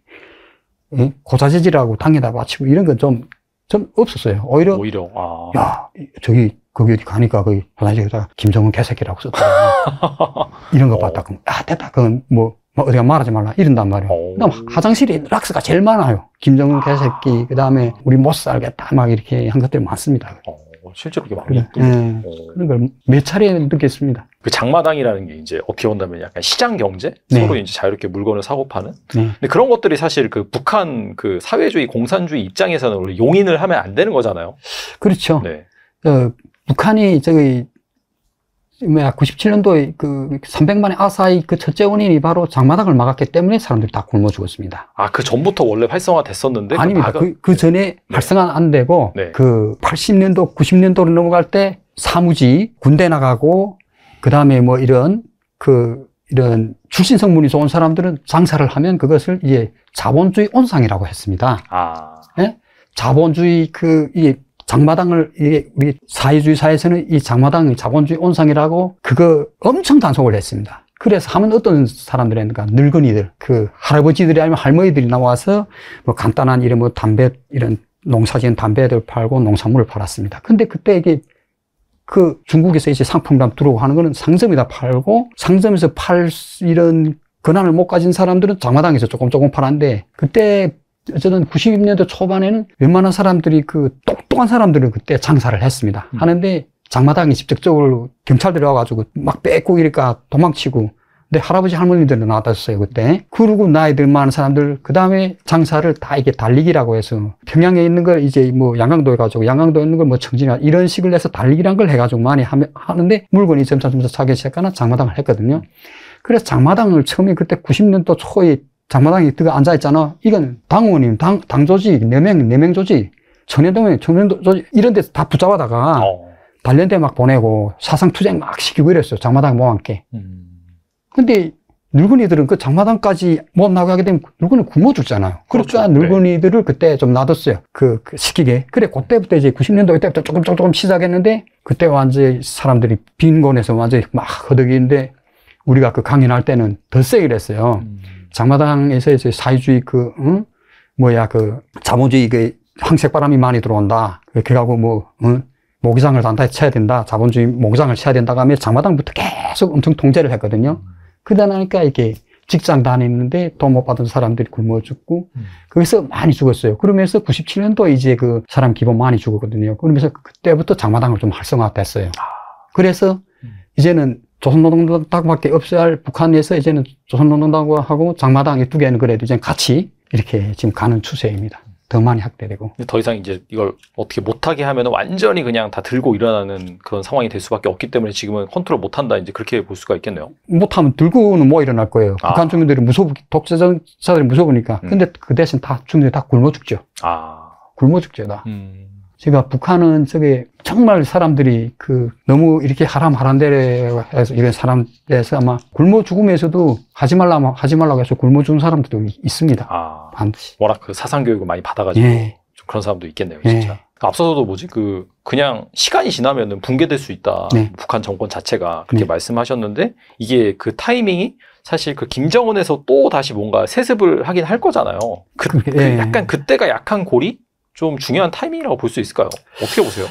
고사지질하고 당에다 맞히고 이런 건 좀 좀 없었어요. 오히려 오히려 아. 야 저기 거기 가니까 거기 화장실에다 김정은 개새끼라고 썼다 이런 거 어. 봤다 그럼 아 됐다 그건 뭐, 뭐 어디가 말하지 말라 이런단 말이에요. 어. 그다 화장실에 락스가 제일 많아요. 김정은 개새끼 그다음에 우리 못 살겠다 막 이렇게 한 것들 많습니다. 오. 어. 어, 실제로 이렇게 많이 있군 그런 걸몇 차례 느꼈습니다. 그 장마당이라는 게 이제 어떻게 본다면 약간 시장 경제 네. 서로 이제 자유롭게 물건을 사고 파는. 네. 근데 그런 것들이 사실 그 북한 그 사회주의 공산주의 입장에서는 원래 용인을 하면 안 되는 거잖아요. 그렇죠. 네. 어, 북한이 저기 뭐야 97년도에 그 300만의 아사히 그 첫째 원인이 바로 장마당을 막았기 때문에 사람들이 다 굶어 죽었습니다. 아 그 전부터 원래 활성화 됐었는데 그 아닙니다. 그, 그, 전에 네. 네. 활성화 안 되고 네. 그 80년도 90년도로 넘어갈 때 사무지 군대 나가고 그 다음에 뭐 이런 그 이런 출신 성분이서 온 사람들은 장사를 하면 그것을 이제 자본주의 온상이라고 했습니다. 아. 네? 자본주의 그이 장마당을 이 우리 사회주의 사회에서는 이 장마당이 자본주의 온상이라고 그거 엄청 단속을 했습니다. 그래서 하면 어떤 사람들이니까 늙은이들 그 할아버지들이 아니면 할머니들이 나와서 뭐 간단한 이런 뭐 담배 이런 농사지은 담배들 팔고 농산물을 팔았습니다. 근데 그때 이게 그 중국에서 이제 상품감 들어오고 하는 거는 상점에다 팔고 상점에서 팔 이런 권한을 못 가진 사람들은 장마당에서 조금 조금 팔았는데 그때 저는 90년대 초반에는 웬만한 사람들이 그 똑똑한 사람들은 그때 장사를 했습니다. 음. 하는데 장마당이 직접적으로 경찰 들어와가지고 막 뺏고 이러니까 도망치고 근데 할아버지 할머니들은 나왔어요 그때 그러고 나이들 많은 사람들 그 다음에 장사를 다 이게 달리기라고 해서 평양에 있는 걸 이제 뭐 양강도에 가지고 양강도에 있는 걸 뭐 청진이나 이런 식을 해서 달리기란 걸 해가지고 많이 하며, 하는데 물건이 점차 점차 차기 시작하나 장마당을 했거든요 그래서 장마당을 처음에 그때 90년도 초에 장마당에 들어가 앉아있잖아. 이건 당원님, 당, 당 조직, 내명, 네 내명 네 조직, 청년동맹, 청년 조직, 이런 데서 다 붙잡아다가 어. 단련대 막 보내고 사상투쟁 막 시키고 이랬어요. 장마당 모함께. 음. 근데 늙은이들은 그 장마당까지 못 나가게 되면 늙은이 굶어죽잖아요. 그러니까 그렇죠. 늙은이들을 네. 그때 좀 놔뒀어요. 그, 그 시키게. 그래, 그때부터 이제 90년도 그때부터 조금 조금 조금 시작했는데 그때 완전히 사람들이 빈곤에서 완전히 막 허덕이는데 우리가 그 강연할 때는 더 세게 했어요. 음. 장마당에서 이제 사회주의 그 응? 뭐야 그 자본주의 그 황색 바람이 많이 들어온다. 그래가고 뭐 응? 모기장을 단타에 쳐야 된다. 자본주의 모기장을 쳐야 된다고 하면 장마당부터 계속 엄청 통제를 했거든요. 그러다 나니까 이게 직장 다니는데 돈 못 받은 사람들이 굶어 죽고 음. 거기서 많이 죽었어요. 그러면서 97년도 이제 그 사람 기본 많이 죽었거든요. 그러면서 그때부터 장마당을 좀 활성화됐어요. 아. 그래서 음. 이제는 조선노동당밖에 없어야 할 북한에서 이제는 조선노동당하고 장마당이 두 개는 그래도 이제 같이 이렇게 지금 가는 추세입니다. 더 많이 확대되고. 더 이상 이제 이걸 어떻게 못하게 하면 완전히 그냥 다 들고 일어나는 그런 상황이 될 수밖에 없기 때문에 지금은 컨트롤 못한다 이제 그렇게 볼 수가 있겠네요. 못하면 들고는 뭐 일어날 거예요. 아. 북한 주민들이 무서워 독재자들이 무서우니까. 음. 근데 그 대신 다 주민들이 다 굶어 죽죠. 아. 굶어 죽죠 다. 음. 제가 북한은 저게 정말 사람들이 그 너무 이렇게 하람하람대로 해서 이런 사람들에서 아마 굶어 죽음에서도 하지 말라 하지 말라고 해서 굶어 죽은 사람들도 있습니다. 아, 반드시. 워낙 그 사상 교육을 많이 받아가지고 예. 좀 그런 사람도 있겠네요, 진짜. 예. 앞서서도 뭐지 그 그냥 시간이 지나면은 붕괴될 수 있다. 네. 북한 정권 자체가 그렇게 네. 말씀하셨는데 이게 그 타이밍이 사실 그 김정은에서 또 다시 뭔가 세습을 하긴 할 거잖아요. 그, 그, 예. 약간 그때가 약한 골이 좀 중요한 타이밍이라고 볼 수 있을까요? 어떻게 보세요?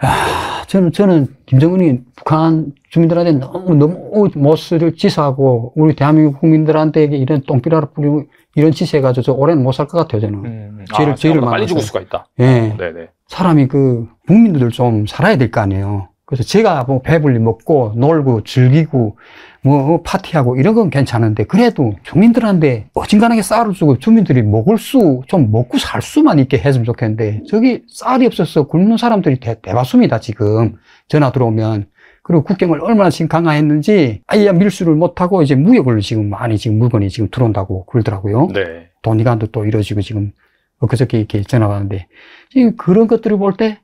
아, 저는 저는 김정은이 북한 주민들한테 너무 너무 못을 지사하고 우리 대한민국 국민들한테 이런 똥비라를 뿌리고 이런 짓해가지고 저 오래는 못 살 것 같아요 저는. 음, 죄를 음. 아, 죄를 빨리 죽을 수가 있다. 예. 네네. 사람이 그 국민들을 좀 살아야 될 거 아니에요. 그래서 제가 뭐 배불리 먹고 놀고 즐기고 뭐, 뭐 파티하고 이런 건 괜찮은데 그래도 주민들한테 어진간하게 쌀을 주고 주민들이 먹을 수 좀 먹고 살 수만 있게 했으면 좋겠는데 저기 쌀이 없어서 굶는 사람들이 대, 대다수입니다 지금 전화 들어오면 그리고 국경을 얼마나 지금 강화했는지 아예 밀수를 못하고 이제 무역을 지금 많이 지금 물건이 지금 들어온다고 그러더라고요 네. 돈이간도 또 이루어지고 지금 그저께 이렇게 전화 왔는데 지금 그런 것들을 볼 때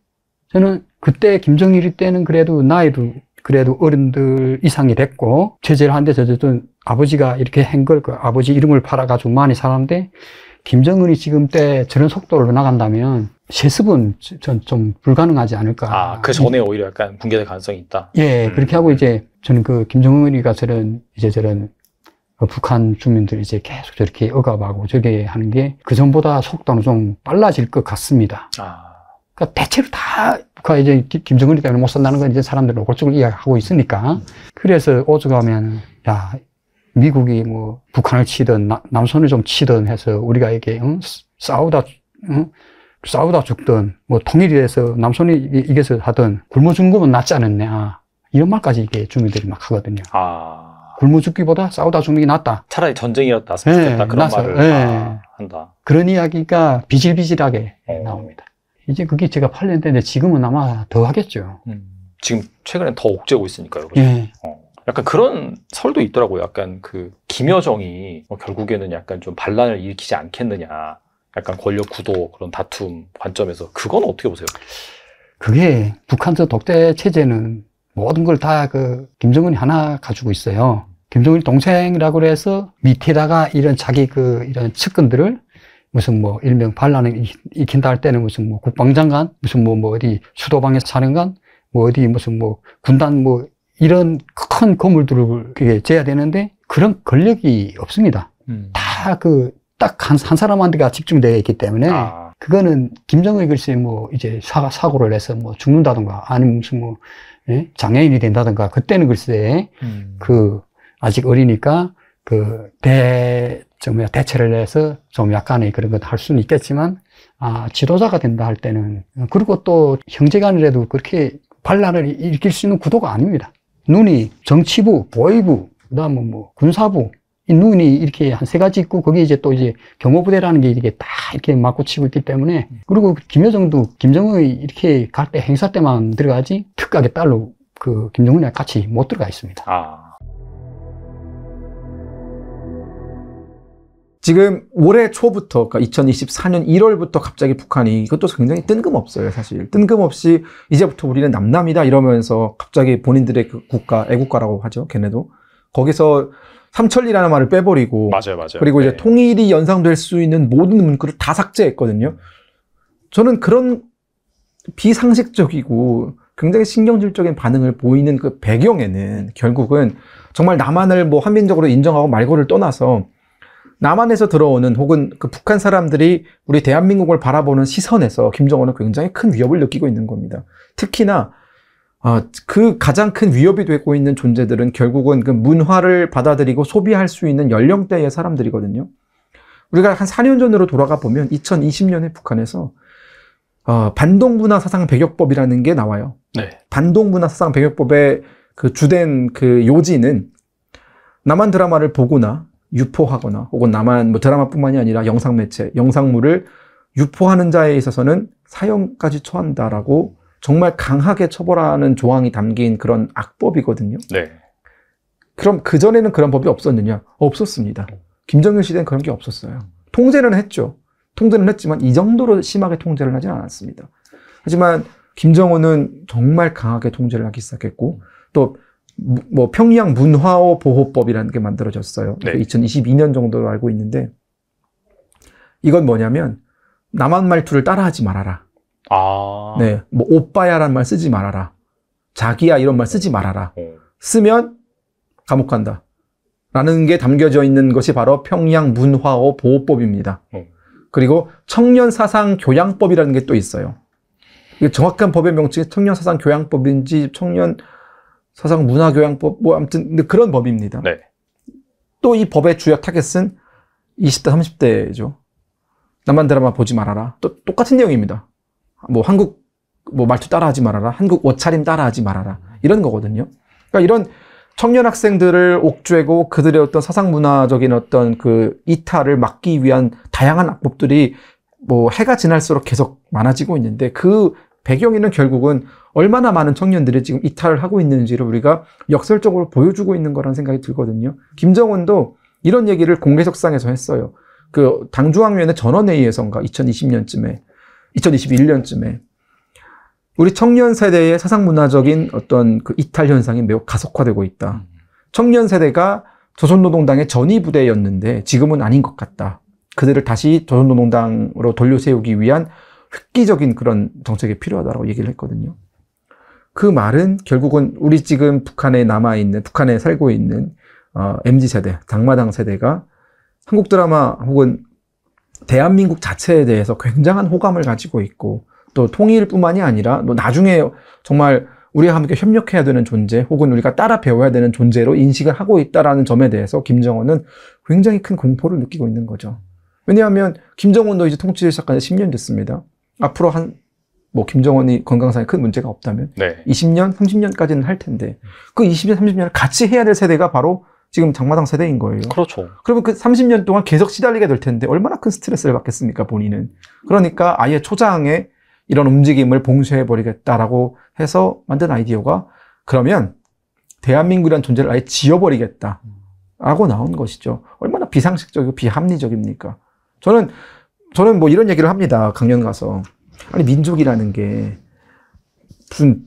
저는 그때 김정일 때는 그래도 나이도 그래도 어른들 이상이 됐고 제재를 한데 저쨌든 아버지가 이렇게 한걸 그 아버지 이름을 팔아가지고 많이 살았는데 김정은이 지금 때 저런 속도로 나간다면 세습은 전좀 불가능하지 않을까. 아, 그 전에 오히려 약간 붕괴될 가능성이 있다. 예, 음. 그렇게 하고 이제 저는 그 김정은이가 저런 이제 저런 어, 북한 주민들 이제 계속 저렇게 억압하고 저게 하는 게 그 전보다 속도는 좀 빨라질 것 같습니다. 아. 그러니까 대체로 다그 이제 김정은이 때문에 못 산다는 건 이제 사람들이 노골적이해하고 있으니까 그래서 오죽하면 야 미국이 뭐 북한을 치든 나, 남선을 좀 치든 해서 우리가 이게 응? 싸우다 응? 싸우다 죽든 뭐 통일이 돼서 남선이 이겨서 하든 굶어 죽는 거면 낫지 않았냐 이런 말까지 이게 주민들이 막 하거든요. 아... 굶어 죽기보다 싸우다 죽는 게 낫다. 차라리 전쟁이었다. 네, 그런 낫어. 말을 네. 아, 한다. 그런 이야기가 비질비질하게 어... 나옵니다. 이제 그게 제가 팔년 됐는데 지금은 아마 더 하겠죠. 음. 지금 최근엔 더 옥죄고 있으니까요. 예. 어. 약간 그런 설도 있더라고요. 약간 그 김여정이 뭐 결국에는 약간 좀 반란을 일으키지 않겠느냐. 약간 권력 구도 그런 다툼 관점에서 그건 어떻게 보세요? 그게 북한서 독재 체제는 모든 걸 다 그 김정은이 하나 가지고 있어요. 김정은이 동생이라고 해서 밑에다가 이런 자기 그 이런 측근들을 무슨 뭐 일명 반란을 익힌다 할 때는 무슨 뭐 국방장관, 무슨 뭐, 뭐 어디 수도방의 사령관, 뭐 어디 무슨 뭐 군단 뭐 이런 큰 건물들을 그게 재야 되는데 그런 권력이 없습니다. 음. 다그 딱한한 사람한테가 집중되어 있기 때문에 아. 그거는 김정은이 글쎄 뭐 이제 사, 사고를 해서뭐 죽는다든가 아니면 무슨 뭐 예? 장애인이 된다든가 그때는 글쎄 음. 그 아직 어리니까 그 대, 정말 대체를 해서 좀 약간의 그런 것 할 수는 있겠지만 아 지도자가 된다 할 때는 그리고 또 형제간이라도 그렇게 반란을 일으킬 수 있는 구도가 아닙니다. 눈이 정치부, 보위부, 그다음에 뭐 군사부 이 눈이 이렇게 한 세 가지 있고 거기 이제 또 이제 경호부대라는 게 이게 렇다 이렇게 맞고치고 있기 때문에 그리고 김여정도 김정은이 이렇게 갈 때 행사 때만 들어가지 특가게 딸로 그 김정은이랑 같이 못 들어가 있습니다. 아. 지금 올해 초부터, 그러니까 2024년 1월부터 갑자기 북한이 이것도 굉장히 뜬금없어요, 사실. 뜬금없이 이제부터 우리는 남남이다 이러면서 갑자기 본인들의 그 국가, 애국가라고 하죠, 걔네도. 거기서 삼천리라는 말을 빼버리고. 맞아요, 맞아요. 그리고 이제 네. 통일이 연상될 수 있는 모든 문구를 다 삭제했거든요. 저는 그런 비상식적이고 굉장히 신경질적인 반응을 보이는 그 배경에는 결국은 정말 남한을 뭐 한민적으로 인정하고 말고를 떠나서 남한에서 들어오는 혹은 그 북한 사람들이 우리 대한민국을 바라보는 시선에서 김정은은 굉장히 큰 위협을 느끼고 있는 겁니다. 특히나 아, 그 가장 큰 위협이 되고 있는 존재들은 결국은 그 문화를 받아들이고 소비할 수 있는 연령대의 사람들이거든요. 우리가 한 4년 전으로 돌아가 보면 2020년에 북한에서 아, 반동문화 사상 배격법이라는 게 나와요. 네. 반동문화 사상 배격법의 그 주된 그 요지는 남한 드라마를 보거나 유포하거나 혹은 남한 뭐 드라마뿐만이 아니라 영상 매체, 영상물을 유포하는 자에 있어서는 사형까지 처한다라고 정말 강하게 처벌하는 조항이 담긴 그런 악법이거든요. 네. 그럼 그 전에는 그런 법이 없었느냐? 없었습니다. 김정일 시대는 그런 게 없었어요. 통제는 했죠. 통제는 했지만 이 정도로 심하게 통제를 하진 않았습니다. 하지만 김정은은 정말 강하게 통제를 하기 시작했고 또뭐 평양 문화호 보호법이라는 게 만들어졌어요. 네. 2022년 그 정도로 알고 있는데 이건 뭐냐면 남한 말투를 따라하지 말아라. 아... 네, 뭐 오빠야란 말 쓰지 말아라. 자기야 이런 말 쓰지 말아라. 네. 쓰면 감옥 간다. 라는 게 담겨져 있는 것이 바로 평양 문화호 보호법입니다. 네. 그리고 청년 사상 교양법이라는 게 또 있어요. 이게 정확한 법의 명칭이 청년 사상 교양법인지 청년 사상 문화교양법 뭐 아무튼 그런 법입니다. 네. 또이 법의 주요 타겟은 20대 30대죠. 남한 드라마 보지 말아라. 또 똑같은 내용입니다. 뭐 한국 뭐 말투 따라하지 말아라. 한국 옷차림 따라하지 말아라. 이런 거거든요. 그러니까 이런 청년 학생들을 옥죄고 그들의 어떤 사상 문화적인 어떤 그 이탈을 막기 위한 다양한 악법들이 뭐 해가 지날수록 계속 많아지고 있는데 그 배경에는 결국은 얼마나 많은 청년들이 지금 이탈을 하고 있는지를 우리가 역설적으로 보여주고 있는 거라는 생각이 들거든요. 김정은도 이런 얘기를 공개석상에서 했어요. 그 당중앙위원회 전원회의에선가 2020년쯤에 2021년쯤에 우리 청년 세대의 사상 문화적인 어떤 그 이탈 현상이 매우 가속화되고 있다. 청년 세대가 조선노동당의 전위 부대였는데 지금은 아닌 것 같다. 그들을 다시 조선노동당으로 돌려 세우기 위한 획기적인 그런 정책이 필요하다고 얘기를 했거든요. 그 말은 결국은 우리 지금 북한에 남아 있는 북한에 살고 있는 어, mz 세대, 당마당 세대가 한국 드라마 혹은 대한민국 자체에 대해서 굉장한 호감을 가지고 있고 또 통일뿐만이 아니라 또 나중에 정말 우리와 함께 협력해야 되는 존재 혹은 우리가 따라 배워야 되는 존재로 인식을 하고 있다라는 점에 대해서 김정은은 굉장히 큰 공포를 느끼고 있는 거죠. 왜냐하면 김정은도 이제 통치를 시작한 지 10년 됐습니다. 앞으로 한뭐 김정은이 건강상에 큰 문제가 없다면 네. 20년, 30년까지는 할 텐데 그 20년, 30년을 같이 해야 될 세대가 바로 지금 장마당 세대인 거예요. 그렇죠. 그러면 그 30년 동안 계속 시달리게 될 텐데 얼마나 큰 스트레스를 받겠습니까, 본인은. 그러니까 아예 초장에 이런 움직임을 봉쇄해 버리겠다라고 해서 만든 아이디어가 그러면 대한민국이란 존재를 아예 지워버리겠다. 라고 나온 것이죠. 얼마나 비상식적이고 비합리적입니까? 저는, 저는 뭐 이런 얘기를 합니다. 강연 가서. 아니 민족이라는 게 무슨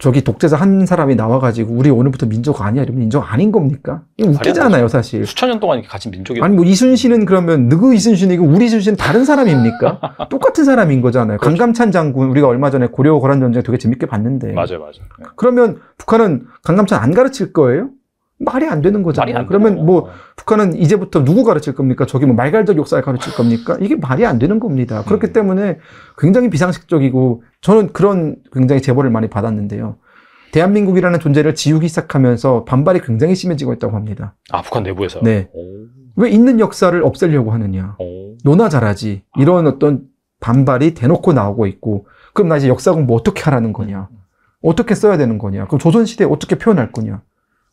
저기 독재자 한 사람이 나와가지고 우리 오늘부터 민족 아니야 이러면 인정 아닌 겁니까? 이거 웃기잖아요 사실. 수천 년 동안 같이 민족이. 아니 뭐 이순신은 그러면 누구 이순신이고 우리 이순신 은 다른 사람입니까? 똑같은 사람인 거잖아요. 그렇죠. 강감찬 장군 우리가 얼마 전에 고려 거란 전쟁 되게 재밌게 봤는데. 맞아요, 맞아요. 네. 그러면 북한은 강감찬 안 가르칠 거예요? 말이 안 되는 거잖아요. 안 그러면 뭐 북한은 이제부터 누구 가르칠 겁니까? 저기 뭐 말갈적 역사를 가르칠 겁니까? 이게 말이 안 되는 겁니다. 음. 그렇기 음. 때문에 굉장히 비상식적이고 저는 그런 굉장히 제보를 많이 받았는데요. 대한민국이라는 존재를 지우기 시작하면서 반발이 굉장히 심해지고 있다고 합니다. 아 북한 내부에서. 네. 오. 왜 있는 역사를 없애려고 하느냐. 오. 노나 잘하지. 이런 아. 어떤 반발이 대놓고 나오고 있고 그럼 나 이제 역사 공부 뭐 어떻게 하라는 거냐. 음. 어떻게 써야 되는 거냐. 그럼 조선시대 어떻게 표현할 거냐.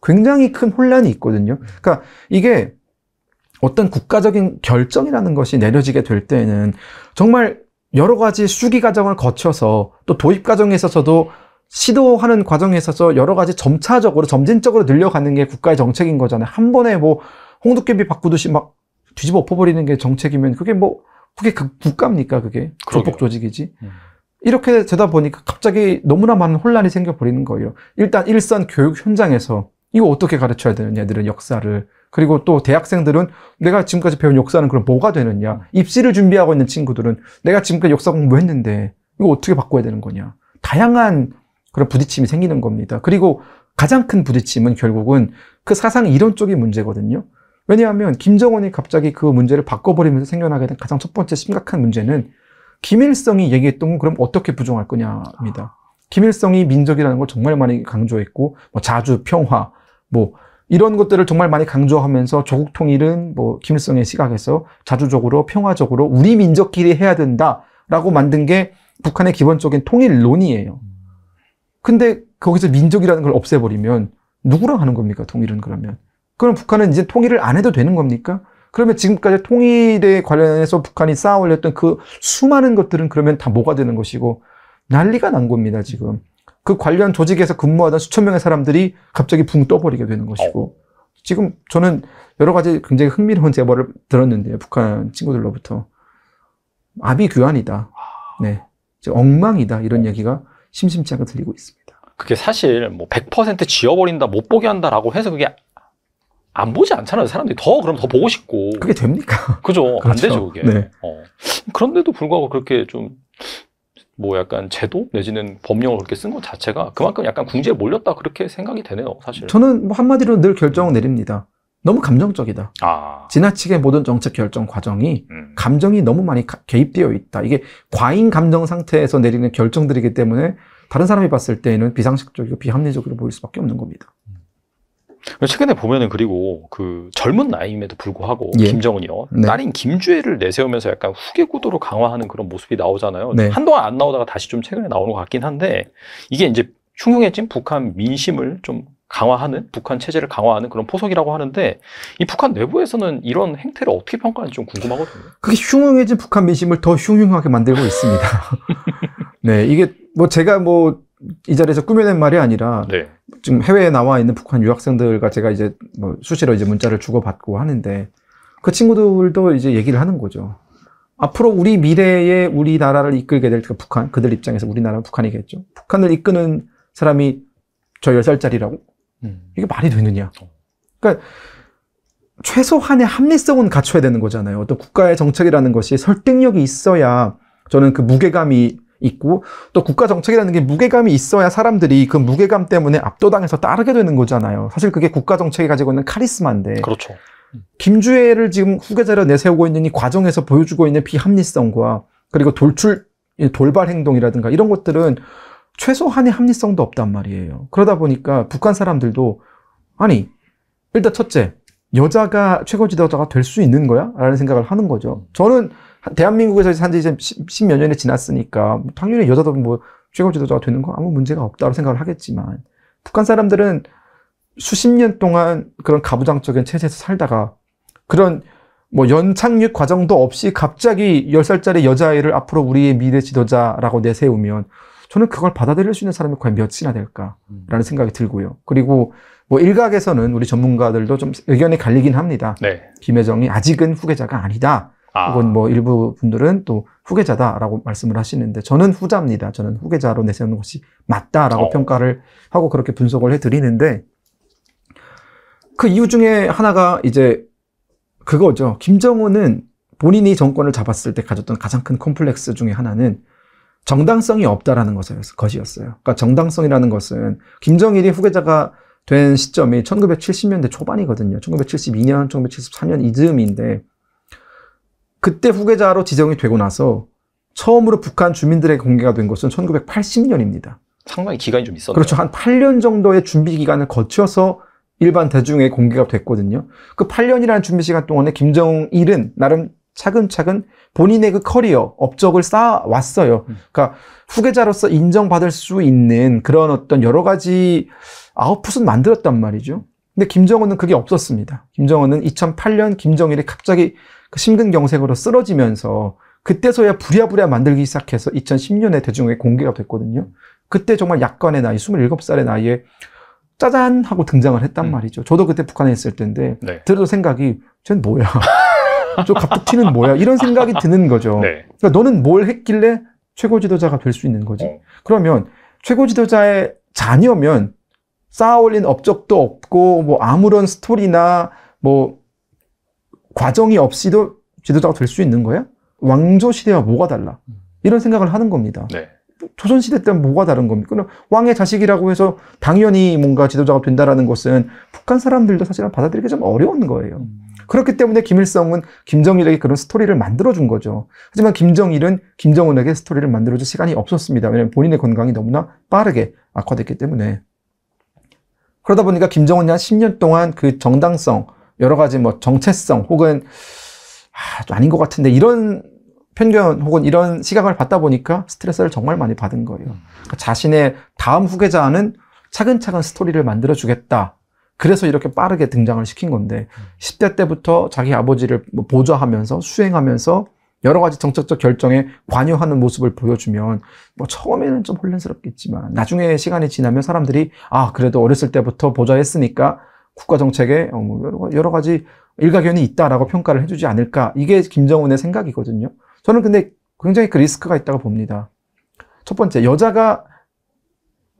굉장히 큰 혼란이 있거든요. 그러니까 이게 어떤 국가적인 결정이라는 것이 내려지게 될 때에는 정말 여러 가지 수기 과정을 거쳐서 또 도입 과정에 있어서도 시도하는 과정에 있어서 여러 가지 점차적으로 점진적으로 늘려가는 게 국가의 정책인 거잖아요. 한 번에 뭐 홍두깨비 바꾸듯이 막 뒤집어 엎어버리는 게 정책이면 그게 뭐 그게 그 국가입니까 그게 조폭 조직이지. 음. 이렇게 되다 보니까 갑자기 너무나 많은 혼란이 생겨버리는 거예요. 일단 일선 교육 현장에서 이거 어떻게 가르쳐야 되느냐, 애들은 역사를. 그리고 또 대학생들은 내가 지금까지 배운 역사는 그럼 뭐가 되느냐. 입시를 준비하고 있는 친구들은 내가 지금까지 역사 공부했는데 뭐 이거 어떻게 바꿔야 되는 거냐. 다양한 그런 부딪힘이 생기는 겁니다. 그리고 가장 큰 부딪힘은 결국은 그 사상 이론 쪽의 문제거든요. 왜냐하면 김정은이 갑자기 그 문제를 바꿔버리면서 생겨나게 된 가장 첫 번째 심각한 문제는 김일성이 얘기했던 건 그럼 어떻게 부정할 거냐입니다. 김일성이 민족이라는 걸 정말 많이 강조했고 뭐 자주 평화 뭐 이런 것들을 정말 많이 강조하면서 조국 통일은 뭐 김일성의 시각에서 자주적으로 평화적으로 우리 민족끼리 해야 된다라고 만든 게 북한의 기본적인 통일론이에요. 근데 거기서 민족이라는 걸 없애버리면 누구랑 하는 겁니까 통일은 그러면? 그럼 북한은 이제 통일을 안 해도 되는 겁니까? 그러면 지금까지 통일에 관련해서 북한이 쌓아올렸던 그 수많은 것들은 그러면 다 뭐가 되는 것이고 난리가 난 겁니다 지금. 그 관련 조직에서 근무하던 수천 명의 사람들이 갑자기 붕 떠버리게 되는 것이고 어. 지금 저는 여러 가지 굉장히 흥미로운 제보를 들었는데요. 북한 친구들로부터 아비 교환이다. 아. 네. 엉망이다 이런 얘기가 심심치 않게 들리고 있습니다. 그게 사실 뭐 100% 지워버린다 못 보게 한다라고 해서 그게 안 보지 않잖아요. 사람들이 더 그럼 더 보고 싶고 그게 됩니까? 그죠? 그렇죠. 안 되죠 그게. 네. 어. 그런데도 불구하고 그렇게 좀뭐 약간 제도 내지는 법령을 그렇게 쓴 것 자체가 그만큼 약간 궁지에 몰렸다 그렇게 생각이 되네요, 사실. 저는 뭐 한마디로 늘 결정을 내립니다. 너무 감정적이다. 아. 지나치게 모든 정책 결정 과정이 음. 감정이 너무 많이 개입되어 있다. 이게 과잉 감정 상태에서 내리는 결정들이기 때문에 다른 사람이 봤을 때에는 비상식적이고 비합리적으로 보일 수밖에 없는 겁니다. 최근에 보면은 그리고 그 젊은 나이임에도 불구하고 예. 김정은이요 네. 딸인 김주혜를 내세우면서 약간 후계 구도로 강화하는 그런 모습이 나오잖아요. 네. 한동안 안 나오다가 다시 좀 최근에 나오는 것 같긴 한데 이게 이제 흉흉해진 북한 민심을 좀 강화하는 북한 체제를 강화하는 그런 포석이라고 하는데 이 북한 내부에서는 이런 행태를 어떻게 평가하는지 좀 궁금하거든요. 그게 흉흉해진 북한 민심을 더 흉흉하게 만들고 있습니다. 네, 이게 뭐 제가 뭐이 자리에서 꾸며낸 말이 아니라 네. 지금 해외에 나와 있는 북한 유학생들과 제가 이제 뭐 수시로 이제 문자를 주고받고 하는데 그 친구들도 이제 얘기를 하는 거죠. 앞으로 우리 미래에 우리나라를 이끌게 될 그러니까 북한 그들 입장에서 우리나라 북한이겠죠. 북한을 이끄는 사람이 저 10살짜리라고? 음. 이게 말이 되느냐. 어. 그러니까 최소한의 합리성은 갖춰야 되는 거잖아요. 어떤 국가의 정책이라는 것이 설득력이 있어야 저는 그 무게감이 있고 또 국가 정책이라는 게 무게감이 있어야 사람들이 그 무게감 때문에 압도당해서 따르게 되는 거잖아요. 사실 그게 국가 정책이 가지고 있는 카리스마인데. 그렇죠. 김주애를 지금 후계자로 내세우고 있는 이 과정에서 보여주고 있는 비합리성과 그리고 돌출 돌발 행동이라든가 이런 것들은 최소한의 합리성도 없단 말이에요. 그러다 보니까 북한 사람들도 아니 일단 첫째 여자가 최고 지도자가 될 수 있는 거야? 라는 생각을 하는 거죠. 저는 대한민국에서 산 지 이제 십 몇 년이 지났으니까 당연히 여자도 뭐 최고 지도자가 되는 거 아무 문제가 없다고 생각을 하겠지만 북한 사람들은 수십 년 동안 그런 가부장적인 체제에서 살다가 그런 뭐 연착륙 과정도 없이 갑자기 열살짜리 여자아이를 앞으로 우리의 미래 지도자라고 내세우면 저는 그걸 받아들일 수 있는 사람이 과연 몇이나 될까라는 생각이 들고요. 그리고 뭐 일각에서는 우리 전문가들도 좀 의견이 갈리긴 합니다. 네. 김혜정이 아직은 후계자가 아니다. 아. 혹은 뭐 일부 분들은 또 후계자다라고 말씀을 하시는데 저는 후자입니다. 저는 후계자로 내세우는 것이 맞다라고 어. 평가를 하고 그렇게 분석을 해드리는데 그 이유 중에 하나가 이제 그거죠. 김정은은 본인이 정권을 잡았을 때 가졌던 가장 큰 콤플렉스 중에 하나는 정당성이 없다라는 것이었어요. 그러니까 정당성이라는 것은 김정일이 후계자가 된 시점이 1970년대 초반이거든요. 1972년, 1974년 이즈음인데 그때 후계자로 지정이 되고 나서 처음으로 북한 주민들에게 공개가 된 것은 1980년입니다. 상당히 기간이 좀 있었네요. 그렇죠. 한 8년 정도의 준비 기간을 거쳐서 일반 대중에 공개가 됐거든요. 그 8년이라는 준비 시간 동안에 김정일은 나름 차근차근 본인의 그 커리어, 업적을 쌓아왔어요. 음. 그러니까 후계자로서 인정받을 수 있는 그런 어떤 여러 가지 아웃풋은 만들었단 말이죠. 근데 김정은은 그게 없었습니다. 김정은은 2008년 김정일이 갑자기 그 심근경색으로 쓰러지면서 그때서야 부랴부랴 만들기 시작해서 2010년에 대중에 공개가 됐거든요. 그때 정말 약간의 나이, 27살의 나이에 짜잔 하고 등장을 했단 음. 말이죠. 저도 그때 북한에 있을 때인데 네. 들어도 생각이 쟤는 뭐야? 저 갑툭튀는 뭐야? 이런 생각이 드는 거죠. 네. 그러니까 너는 뭘 했길래 최고 지도자가 될 수 있는 거지? 어. 그러면 최고 지도자의 자녀면 쌓아올린 업적도 없고 뭐 아무런 스토리나 뭐 과정이 없이도 지도자가 될 수 있는 거야? 왕조 시대와 뭐가 달라? 이런 생각을 하는 겁니다. 네. 조선 시대 때는 뭐가 다른 겁니까? 왕의 자식이라고 해서 당연히 뭔가 지도자가 된다라는 것은 북한 사람들도 사실은 받아들이기 좀 어려운 거예요. 음. 그렇기 때문에 김일성은 김정일에게 그런 스토리를 만들어준 거죠. 하지만 김정일은 김정은에게 스토리를 만들어줄 시간이 없었습니다. 왜냐하면 본인의 건강이 너무나 빠르게 악화됐기 때문에. 그러다 보니까 김정은이 한 10년 동안 그 정당성, 여러 가지 뭐 정체성 혹은 아, 아닌 것 같은데 이런 편견 혹은 이런 시각을 받다 보니까 스트레스를 정말 많이 받은 거예요. 음. 그러니까 자신의 다음 후계자는 차근차근 스토리를 만들어 주겠다. 그래서 이렇게 빠르게 등장을 시킨 건데 10대 음. 때부터 자기 아버지를 뭐 보좌하면서 수행하면서 여러 가지 정책적 결정에 관여하는 모습을 보여주면 뭐 처음에는 좀 혼란스럽겠지만 나중에 시간이 지나면 사람들이 아 그래도 어렸을 때부터 보좌했으니까 국가 정책에 어, 뭐 여러 가지 일가견이 있다라고 평가를 해주지 않을까. 이게 김정은의 생각이거든요. 저는 근데 굉장히 그 리스크가 있다고 봅니다. 첫 번째, 여자가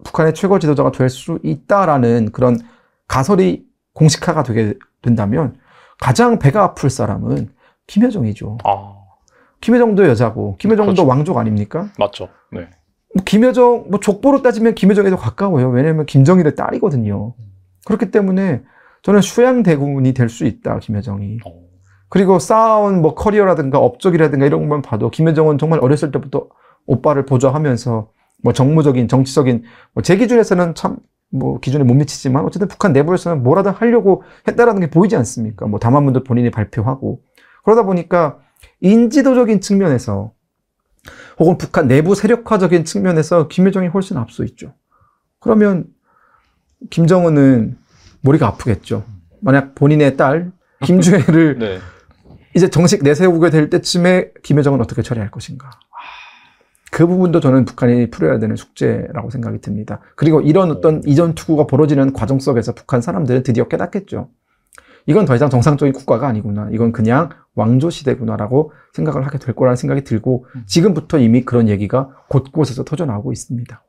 북한의 최고 지도자가 될 수 있다라는 그런 가설이 공식화가 되게 된다면 가장 배가 아플 사람은 김여정이죠. 아. 김여정도 여자고 김여정도 그렇죠. 왕족 아닙니까? 맞죠. 네. 뭐 김여정 뭐 족보로 따지면 김여정에도 가까워요. 왜냐하면 김정일의 딸이거든요. 음. 그렇기 때문에 저는 수양대군이 될 수 있다, 김여정이. 어. 그리고 쌓아온 뭐 커리어라든가 업적이라든가 이런 것만 봐도 김여정은 정말 어렸을 때부터 오빠를 보좌하면서 뭐 정무적인, 정치적인, 뭐제 기준에서는 참 뭐 기준에 못 미치지만 어쨌든 북한 내부에서는 뭐라도 하려고 했다라는 게 보이지 않습니까? 뭐 담화문도 본인이 발표하고. 그러다 보니까 인지도적인 측면에서 혹은 북한 내부 세력화적인 측면에서 김여정이 훨씬 앞서 있죠. 그러면 김정은은 머리가 아프겠죠. 만약 본인의 딸 김주혜를 네. 이제 정식 내세우게 될 때쯤에 김여정은 어떻게 처리할 것인가. 그 부분도 저는 북한이 풀어야 되는 숙제라고 생각이 듭니다. 그리고 이런 어떤 네. 이전 투구가 벌어지는 과정 속에서 북한 사람들은 드디어 깨닫겠죠. 이건 더 이상 정상적인 국가가 아니구나. 이건 그냥 왕조 시대구나라고 생각을 하게 될 거라는 생각이 들고 음. 지금부터 이미 그런 얘기가 곳곳에서 터져 나오고 있습니다.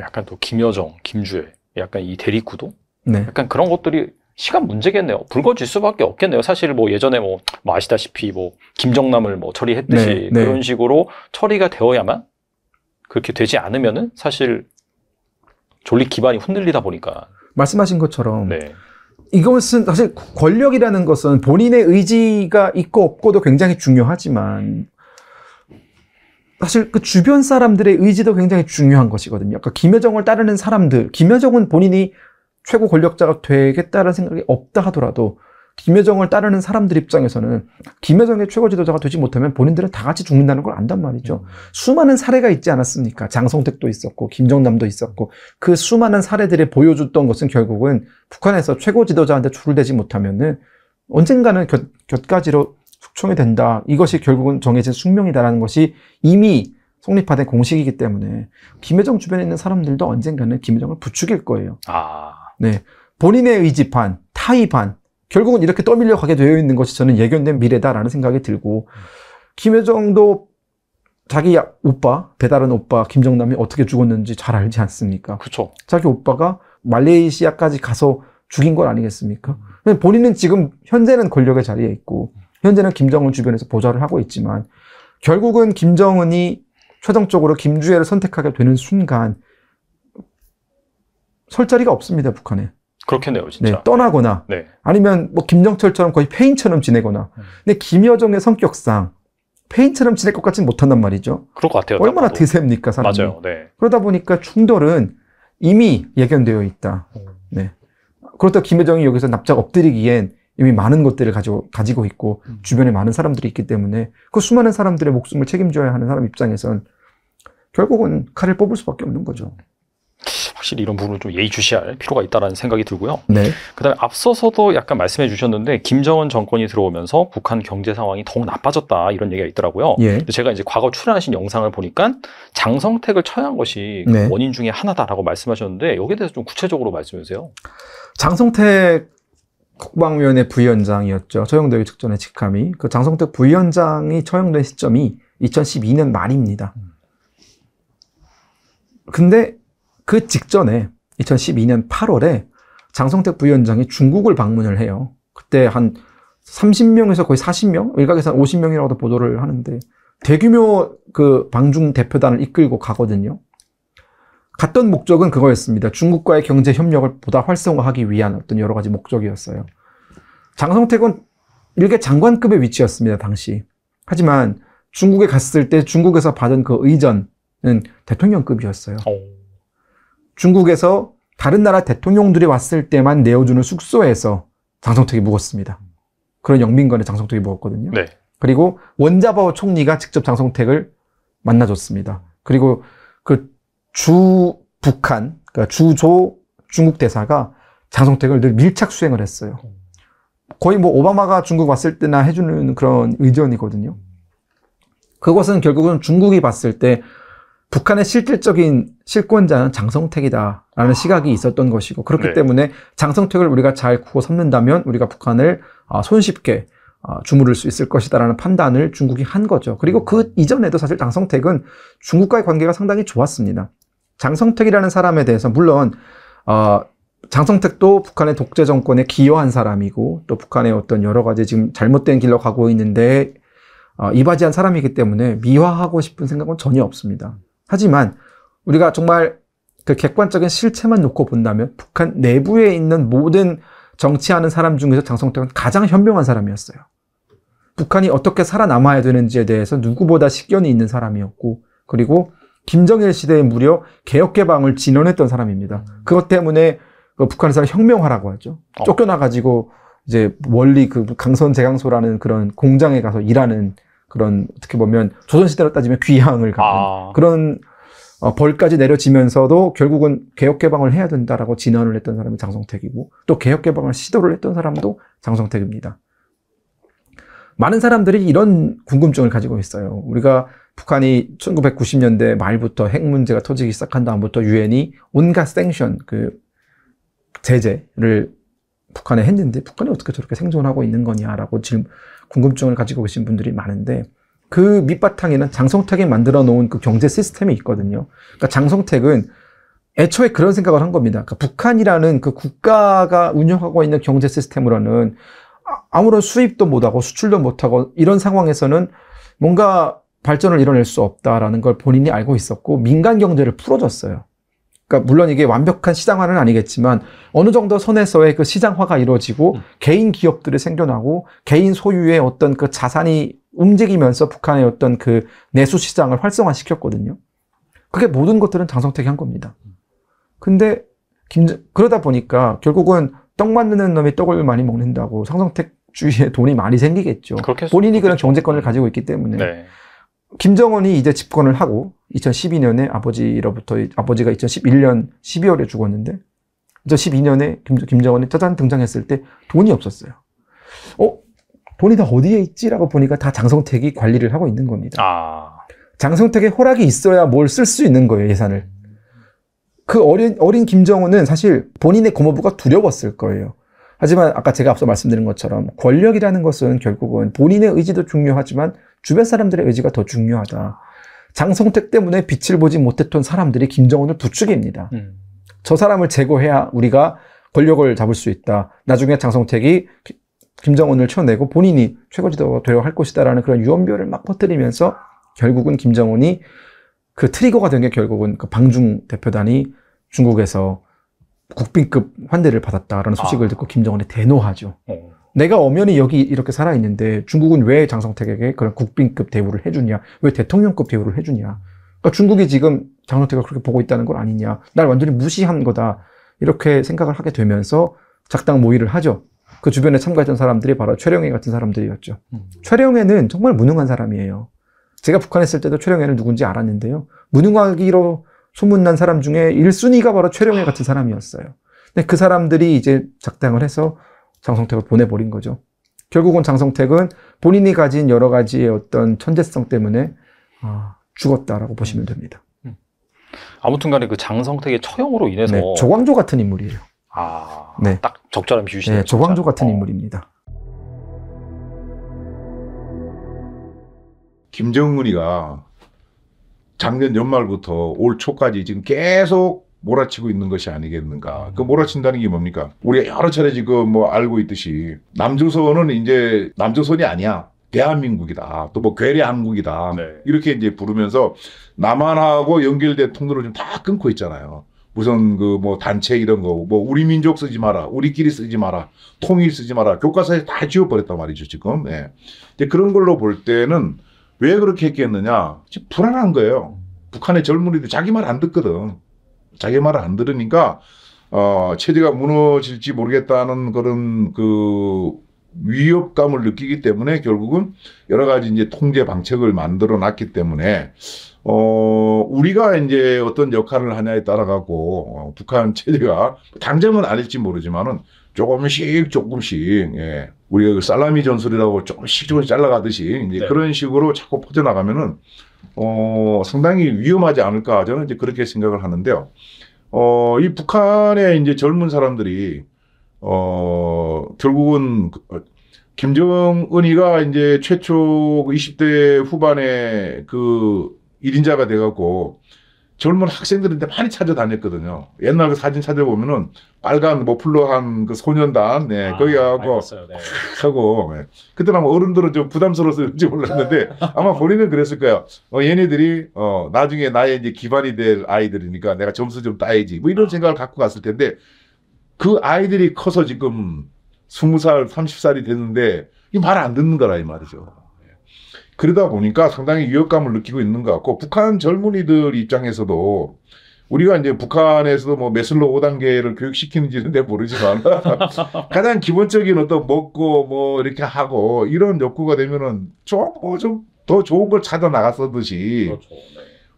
약간 또 김여정, 김주혜 약간 이 대립구도 네. 약간 그런 것들이 시간 문제겠네요. 불거질 수밖에 없겠네요. 사실 뭐 예전에 뭐, 뭐 아시다시피 뭐 김정남을 뭐 처리했듯이 네, 네. 그런 식으로 처리가 되어야만 그렇게 되지 않으면은 사실 졸리 기반이 흔들리다 보니까 말씀하신 것처럼 네. 이것은 사실 권력이라는 것은 본인의 의지가 있고 없고도 굉장히 중요하지만 사실 그 주변 사람들의 의지도 굉장히 중요한 것이거든요. 그 김여정을 따르는 사람들, 김여정은 본인이 최고 권력자가 되겠다는 생각이 없다 하더라도 김여정을 따르는 사람들 입장에서는 김여정의 최고 지도자가 되지 못하면 본인들은 다 같이 죽는다는 걸 안단 말이죠. 음. 수많은 사례가 있지 않았습니까? 장성택도 있었고 김정남도 있었고 그 수많은 사례들이 보여줬던 것은 결국은 북한에서 최고 지도자한테 줄을 대지 못하면은 언젠가는 곁, 곁가지로 숙청이 된다. 이것이 결국은 정해진 숙명이다라는 것이 이미 성립화된 공식이기 때문에 김혜정 주변에 있는 사람들도 언젠가는 김혜정을 부추길 거예요. 아. 네. 본인의 의지 판타이판 결국은 이렇게 떠밀려 가게 되어 있는 것이 저는 예견된 미래다라는 생각이 들고 김혜정도 자기 오빠 배달은 오빠 김정남이 어떻게 죽었는지 잘 알지 않습니까? 그렇죠. 자기 오빠가 말레이시아까지 가서 죽인 건 아니겠습니까? 음. 본인은 지금 현재는 권력의 자리에 있고 현재는 김정은 주변에서 보좌를 하고 있지만 결국은 김정은이 최종적으로 김주애를 선택하게 되는 순간 설 자리가 없습니다 북한에. 그렇겠네요, 진짜. 네, 떠나거나 네. 아니면 뭐 김정철처럼 거의 폐인처럼 지내거나. 음. 근데 김여정의 성격상 폐인처럼 지낼 것같진 못한단 말이죠. 그럴 것 같아요. 얼마나 나도. 드셉니까, 사람이. 맞아요. 네. 그러다 보니까 충돌은 이미 예견되어 있다. 음. 네. 그렇다 고 김여정이 여기서 납작 엎드리기엔 이미 많은 것들을 가지고, 가지고 있고 음. 주변에 많은 사람들이 있기 때문에 그 수많은 사람들의 목숨을 책임져야 하는 사람 입장에선 결국은 칼을 뽑을 수밖에 없는 거죠. 확실히 이런 부분을 좀 예의주시할 필요가 있다라는 생각이 들고요. 네. 그다음에 앞서서도 약간 말씀해 주셨는데 김정은 정권이 들어오면서 북한 경제 상황이 더욱 나빠졌다 이런 얘기가 있더라고요. 예. 제가 이제 과거 출연하신 영상을 보니까 장성택을 처한 것이 그 네. 원인 중에 하나다라고 말씀하셨는데 여기에 대해서 좀 구체적으로 말씀해 주세요. 장성택 국방위원회 부위원장이었죠. 처형되기 직전에 직함이. 그 장성택 부위원장이 처형된 시점이 2012년 말입니다. 근데 그 직전에 2012년 8월에 장성택 부위원장이 중국을 방문을 해요. 그때 한 30명에서 거의 40명? 일각에서 50명이라고도 보도를 하는데 대규모 그 방중 대표단을 이끌고 가거든요. 갔던 목적은 그거였습니다. 중국과의 경제 협력을 보다 활성화하기 위한 어떤 여러 가지 목적이었어요. 장성택은 일개 장관급의 위치였습니다, 당시. 하지만 중국에 갔을 때 중국에서 받은 그 의전은 대통령급이었어요. 오. 중국에서 다른 나라 대통령들이 왔을 때만 내어주는 숙소에서 장성택이 묵었습니다. 그런 영민관에 장성택이 묵었거든요. 네. 그리고 원자바오 총리가 직접 장성택을 만나줬습니다. 그리고 그주 북한, 그러니까 주조 중국 대사가 장성택을 늘 밀착 수행을 했어요. 거의 뭐 오바마가 중국 왔을 때나 해주는 그런 의전이거든요. 그것은 결국은 중국이 봤을 때 북한의 실질적인 실권자는 장성택이다라는 아. 시각이 있었던 것이고 그렇기 네. 때문에 장성택을 우리가 잘 구워 삼는다면 우리가 북한을 아, 손쉽게 아, 주무를 수 있을 것이다라는 판단을 중국이 한 거죠. 그리고 그 이전에도 사실 장성택은 중국과의 관계가 상당히 좋았습니다. 장성택이라는 사람에 대해서 물론 어, 장성택도 북한의 독재 정권에 기여한 사람이고 또 북한의 어떤 여러 가지 지금 잘못된 길로 가고 있는데 어, 이바지한 사람이기 때문에 미화하고 싶은 생각은 전혀 없습니다. 하지만 우리가 정말 그 객관적인 실체만 놓고 본다면 북한 내부에 있는 모든 정치하는 사람 중에서 장성택은 가장 현명한 사람이었어요. 북한이 어떻게 살아남아야 되는지에 대해서 누구보다 식견이 있는 사람이었고 그리고 김정일 시대에 무려 개혁개방을 진언했던 사람입니다. 음. 그것 때문에 그 북한에서 혁명화라고 하죠. 어. 쫓겨나가지고 이제 원리 그 강선 재강소라는 그런 공장에 가서 일하는 그런 어떻게 보면 조선시대로 따지면 귀향을 가는 아. 그런 어, 벌까지 내려지면서도 결국은 개혁개방을 해야 된다라고 진언을 했던 사람이 장성택이고 또 개혁개방을 시도를 했던 사람도 장성택입니다. 많은 사람들이 이런 궁금증을 가지고 있어요. 우리가 북한이 1990년대 말부터 핵 문제가 터지기 시작한 다음부터 유엔이 온갖 생션 그 제재를 북한에 했는데 북한이 어떻게 저렇게 생존하고 있는 거냐라고 지금 궁금증을 가지고 계신 분들이 많은데 그 밑바탕에는 장성택이 만들어 놓은 그 경제 시스템이 있거든요. 그러니까 장성택은 애초에 그런 생각을 한 겁니다. 그러니까 북한이라는 그 국가가 운영하고 있는 경제 시스템으로는 아, 아무런 수입도 못하고 수출도 못하고 이런 상황에서는 뭔가 발전을 이뤄낼 수 없다라는 걸 본인이 알고 있었고 민간 경제를 풀어줬어요. 그러니까 물론 이게 완벽한 시장화는 아니겠지만 어느 정도 선에서의 그 시장화가 이루어지고 음. 개인 기업들이 생겨나고 개인 소유의 어떤 그 자산이 움직이면서 북한의 어떤 그 내수 시장을 활성화시켰거든요. 그게 모든 것들은 장성택이 한 겁니다. 근데 김 그러다 보니까 결국은 떡 만드는 놈이 떡을 많이 먹는다고 상성택 주위에 돈이 많이 생기겠죠. 본인이 그렇겠죠. 그런 경제권을 가지고 있기 때문에. 네. 김정은이 이제 집권을 하고 2012년에 아버지로부터 아버지가 2011년 12월에 죽었는데 2012년에 김, 정은이 짜잔 등장했을 때 돈이 없었어요. 어? 돈이 다 어디에 있지라고 보니까 다 장성택이 관리를 하고 있는 겁니다. 아... 장성택의 호락이 있어야 뭘 쓸 수 있는 거예요, 예산을. 그 어린, 어린 김정은은 사실 본인의 고모부가 두려웠을 거예요. 하지만 아까 제가 앞서 말씀드린 것처럼 권력이라는 것은 결국은 본인의 의지도 중요하지만 주변 사람들의 의지가 더 중요하다. 장성택 때문에 빛을 보지 못했던 사람들이 김정은을 부추깁니다. 음. 저 사람을 제거해야 우리가 권력을 잡을 수 있다. 나중에 장성택이 기, 김정은을 쳐내고 본인이 최고지도가 되어 할 것이다라는 그런 유언비어를 막 퍼뜨리면서 결국은 김정은이 그 트리거가 된 게 결국은 그 방중 대표단이 중국에서 국빈급 환대를 받았다라는 소식을 아. 듣고 김정은이 대노하죠. 어. 내가 엄연히 여기 이렇게 살아있는데 중국은 왜 장성택에게 그런 국빈급 대우를 해주냐? 왜 대통령급 대우를 해주냐? 그러니까 중국이 지금 장성택을 그렇게 보고 있다는 건 아니냐? 날 완전히 무시한 거다. 이렇게 생각을 하게 되면서 작당 모의를 하죠. 그 주변에 참가했던 사람들이 바로 최령애 같은 사람들이었죠. 음. 최령애는 정말 무능한 사람이에요. 제가 북한에 있을 때도 최령애는 누군지 알았는데요. 무능하기로 소문난 사람 중에 1순위가 바로 최령애 같은 사람이었어요. 근데 그 사람들이 이제 작당을 해서 장성택을 보내버린 거죠. 결국은 장성택은 본인이 가진 여러 가지의 어떤 천재성 때문에 아, 죽었다라고 보시면 됩니다. 음. 아무튼간에 그 장성택의 처형으로 인해서 네, 조광조 같은 인물이에요. 아, 네. 딱 적절한 비유시네요. 네, 조광조 같은 어. 인물입니다. 김정은이가 작년 연말부터 올 초까지 지금 계속 몰아치고 있는 것이 아니겠는가. 그 음. 몰아친다는 게 뭡니까? 우리가 여러 차례 지금 뭐 알고 있듯이 남조선은 이제 남조선이 아니야. 대한민국이다. 또 뭐 괴뢰 한국이다. 네. 이렇게 이제 부르면서 남한하고 연결된 통로를 좀다 끊고 있잖아요. 우선 그 뭐 단체 이런 거, 뭐 우리 민족 쓰지 마라, 우리끼리 쓰지 마라, 통일 쓰지 마라, 교과서에 다 지워버렸단 말이죠 지금. 예. 근 그런 걸로 볼 때는 왜 그렇게 했겠느냐? 불안한 거예요. 북한의 젊은이들 자기 말 안 듣거든. 자기 말을 안 들으니까 어, 체제가 무너질지 모르겠다는 그런 그 위협감을 느끼기 때문에 결국은 여러 가지 이제 통제 방책을 만들어 놨기 때문에 어 우리가 이제 어떤 역할을 하냐에 따라 갖고 어, 북한 체제가 당장은 아닐지 모르지만은 조금씩 조금씩 예 우리가 그 살라미 전술이라고 조금씩 조금씩 잘라가듯이 이제 네. 그런 식으로 자꾸 퍼져나가면은 어, 상당히 위험하지 않을까 저는 이제 그렇게 생각을 하는데요. 어, 이 북한의 이제 젊은 사람들이 어, 결국은 그, 어, 김정은이가 이제 최초 20대 그 후반에 그 1인자가 돼갖고 젊은 학생들한테 많이 찾아다녔거든요. 옛날 그 사진 찾아보면은 빨간 머플러한 그 소년단, 네, 아, 거기 하고 네. 하고 네. 그때는 아마 어른들은 좀 부담스러웠을지 몰랐는데 아마 본인은 그랬을 거예요. 어, 얘네들이 어, 나중에 나의 이제 기반이 될 아이들이니까 내가 점수 좀 따야지 뭐 이런 아. 생각을 갖고 갔을 텐데 그 아이들이 커서 지금 스무 살 삼십 살이 됐는데 이 말 안 듣는 거라 이 말이죠. 그러다 보니까 상당히 위협감을 느끼고 있는 것 같고 북한 젊은이들 입장에서도 우리가 이제 북한에서도 뭐 메슬로 5단계를 교육시키는지는 내 모르지만 가장 기본적인 어떤 먹고 뭐 이렇게 하고 이런 욕구가 되면은 좀뭐좀더 좋은 걸 찾아 나갔었듯이 그렇죠. 네.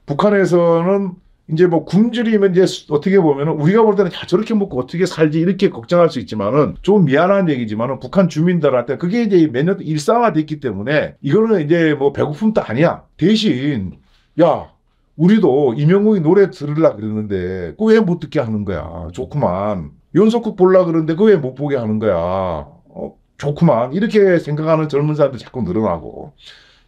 북한에서는 이제 뭐 굶주리면 이제 어떻게 보면 은 우리가 볼 때는 야 저렇게 먹고 어떻게 살지 이렇게 걱정할 수 있지만은 좀 미안한 얘기지만은 북한 주민들한테 그게 이제 몇년 일상화됐기 때문에 이거는 이제 뭐 배고픔도 아니야 대신 야 우리도 이명웅이 노래 들으려 그랬는데그 왜 못 듣게 하는 거야 좋구만 연속극 볼라 그러는데 그 왜 못 보게 하는 거야 어, 좋구만 이렇게 생각하는 젊은 사람들 자꾸 늘어나고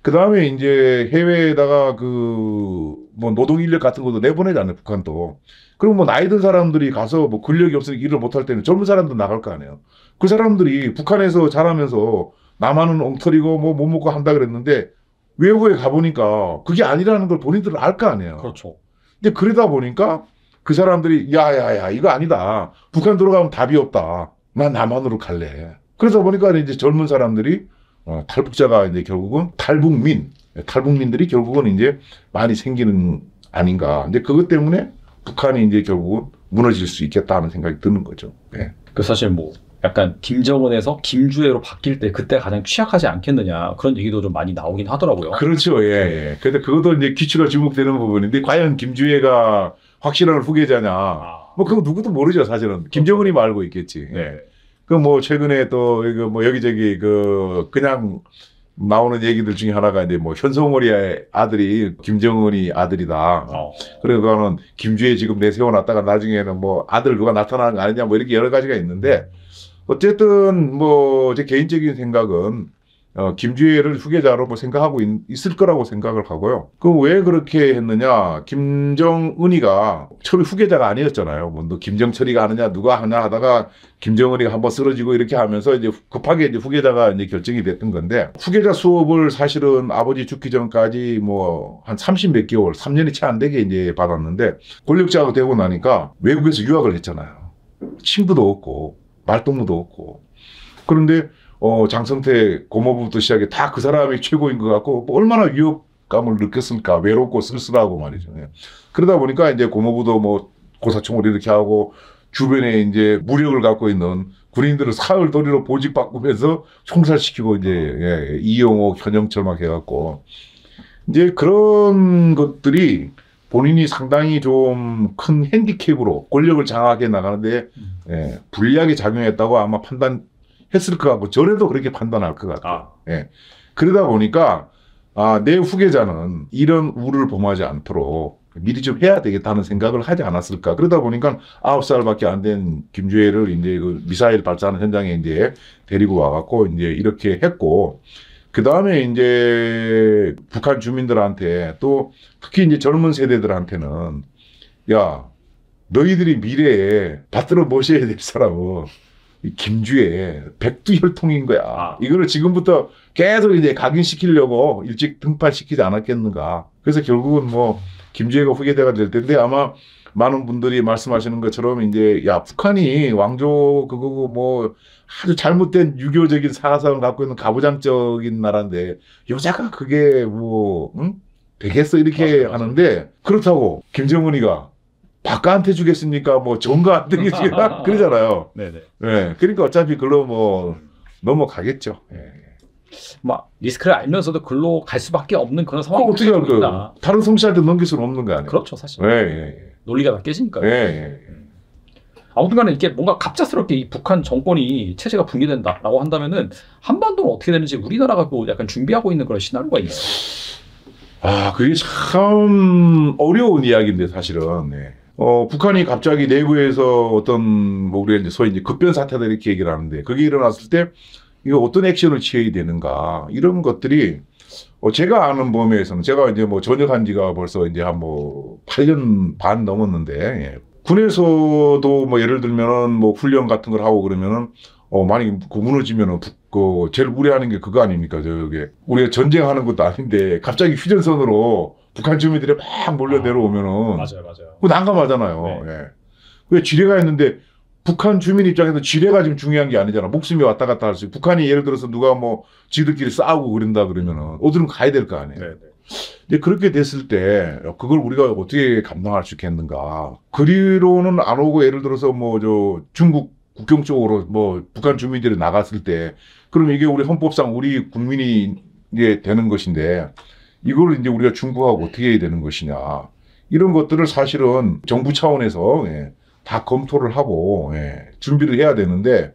그 다음에 이제 해외에다가 그뭐 노동 인력 같은 것도 내보내지않아요 북한도. 그럼 뭐 나이 든 사람들이 가서 뭐 근력이 없으니까 일을 못 할 때는 젊은 사람들 나갈 거 아니에요. 그 사람들이 북한에서 자라면서 남한은 엉터리고 뭐 못 먹고 한다 그랬는데 외국에 가보니까 그게 아니라는 걸 본인들은 알 거 아니에요. 그렇죠. 근데 그러다 보니까 그 사람들이 야야야 이거 아니다. 북한 들어가면 답이 없다. 난 남한으로 갈래. 그래서 보니까 이제 젊은 사람들이 어, 탈북자가 이제 결국은 탈북민, 탈북민들이 결국은 이제 많이 생기는 아닌가. 근데 그것 때문에 북한이 이제 결국은 무너질 수 있겠다는 생각이 드는 거죠. 예. 그 사실 뭐 약간 김정은에서 김주애로 바뀔 때 그때 가장 취약하지 않겠느냐 그런 얘기도 좀 많이 나오긴 하더라고요. 그렇죠. 예. 예. 근데 그것도 이제 기추가 주목되는 부분인데 과연 김주애가 확실한 후계자냐. 아. 뭐 그거 누구도 모르죠 사실은. 김정은이 말고 있겠지. 예. 네. 예. 그뭐 최근에 또그뭐 여기저기 그 그냥 나오는 얘기들 중에 하나가 이제 뭐현송월이의 아들이 김정은이 아들이다. 어. 그래서는 김주혜 지금 내세워놨다가 나중에는 뭐 아들 누가 나타나는 거 아니냐 뭐 이렇게 여러 가지가 있는데 음. 어쨌든 뭐제 개인적인 생각은 어, 김주혜를 후계자로 뭐 생각하고 있, 을 거라고 생각을 하고요. 그 왜 그렇게 했느냐? 김정은이가 처음에 후계자가 아니었잖아요. 뭐너 김정철이가 하느냐 누가 하냐 하다가 김정은이가 한번 쓰러지고 이렇게 하면서 이제 급하게 이제 후계자가 이제 결정이 됐던 건데 후계자 수업을 사실은 아버지 죽기 전까지 뭐 한30 몇 개월, 3년이 채 안 되게 이제 받았는데 권력자가 되고 나니까 외국에서 유학을 했잖아요. 친구도 없고 말동무도 없고 그런데 어, 장성태 고모부부터 시작해 다 그 사람이 최고인 것 같고 뭐 얼마나 위협감을 느꼈습니까? 외롭고 쓸쓸하고 말이죠. 예. 그러다 보니까 이제 고모부도 뭐 고사총을 이렇게 하고 주변에 이제 무력을 갖고 있는 군인들을 사흘 도리로 보직 바꾸면서 총살시키고 이제 예, 예 이용호 현영철 막 해갖고 이제 그런 것들이 본인이 상당히 좀 큰 핸디캡으로 권력을 장악해 나가는데 음. 예, 불리하게 작용했다고 아마 판단 했을 것 같고 저래도 그렇게 판단할 것같아 아. 예. 그러다 보니까 아, 내 후계자는 이런 우를 범하지 않도록 미리 좀 해야 되겠다는 생각을 하지 않았을까. 그러다 보니까 아홉 살밖에 안 된 김주혜를 이제 그 미사일 발사하는 현장에 이제 데리고 와갖고 이제 이렇게 했고, 그 다음에 이제 북한 주민들한테 또 특히 이제 젊은 세대들한테는 야, 너희들이 미래에 받들어 모셔야 될 사람은 김주의 백두혈통인 거야. 아. 이거를 지금부터 계속 이제 각인시키려고 일찍 등판시키지 않았겠는가. 그래서 결국은 뭐 김주혜가 후계자가 될 텐데 아마 많은 분들이 말씀하시는 것처럼 이제 야 북한이 왕조 그거 뭐 아주 잘못된 유교적인 사상을 갖고 있는 가부장적인 나라인데 여자가 그게 뭐 응? 되겠어 이렇게 맞아, 맞아. 하는데 그렇다고 김정은이가 박가한테 주겠습니까? 뭐 정가한테 주겠습니까? 그러잖아요. 네네. 네, 그러니까 어차피 글로 뭐 넘어가겠죠. 예. 막 뭐 리스크를 알면서도 글로 갈 수밖에 없는 그런 상황 어떻게 할까요? 다른 성씨한테 넘길 수는 없는 거 아니에요? 그렇죠, 사실. 예, 예, 예. 논리가 다 깨지니까. 예, 예. 예. 아무튼간에 이게 뭔가 갑작스럽게 이 북한 정권이 체제가 붕괴된다라고 한다면은 한반도는 어떻게 되는지 우리나라가 또 약간 준비하고 있는 그런 시나리오가 있나요? 아, 그게 참 어려운 이야기인데 사실은. 네. 어, 북한이 갑자기 내부에서 어떤, 뭐, 우리가 이제 소위 이제 급변 사태다 이렇게 얘기를 하는데, 그게 일어났을 때, 이거 어떤 액션을 취해야 되는가, 이런 것들이, 어, 제가 아는 범위에서는, 제가 이제 뭐 전역한 지가 벌써 이제 한 뭐, 8년 반 넘었는데, 예. 군에서도 뭐 예를 들면은 뭐 훈련 같은 걸 하고 그러면은, 어, 만약에 그 무너지면은, 북, 그, 제일 우려하는 게 그거 아닙니까? 저게. 우리가 전쟁하는 것도 아닌데, 갑자기 휴전선으로 북한 주민들이 막 몰려 아, 내려오면은 맞아요, 맞아요. 그 난감하잖아요. 네. 예. 왜 지뢰가 있는데 북한 주민 입장에서 지뢰가 지금 중요한 게 아니잖아. 목숨이 왔다 갔다 할 수. 있고. 북한이 예를 들어서 누가 뭐 지들끼리 싸우고 그런다 그러면은 음. 어디든 가야 될 거 아니에요. 네, 네. 근데 그렇게 됐을 때 그걸 우리가 어떻게 감당할 수 있겠는가. 그리로는 안 오고 예를 들어서 뭐 저 중국 국경 쪽으로 뭐 북한 주민들이 나갔을 때 그럼 이게 우리 헌법상 우리 국민이 이제 되는 것인데 이걸 이제 우리가 중국하고 어떻게 해야 되는 것이냐. 이런 것들을 사실은 정부 차원에서 예, 다 검토를 하고 예, 준비를 해야 되는데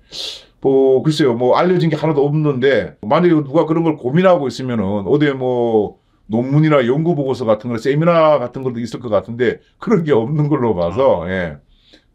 뭐 글쎄요 뭐 알려진 게 하나도 없는데 만약에 누가 그런 걸 고민하고 있으면은 어디에 뭐 논문이나 연구 보고서 같은 거 세미나 같은 것도 있을 것 같은데 그런 게 없는 걸로 봐서 예.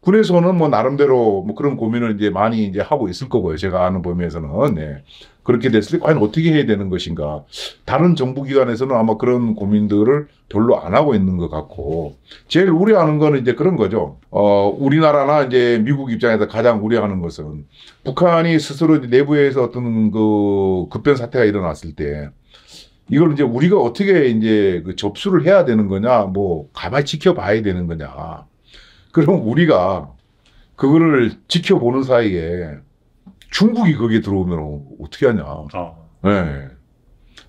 군에서는 뭐 나름대로 뭐 그런 고민을 이제 많이 이제 하고 있을 거고요. 제가 아는 범위에서는 네. 그렇게 됐을 때 과연 어떻게 해야 되는 것인가. 다른 정부기관에서는 아마 그런 고민들을 별로 안 하고 있는 것 같고 제일 우려하는 거는 이제 그런 거죠. 어 우리나라나 이제 미국 입장에서 가장 우려하는 것은 북한이 스스로 내부에서 어떤 그 급변 사태가 일어났을 때 이걸 이제 우리가 어떻게 이제 그 접수를 해야 되는 거냐, 뭐 가만히 지켜봐야 되는 거냐. 그럼 우리가 그거를 지켜보는 사이에 중국이 거기에 들어오면 어떻게 하냐. 아. 네.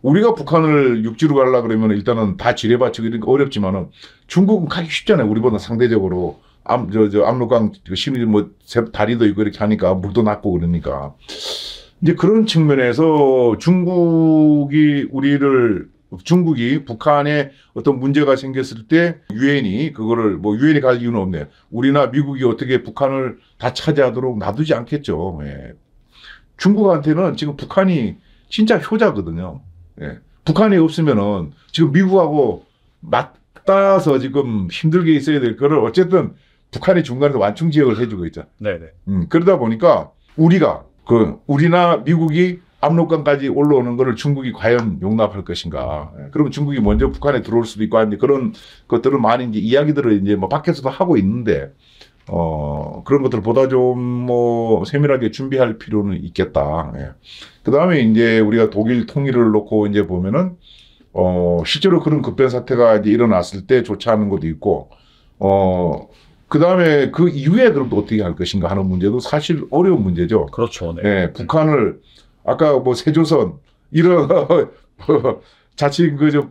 우리가 북한을 육지로 가려 그러면 일단은 다 지뢰받치고 이런 게 어렵지만은 중국은 가기 쉽잖아요. 우리보다 상대적으로 암, 저, 저, 압록강 심리 그 뭐 다리도 있고 이렇게 하니까 물도 낮고 그러니까. 이제 그런 측면에서 중국이 우리를 중국이 북한에 어떤 문제가 생겼을 때 유엔이 그거를 뭐 유엔이 갈 이유는 없네. 우리나 미국이 어떻게 북한을 다 차지하도록 놔두지 않겠죠. 예. 중국한테는 지금 북한이 진짜 효자거든요. 예. 북한이 없으면은 지금 미국하고 맞닿아서 지금 힘들게 있어야 될 거를 어쨌든 북한이 중간에서 완충 지역을 해주고 있잖 네네. 음, 그러다 보니까 우리가 그 우리나 미국이 압록강까지 올라오는 것을 중국이 과연 용납할 것인가. 네. 그러면 중국이 먼저 북한에 들어올 수도 있고 하는데 그런 것들을 많이 이제 이야기들을 이제 뭐 밖에서도 하고 있는데 어, 그런 것들 보다 좀 뭐 세밀하게 준비할 필요는 있겠다. 예. 그 다음에 이제 우리가 독일 통일을 놓고 이제 보면은 어, 실제로 그런 급변 사태가 이제 일어났을 때 조치하는 것도 있고 어, 그 다음에 그 이후에 그럼 또 어떻게 할 것인가 하는 문제도 사실 어려운 문제죠. 그렇죠. 네. 예, 북한을 음. 아까 뭐 세조선 이런 자칭 그저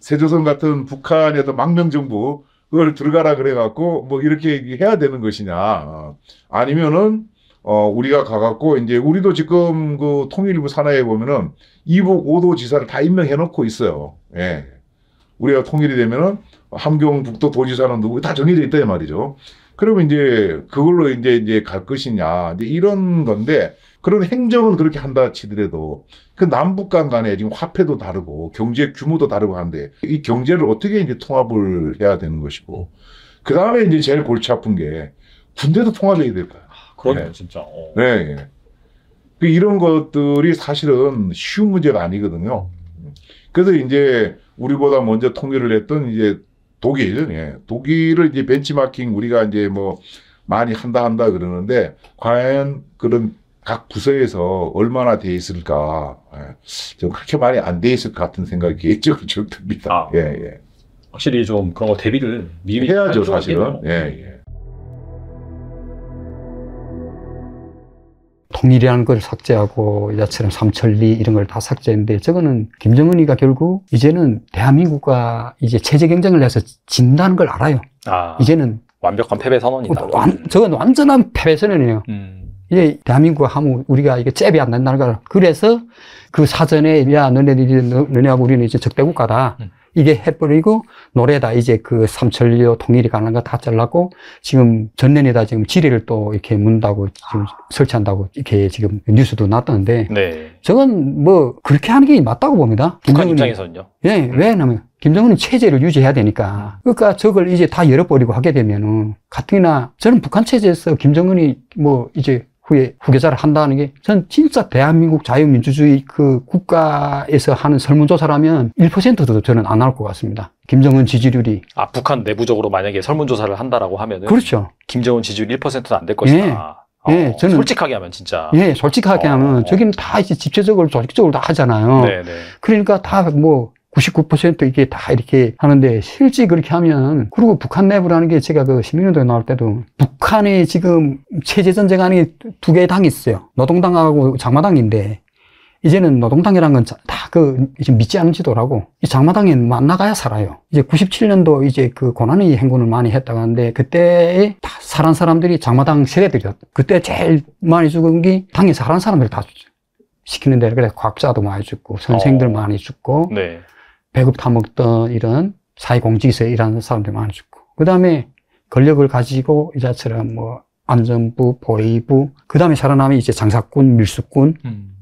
세조선 같은 북한에도 망명 정부 그걸 들어가라 그래갖고 뭐 이렇게 해야 되는 것이냐 아니면은 어 우리가 가갖고 이제 우리도 지금 그 통일부 산하에 보면은 이북 오도 지사를 다 임명해놓고 있어요. 예. 우리가 통일이 되면은 함경북도 도지사는 누구 다 정해져 있다 이 말이죠. 그러면 이제 그걸로 이제 이제 갈 것이냐 이제 이런 건데 그런 행정은 그렇게 한다 치더라도 그 남북 간 간에 지금 화폐도 다르고 경제 규모도 다르고 하는데이 경제를 어떻게 이제 통합을 해야 되는 것이고 그 다음에 이제 제일 골치 아픈 게 군대도 통합해야 될까요? 아, 그러네 네. 진짜. 어. 네. 네. 그 이런 것들이 사실은 쉬운 문제가 아니거든요. 그래서 이제 우리보다 먼저 통일을 했던 이제 독일, 예. 독일을 이제 벤치마킹 우리가 이제 뭐 많이 한다 한다 그러는데 과연 그런 각 부서에서 얼마나 돼 있을까 예. 좀 그렇게 많이 안 돼 있을 것 같은 생각이 개인적으로 좀 듭니다. 아, 예, 예. 확실히 좀 그런 거 대비를 미리 해야죠 사실은. 예, 예. 통일이라는 걸 삭제하고 야처럼 삼천리 이런 걸 다 삭제했는데 저거는 김정은이가 결국 이제는 대한민국과 이제 체제 경쟁을 해서 진다는 걸 알아요. 아, 이제는 완벽한 패배 선언이다. 완, 저건 완전한 패배 선언이에요. 음. 이게 대한민국 하면 우리가 이게 잽이 안 난다는 거야. 그래서 그 사전에 야 너네들이 너네하고 우리는 이제 적대국가다. 음. 이게 해버리고 노래다 이제 그 삼천리오 통일이 가는 거 다 잘랐고 지금 전년에다 지금 지리를 또 이렇게 문다고 지금 아. 설치한다고 이렇게 지금 뉴스도 났던데 네. 저건 뭐 그렇게 하는 게 맞다고 봅니다. 북한 입장에서는요. 예, 음. 왜냐면 김정은은 체제를 유지해야 되니까. 아. 그러니까 저걸 이제 다 열어버리고 하게 되면은 가뜩이나 저는 북한 체제에서 김정은이 뭐 이제 후에 후계자를 한다는 게 전 진짜 대한민국 자유민주주의 그 국가에서 하는 설문조사라면 1%도 저는 안 나올 것 같습니다. 김정은 지지율이 아 북한 내부적으로 만약에 설문조사를 한다라고 하면은 그렇죠. 김정은 지지율 1%는 안 될 것이다. 예. 어, 예, 저는 솔직하게 하면 진짜 예, 솔직하게 어, 하면 저기는 다 이제 집체적으로 조직적으로 다 하잖아요. 네네. 네. 그러니까 다뭐 99% 이게 다 이렇게 하는데 실제 그렇게 하면 그리고 북한 내부라는 게 제가 그시년도에 나올 때도 북한이 지금 체제 전쟁 안에 두 개의 당이 있어요. 노동당하고 장마당인데 이제는 노동당이라는건 다 그 이제 믿지 않은 지도라고 이 장마당에 만나가야 살아요. 이제 97년도 이제 그 고난의 행군을 많이 했다고 하는데 그때에 다 살한 사람들이 장마당 세대들이었. 그때 제일 많이 죽은 게 당에 살한 사람들이 다 죽죠. 시키는 대로 그래 과학자도 많이 죽고 선생들 어. 많이 죽고 네. 배급 타먹던 이런 사회공직에서 일하는 사람들이 많아졌고 그 다음에 권력을 가지고 이자처럼 뭐 안전부, 보위부 그 다음에 살아남이 이제 장사꾼, 밀수꾼 음.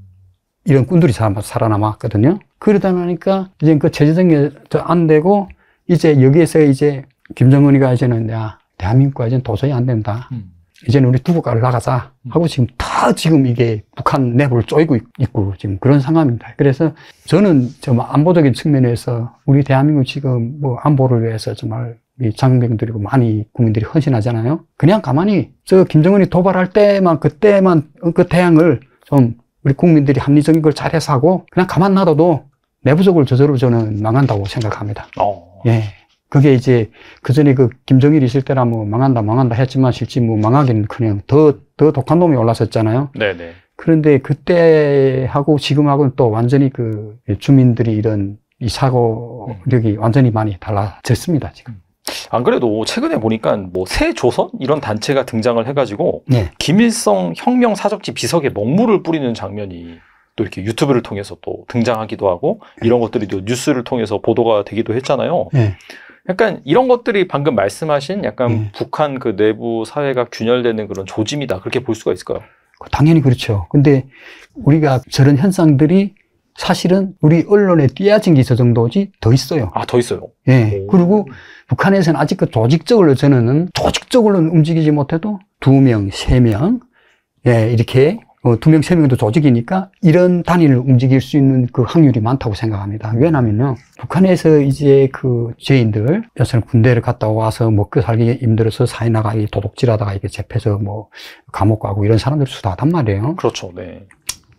이런 꾼들이 살아남았거든요 그러다 보니까 이제 그 체제정에도 안 되고 이제 여기에서 이제 김정은이가 이제는 야 대한민국과 이제 도저히 안 된다 음. 이제는 우리 두고가를 나가자 음. 하고 지금 다 지금 이게 북한 내부를 쪼이고 있고 지금 그런 상황입니다. 그래서 저는 정말 안보적인 측면에서 우리 대한민국 지금 뭐 안보를 위해서 정말 이 장병들이고 많이 국민들이 헌신하잖아요. 그냥 가만히 저 김정은이 도발할 때만 그때만 그 대항을 좀 우리 국민들이 합리적인 걸 잘해서 하고 그냥 가만 놔둬도 내부적으로 저절로 저는 망한다고 생각합니다. 어. 예. 그게 이제 그전에 그 김정일이 있을 때나뭐 망한다 망한다 했지만 실제 뭐 망하기는 그냥 더, 더 독한 놈이 올라섰잖아요. 네네. 네. 그런데 그때하고 지금하고는 또 완전히 그 주민들이 이런 이 사고력이 음. 완전히 많이 달라졌습니다, 지금. 안 그래도 최근에 보니까 뭐 새 조선 이런 단체가 등장을 해가지고 네. 김일성 혁명 사적지 비석에 먹물을 뿌리는 장면이 또 이렇게 유튜브를 통해서 또 등장하기도 하고 네. 이런 것들이 또 뉴스를 통해서 보도가 되기도 했잖아요. 네. 약간 이런 것들이 방금 말씀하신 약간 네. 북한 그 내부 사회가 균열되는 그런 조짐이다 그렇게 볼 수가 있을까요? 당연히 그렇죠. 근데 우리가 저런 현상들이 사실은 우리 언론에 띄어진 게 저 정도지 더 있어요. 아, 더 있어요? 예. 오. 그리고 북한에서는 아직도 그 조직적으로 저는 조직적으로는 움직이지 못해도 두 명, 세 명, 예, 이렇게 어, 두 명, 세 명도 조직이니까 이런 단위를 움직일 수 있는 그 확률이 많다고 생각합니다. 왜냐면요. 북한에서 이제 그 죄인들, 몇살 군대를 갔다 와서 먹고 뭐 그 살기 힘들어서 사회 나가 기 도둑질 하다가 이렇게 잽혀서뭐 감옥 가고 이런 사람들 수다단 말이에요. 그렇죠. 네.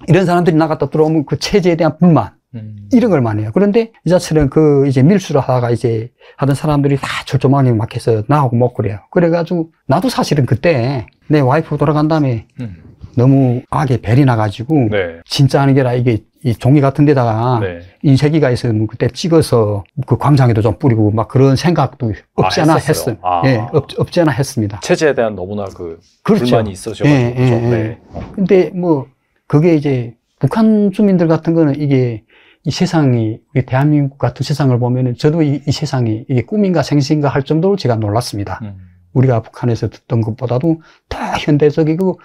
이런 사람들이 나갔다 들어오면 그 체제에 대한 불만, 음. 이런 걸 많이 해요. 그런데 이자체는그 이제 밀수를 하다가 이제 하던 사람들이 다철조망이막해서 나하고 먹고 그래요. 그래가지고 나도 사실은 그때 내 와이프 돌아간 다음에 음. 너무 악에 벨이 나가지고 네. 진짜 하는 게 아니라 이게 이 종이 같은 데다가 네. 인쇄기가 있으면 그때 찍어서 그 광장에도 좀 뿌리고 막 그런 생각도 없잖아 아, 했어요. 아. 예, 없, 없않아 했습니다. 체제에 대한 너무나 그 그렇죠. 불만이 있으셔가지고. 예, 그렇죠? 예, 예. 네. 어. 근데 뭐 그게 이제 북한 주민들 같은 거는 이게 이 세상이 우리 대한민국 같은 세상을 보면은 저도 이, 이 세상이 이게 꿈인가 생신가 할 정도로 제가 놀랐습니다. 음. 우리가 북한에서 듣던 것보다도 다 현대적이고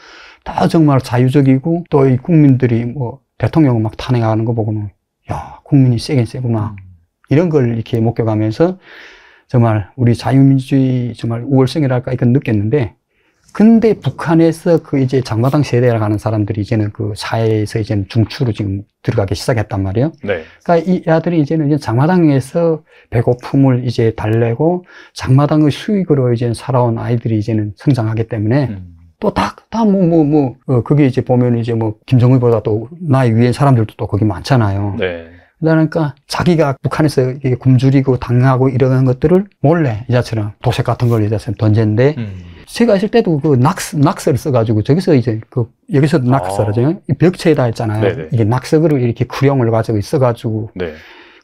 다 정말 자유적이고 또 이 국민들이 뭐 대통령을 막 탄핵하는 거 보고는 야 국민이 세긴 세구나 음. 이런 걸 이렇게 목격하면서 정말 우리 자유민주주의 정말 우월성이랄까 이건 느꼈는데 근데 북한에서 그 이제 장마당 세대라고 하는 사람들이 이제는 그 사회에서 이제 중추로 지금 들어가기 시작했단 말이에요. 네. 그러니까 이 아들이 이제는 이제 장마당에서 배고픔을 이제 달래고 장마당의 수익으로 이제 살아온 아이들이 이제는 성장하기 때문에 음. 또 다, 다, 뭐, 뭐, 뭐, 어, 그게 이제 보면 이제 뭐, 김정은보다 또, 나의 위에 사람들도 또 거기 많잖아요. 네. 그러니까 자기가 북한에서 이게 굶주리고 당하고 이러는 것들을 몰래 이자처럼 도색 같은 걸 이자처럼 던졌데 음. 제가 있을 때도 그 낙스, 낙서를 써가지고 저기서 이제 그, 여기서 낙서라죠. 아. 벽체에다 했잖아요. 네네. 네. 이게 낙서를 이렇게 구령을 가지고 있어가지고, 네.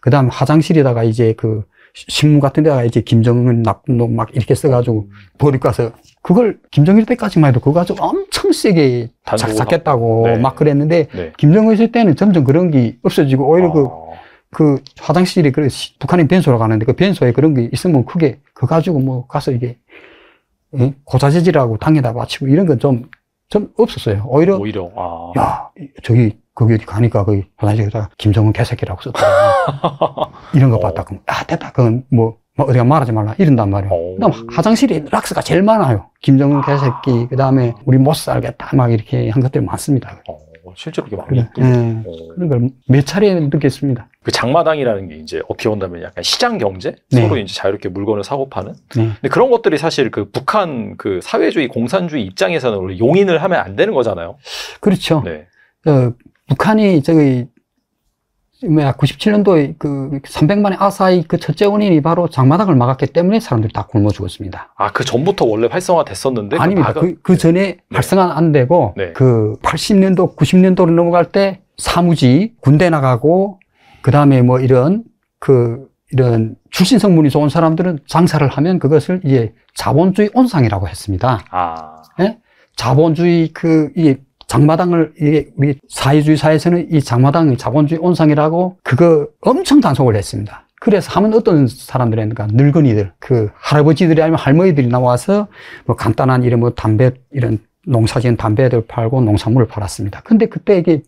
그 다음 화장실에다가 이제 그, 신문 같은 데가 이제 김정은 나쁜 놈막 이렇게 써가지고 보리고 가서 그걸 김정일 때까지만 해도 그거 가지고 엄청 세게 작작했다고 네. 막 그랬는데 네. 김정은 있을 때는 점점 그런 게 없어지고 오히려 그, 아. 그, 그 화장실이 그 북한이 변소로 가는데 그 변소에 그런 게 있으면 크게 그거 가지고 뭐 가서 이게 예? 고자재질하고 당에다 맞히고 이런 건 좀 좀 없었어요. 오히려 오히려 아. 야 저기 거기 가니까 그기 화장실에다 김정은 개새끼라고 썼다. 이런 거 봤다. 어. 그럼, 야, 아, 됐다. 그건 뭐, 뭐, 어디가 말하지 말라. 이런단 말이야. 어. 그다음 화장실에 락스가 제일 많아요. 김정은 개새끼, 그 다음에 우리 못 살겠다. 막 이렇게 한 것들이 많습니다. 오, 어, 실제로 이렇게 많이 네. 네. 그런 걸 몇 차례 느꼈습니다. 그 장마당이라는 게 이제 어떻게 본다면 약간 시장 경제 네. 서로 이제 자유롭게 물건을 사고 파는 네. 근데 그런 것들이 사실 그 북한 그 사회주의 공산주의 입장에서는 원래 용인을 하면 안 되는 거잖아요. 그렇죠. 네. 어, 북한이 저기 뭐야 97년도에 그 300만의 아사히 그 첫째 원인이 바로 장마당을 막았기 때문에 사람들이 다 굶어 죽었습니다. 아 그 전부터 원래 활성화 됐었는데 아닙니다. 그, 그, 그, 전에 네. 활성화 안 되고 네. 그 80년도 90년도로 넘어갈 때 사무지 군대 나가고 그 다음에 뭐 이런 그 이런 출신 성분이 온 사람들은 장사를 하면 그것을 이제 자본주의 온상이라고 했습니다. 아. 네? 자본주의 그이 장마당을 이 우리 사회주의 사회에서는 이 장마당이 자본주의 온상이라고 그거 엄청 단속을 했습니다. 그래서 하면 어떤 사람들이니까 늙은이들 그 할아버지들이 아니면 할머니들이 나와서 뭐 간단한 이런 뭐 담배 이런 농사지은 담배들 팔고 농산물을 팔았습니다. 근데 그때 이게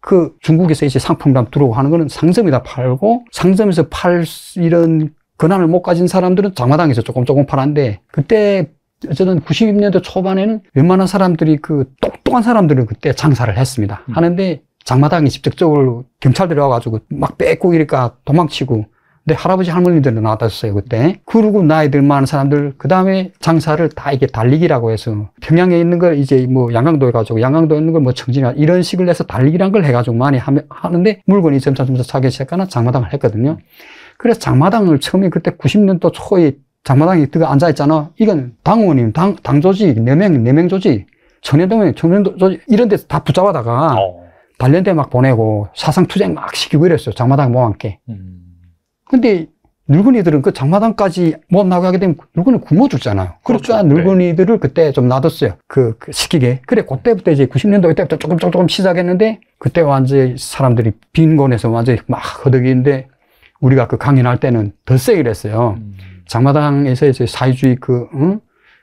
그 중국에서 이제 상품감 들어오고 하는 거는 상점에다 팔고 상점에서 팔 이런 권한을 못 가진 사람들은 장마당에서 조금 조금 팔았는데 그때 저는 90년대 초반에는 웬만한 사람들이 그 똑똑한 사람들은 그때 장사를 했습니다. 음. 하는데 장마당이 직접적으로 경찰 들어와가지고 막 뺏고 이러니까 도망치고 근데 할아버지 할머니들은 나왔어요 그때 그러고 나이들 많은 사람들 그 다음에 장사를 다 이게 달리기라고 해서 평양에 있는 걸 이제 뭐 양강도에 가지고 양강도에 있는 걸 뭐 청진이나 이런 식을 해서 달리기란 걸 해가지고 많이 하며, 하는데 물건이 점차 점차 차기 시작하나 장마당을 했거든요 그래서 장마당을 처음에 그때 90년도 초에 장마당에 들어가 앉아있잖아. 이건 당원님, 당, 당 조직, 4명4명 조직, 청년동맹, 청년 조직, 이런 데서 다 붙잡아다가 어. 단련대 막 보내고 사상투쟁 막 시키고 이랬어요. 장마당 모함께. 음. 근데 늙은이들은 그 장마당까지 못 나가게 되면 늙은이 굶어죽잖아요. 그렇죠. 그러니까 네. 늙은이들을 그때 좀 놔뒀어요. 그, 그 시키게. 그래, 그때부터 이제 90년도 그때부터 조금 조금 조금 시작했는데 그때 완전히 사람들이 빈곤에서 완전히 막 허덕이는데 우리가 그 강연할 때는 더 세게 랬어요 음. 장마당에서 이제 사회주의 그 응?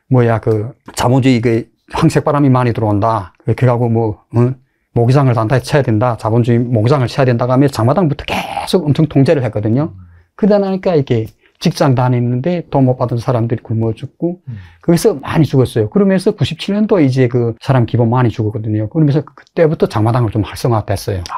뭐야 그 자본주의 그 황색 바람이 많이 들어온다. 그하고 뭐 응? 모기장을 단타에 쳐야 된다. 자본주의 모기장을 쳐야 된다고 하면 장마당부터 계속 엄청 통제를 했거든요. 그러다 나니까 이게 직장 다니는데 돈 못 받은 사람들이 굶어 죽고 음. 거기서 많이 죽었어요. 그러면서 97년도 이제 그 사람 기본 많이 죽었거든요. 그러면서 그때부터 장마당을 좀 활성화됐어요. 아.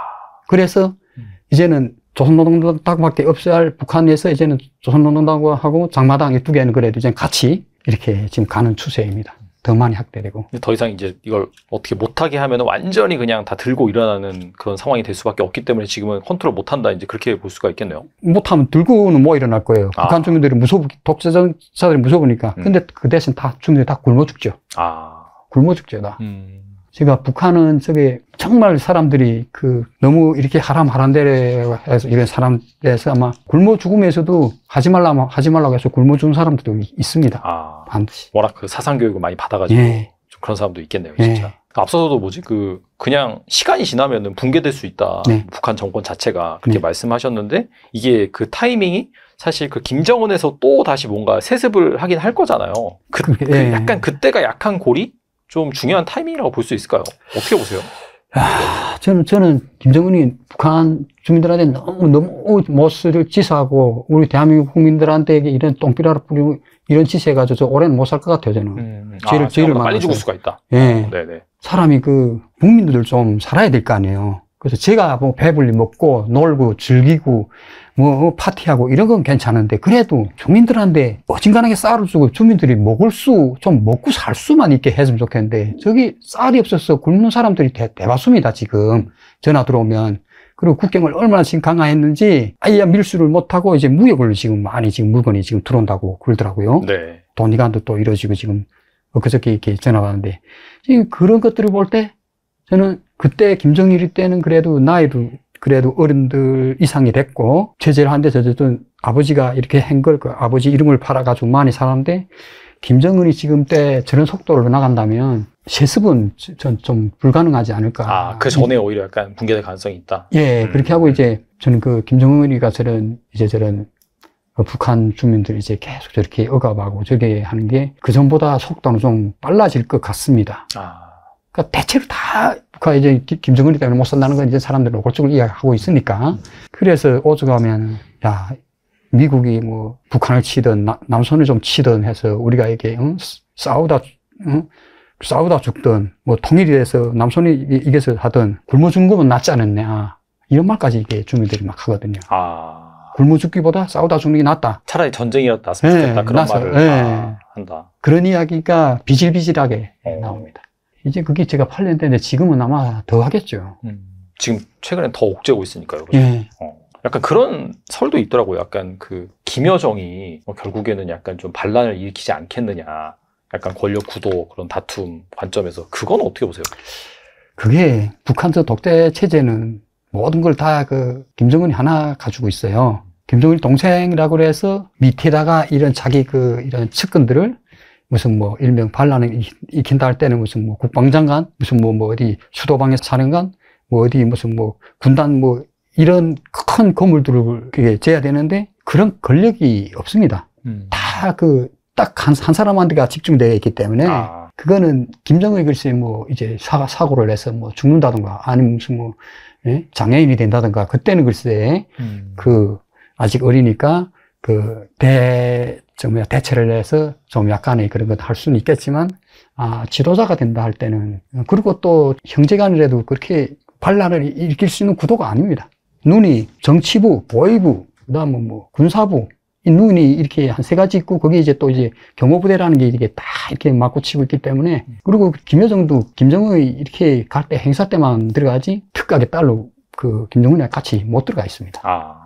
그래서 음. 이제는 조선노동당밖에 없어야 할 북한에서 이제는 조선노동당하고 장마당 두 개는 그래도 이제 같이 이렇게 지금 가는 추세입니다. 더 많이 확대되고. 더 이상 이제 이걸 어떻게 못하게 하면 완전히 그냥 다 들고 일어나는 그런 상황이 될 수밖에 없기 때문에 지금은 컨트롤 못한다 이제 그렇게 볼 수가 있겠네요. 못하면 들고는 뭐 일어날 거예요. 아. 북한 주민들이 무서워 독재자들이 무서우니까. 음. 근데 그 대신 다 주민들이 다 굶어 죽죠. 아. 굶어 죽죠 다. 음. 제가 북한은 저게 정말 사람들이 그 너무 이렇게 하람하람대로 해서 이런 사람들에서 아마 굶어 죽음에서도 하지 말라 하지 말라고 해서 굶어 죽은 사람들도 있습니다. 아, 반드시. 워낙 그 사상 교육을 많이 받아가지고 예. 좀 그런 사람도 있겠네요, 진짜. 예. 앞서서도 뭐지 그 그냥 시간이 지나면은 붕괴될 수 있다. 네. 북한 정권 자체가 그렇게 네. 말씀하셨는데 이게 그 타이밍이 사실 그 김정은에서 또 다시 뭔가 세습을 하긴 할 거잖아요. 그, 그, 그 예. 약간 그때가 약한 골이 좀 중요한 타이밍이라고 볼 수 있을까요? 어떻게 보세요? 야, 아, 저는 저는 김정은이 북한 주민들한테 너무 너무 못을 지사하고 우리 대한민국 국민들한테 이런 똥비라를 뿌리고 이런 짓해가지고 저 오래는 못 살 것 같아요 저는. 음, 음, 죄를 아, 죄를 빨리 죽을 수가 있다. 예. 네네. 사람이 그 국민들 좀 살아야 될 거 아니에요. 그래서 제가 뭐 배불리 먹고 놀고 즐기고 뭐 파티하고 이런 건 괜찮은데 그래도 주민들한테 어진간하게 쌀을 주고 주민들이 먹을 수 좀 먹고 살 수만 있게 했으면 좋겠는데 저기 쌀이 없어서 굶는 사람들이 대, 대수입니다 지금 전화 들어오면 그리고 국경을 얼마나 지금 강화했는지 아예 밀수를 못하고 이제 무역을 지금 많이 지금 물건이 지금 들어온다고 그러더라고요 네. 돈이간도 또 이루어지고 지금 그저께 이렇게 전화 받는데 지금 그런 것들을 볼 때 저는 그때 김정일 때는 그래도 나이도 그래도 어른들 이상이 됐고 제재를 한데 저쨌든 아버지가 이렇게 한걸 그 아버지 이름을 팔아가지고 많이 살았는데 김정은이 지금 때 저런 속도로 나간다면 세습은 전 좀 불가능하지 않을까. 아, 그 전에 오히려 약간 붕괴될 가능성이 있다. 예, 음. 그렇게 하고 이제 저는 그 김정은이가 저런 이제 저런 어, 북한 주민들이 이제 계속 저렇게 억압하고 저게 하는 게 그전보다 속도는 좀 빨라질 것 같습니다. 아. 그러니까 대체로 다 북한 그 이제 김정은이 때문에 못 산다는 건 이제 사람들이 골적을 이야기하고 있으니까. 그래서 오죽하면, 야, 미국이 뭐 북한을 치든 나, 남선을 좀 치든 해서 우리가 이게 응? 싸우다 응? 싸우다 죽든 뭐 통일이 돼서 남선이 이겨서 하든 굶어 죽는 거면 낫지 않았냐 이런 말까지 이게 주민들이 막 하거든요. 아... 굶어 죽기보다 싸우다 죽는 게 낫다. 차라리 전쟁이었다, 네, 좋겠다 그런 나서, 말을 네. 아, 한다. 그런 이야기가 비질비질하게 어... 나옵니다. 이제 그게 제가 팔렸는데 지금은 아마 더 하겠죠. 음. 지금 최근에더 옥죄고 있으니까요. 예. 어. 약간 그런 설도 있더라고요. 약간 그 김여정이 뭐 결국에는 약간 좀 반란을 일으키지 않겠느냐. 약간 권력 구도 그런 다툼 관점에서 그건 어떻게 보세요? 그게 북한서 독재 체제는 모든 걸 다 그 김정은이 하나 가지고 있어요. 김정일 동생이라고 해서 밑에다가 이런 자기 그 이런 측근들을 무슨 뭐 일명 반란을 익힌다 할 때는 무슨 뭐 국방장관, 무슨 뭐, 뭐 어디 수도방의 사령관, 뭐 어디 무슨 뭐 군단 뭐 이런 큰 건물들을 그게 재야 되는데 그런 권력이 없습니다. 음. 다그 딱한한 사람한테가 집중되어 있기 때문에 아. 그거는 김정은이 글쎄 뭐 이제 사, 사고를 해서뭐 죽는다든가 아니면 무슨 뭐 예? 장애인이 된다든가 그때는 글쎄 음. 그 아직 어리니까 그 대, 정말 대체를 해서 좀 약간의 그런 것할 수는 있겠지만, 아, 지도자가 된다 할 때는, 그리고 또 형제간이라도 그렇게 반란을 일으킬 수 있는 구도가 아닙니다. 눈이 정치부, 보위부, 그 다음에 뭐 군사부, 이 눈이 이렇게 한 세 가지 있고, 거기 이제 또 이제 경호부대라는 게 이게 렇다 이렇게 맞고 치고 있기 때문에, 그리고 김여정도 김정은이 이렇게 갈 때 행사 때만 들어가지, 특각의 딸로 그 김정은이랑 같이 못 들어가 있습니다. 아.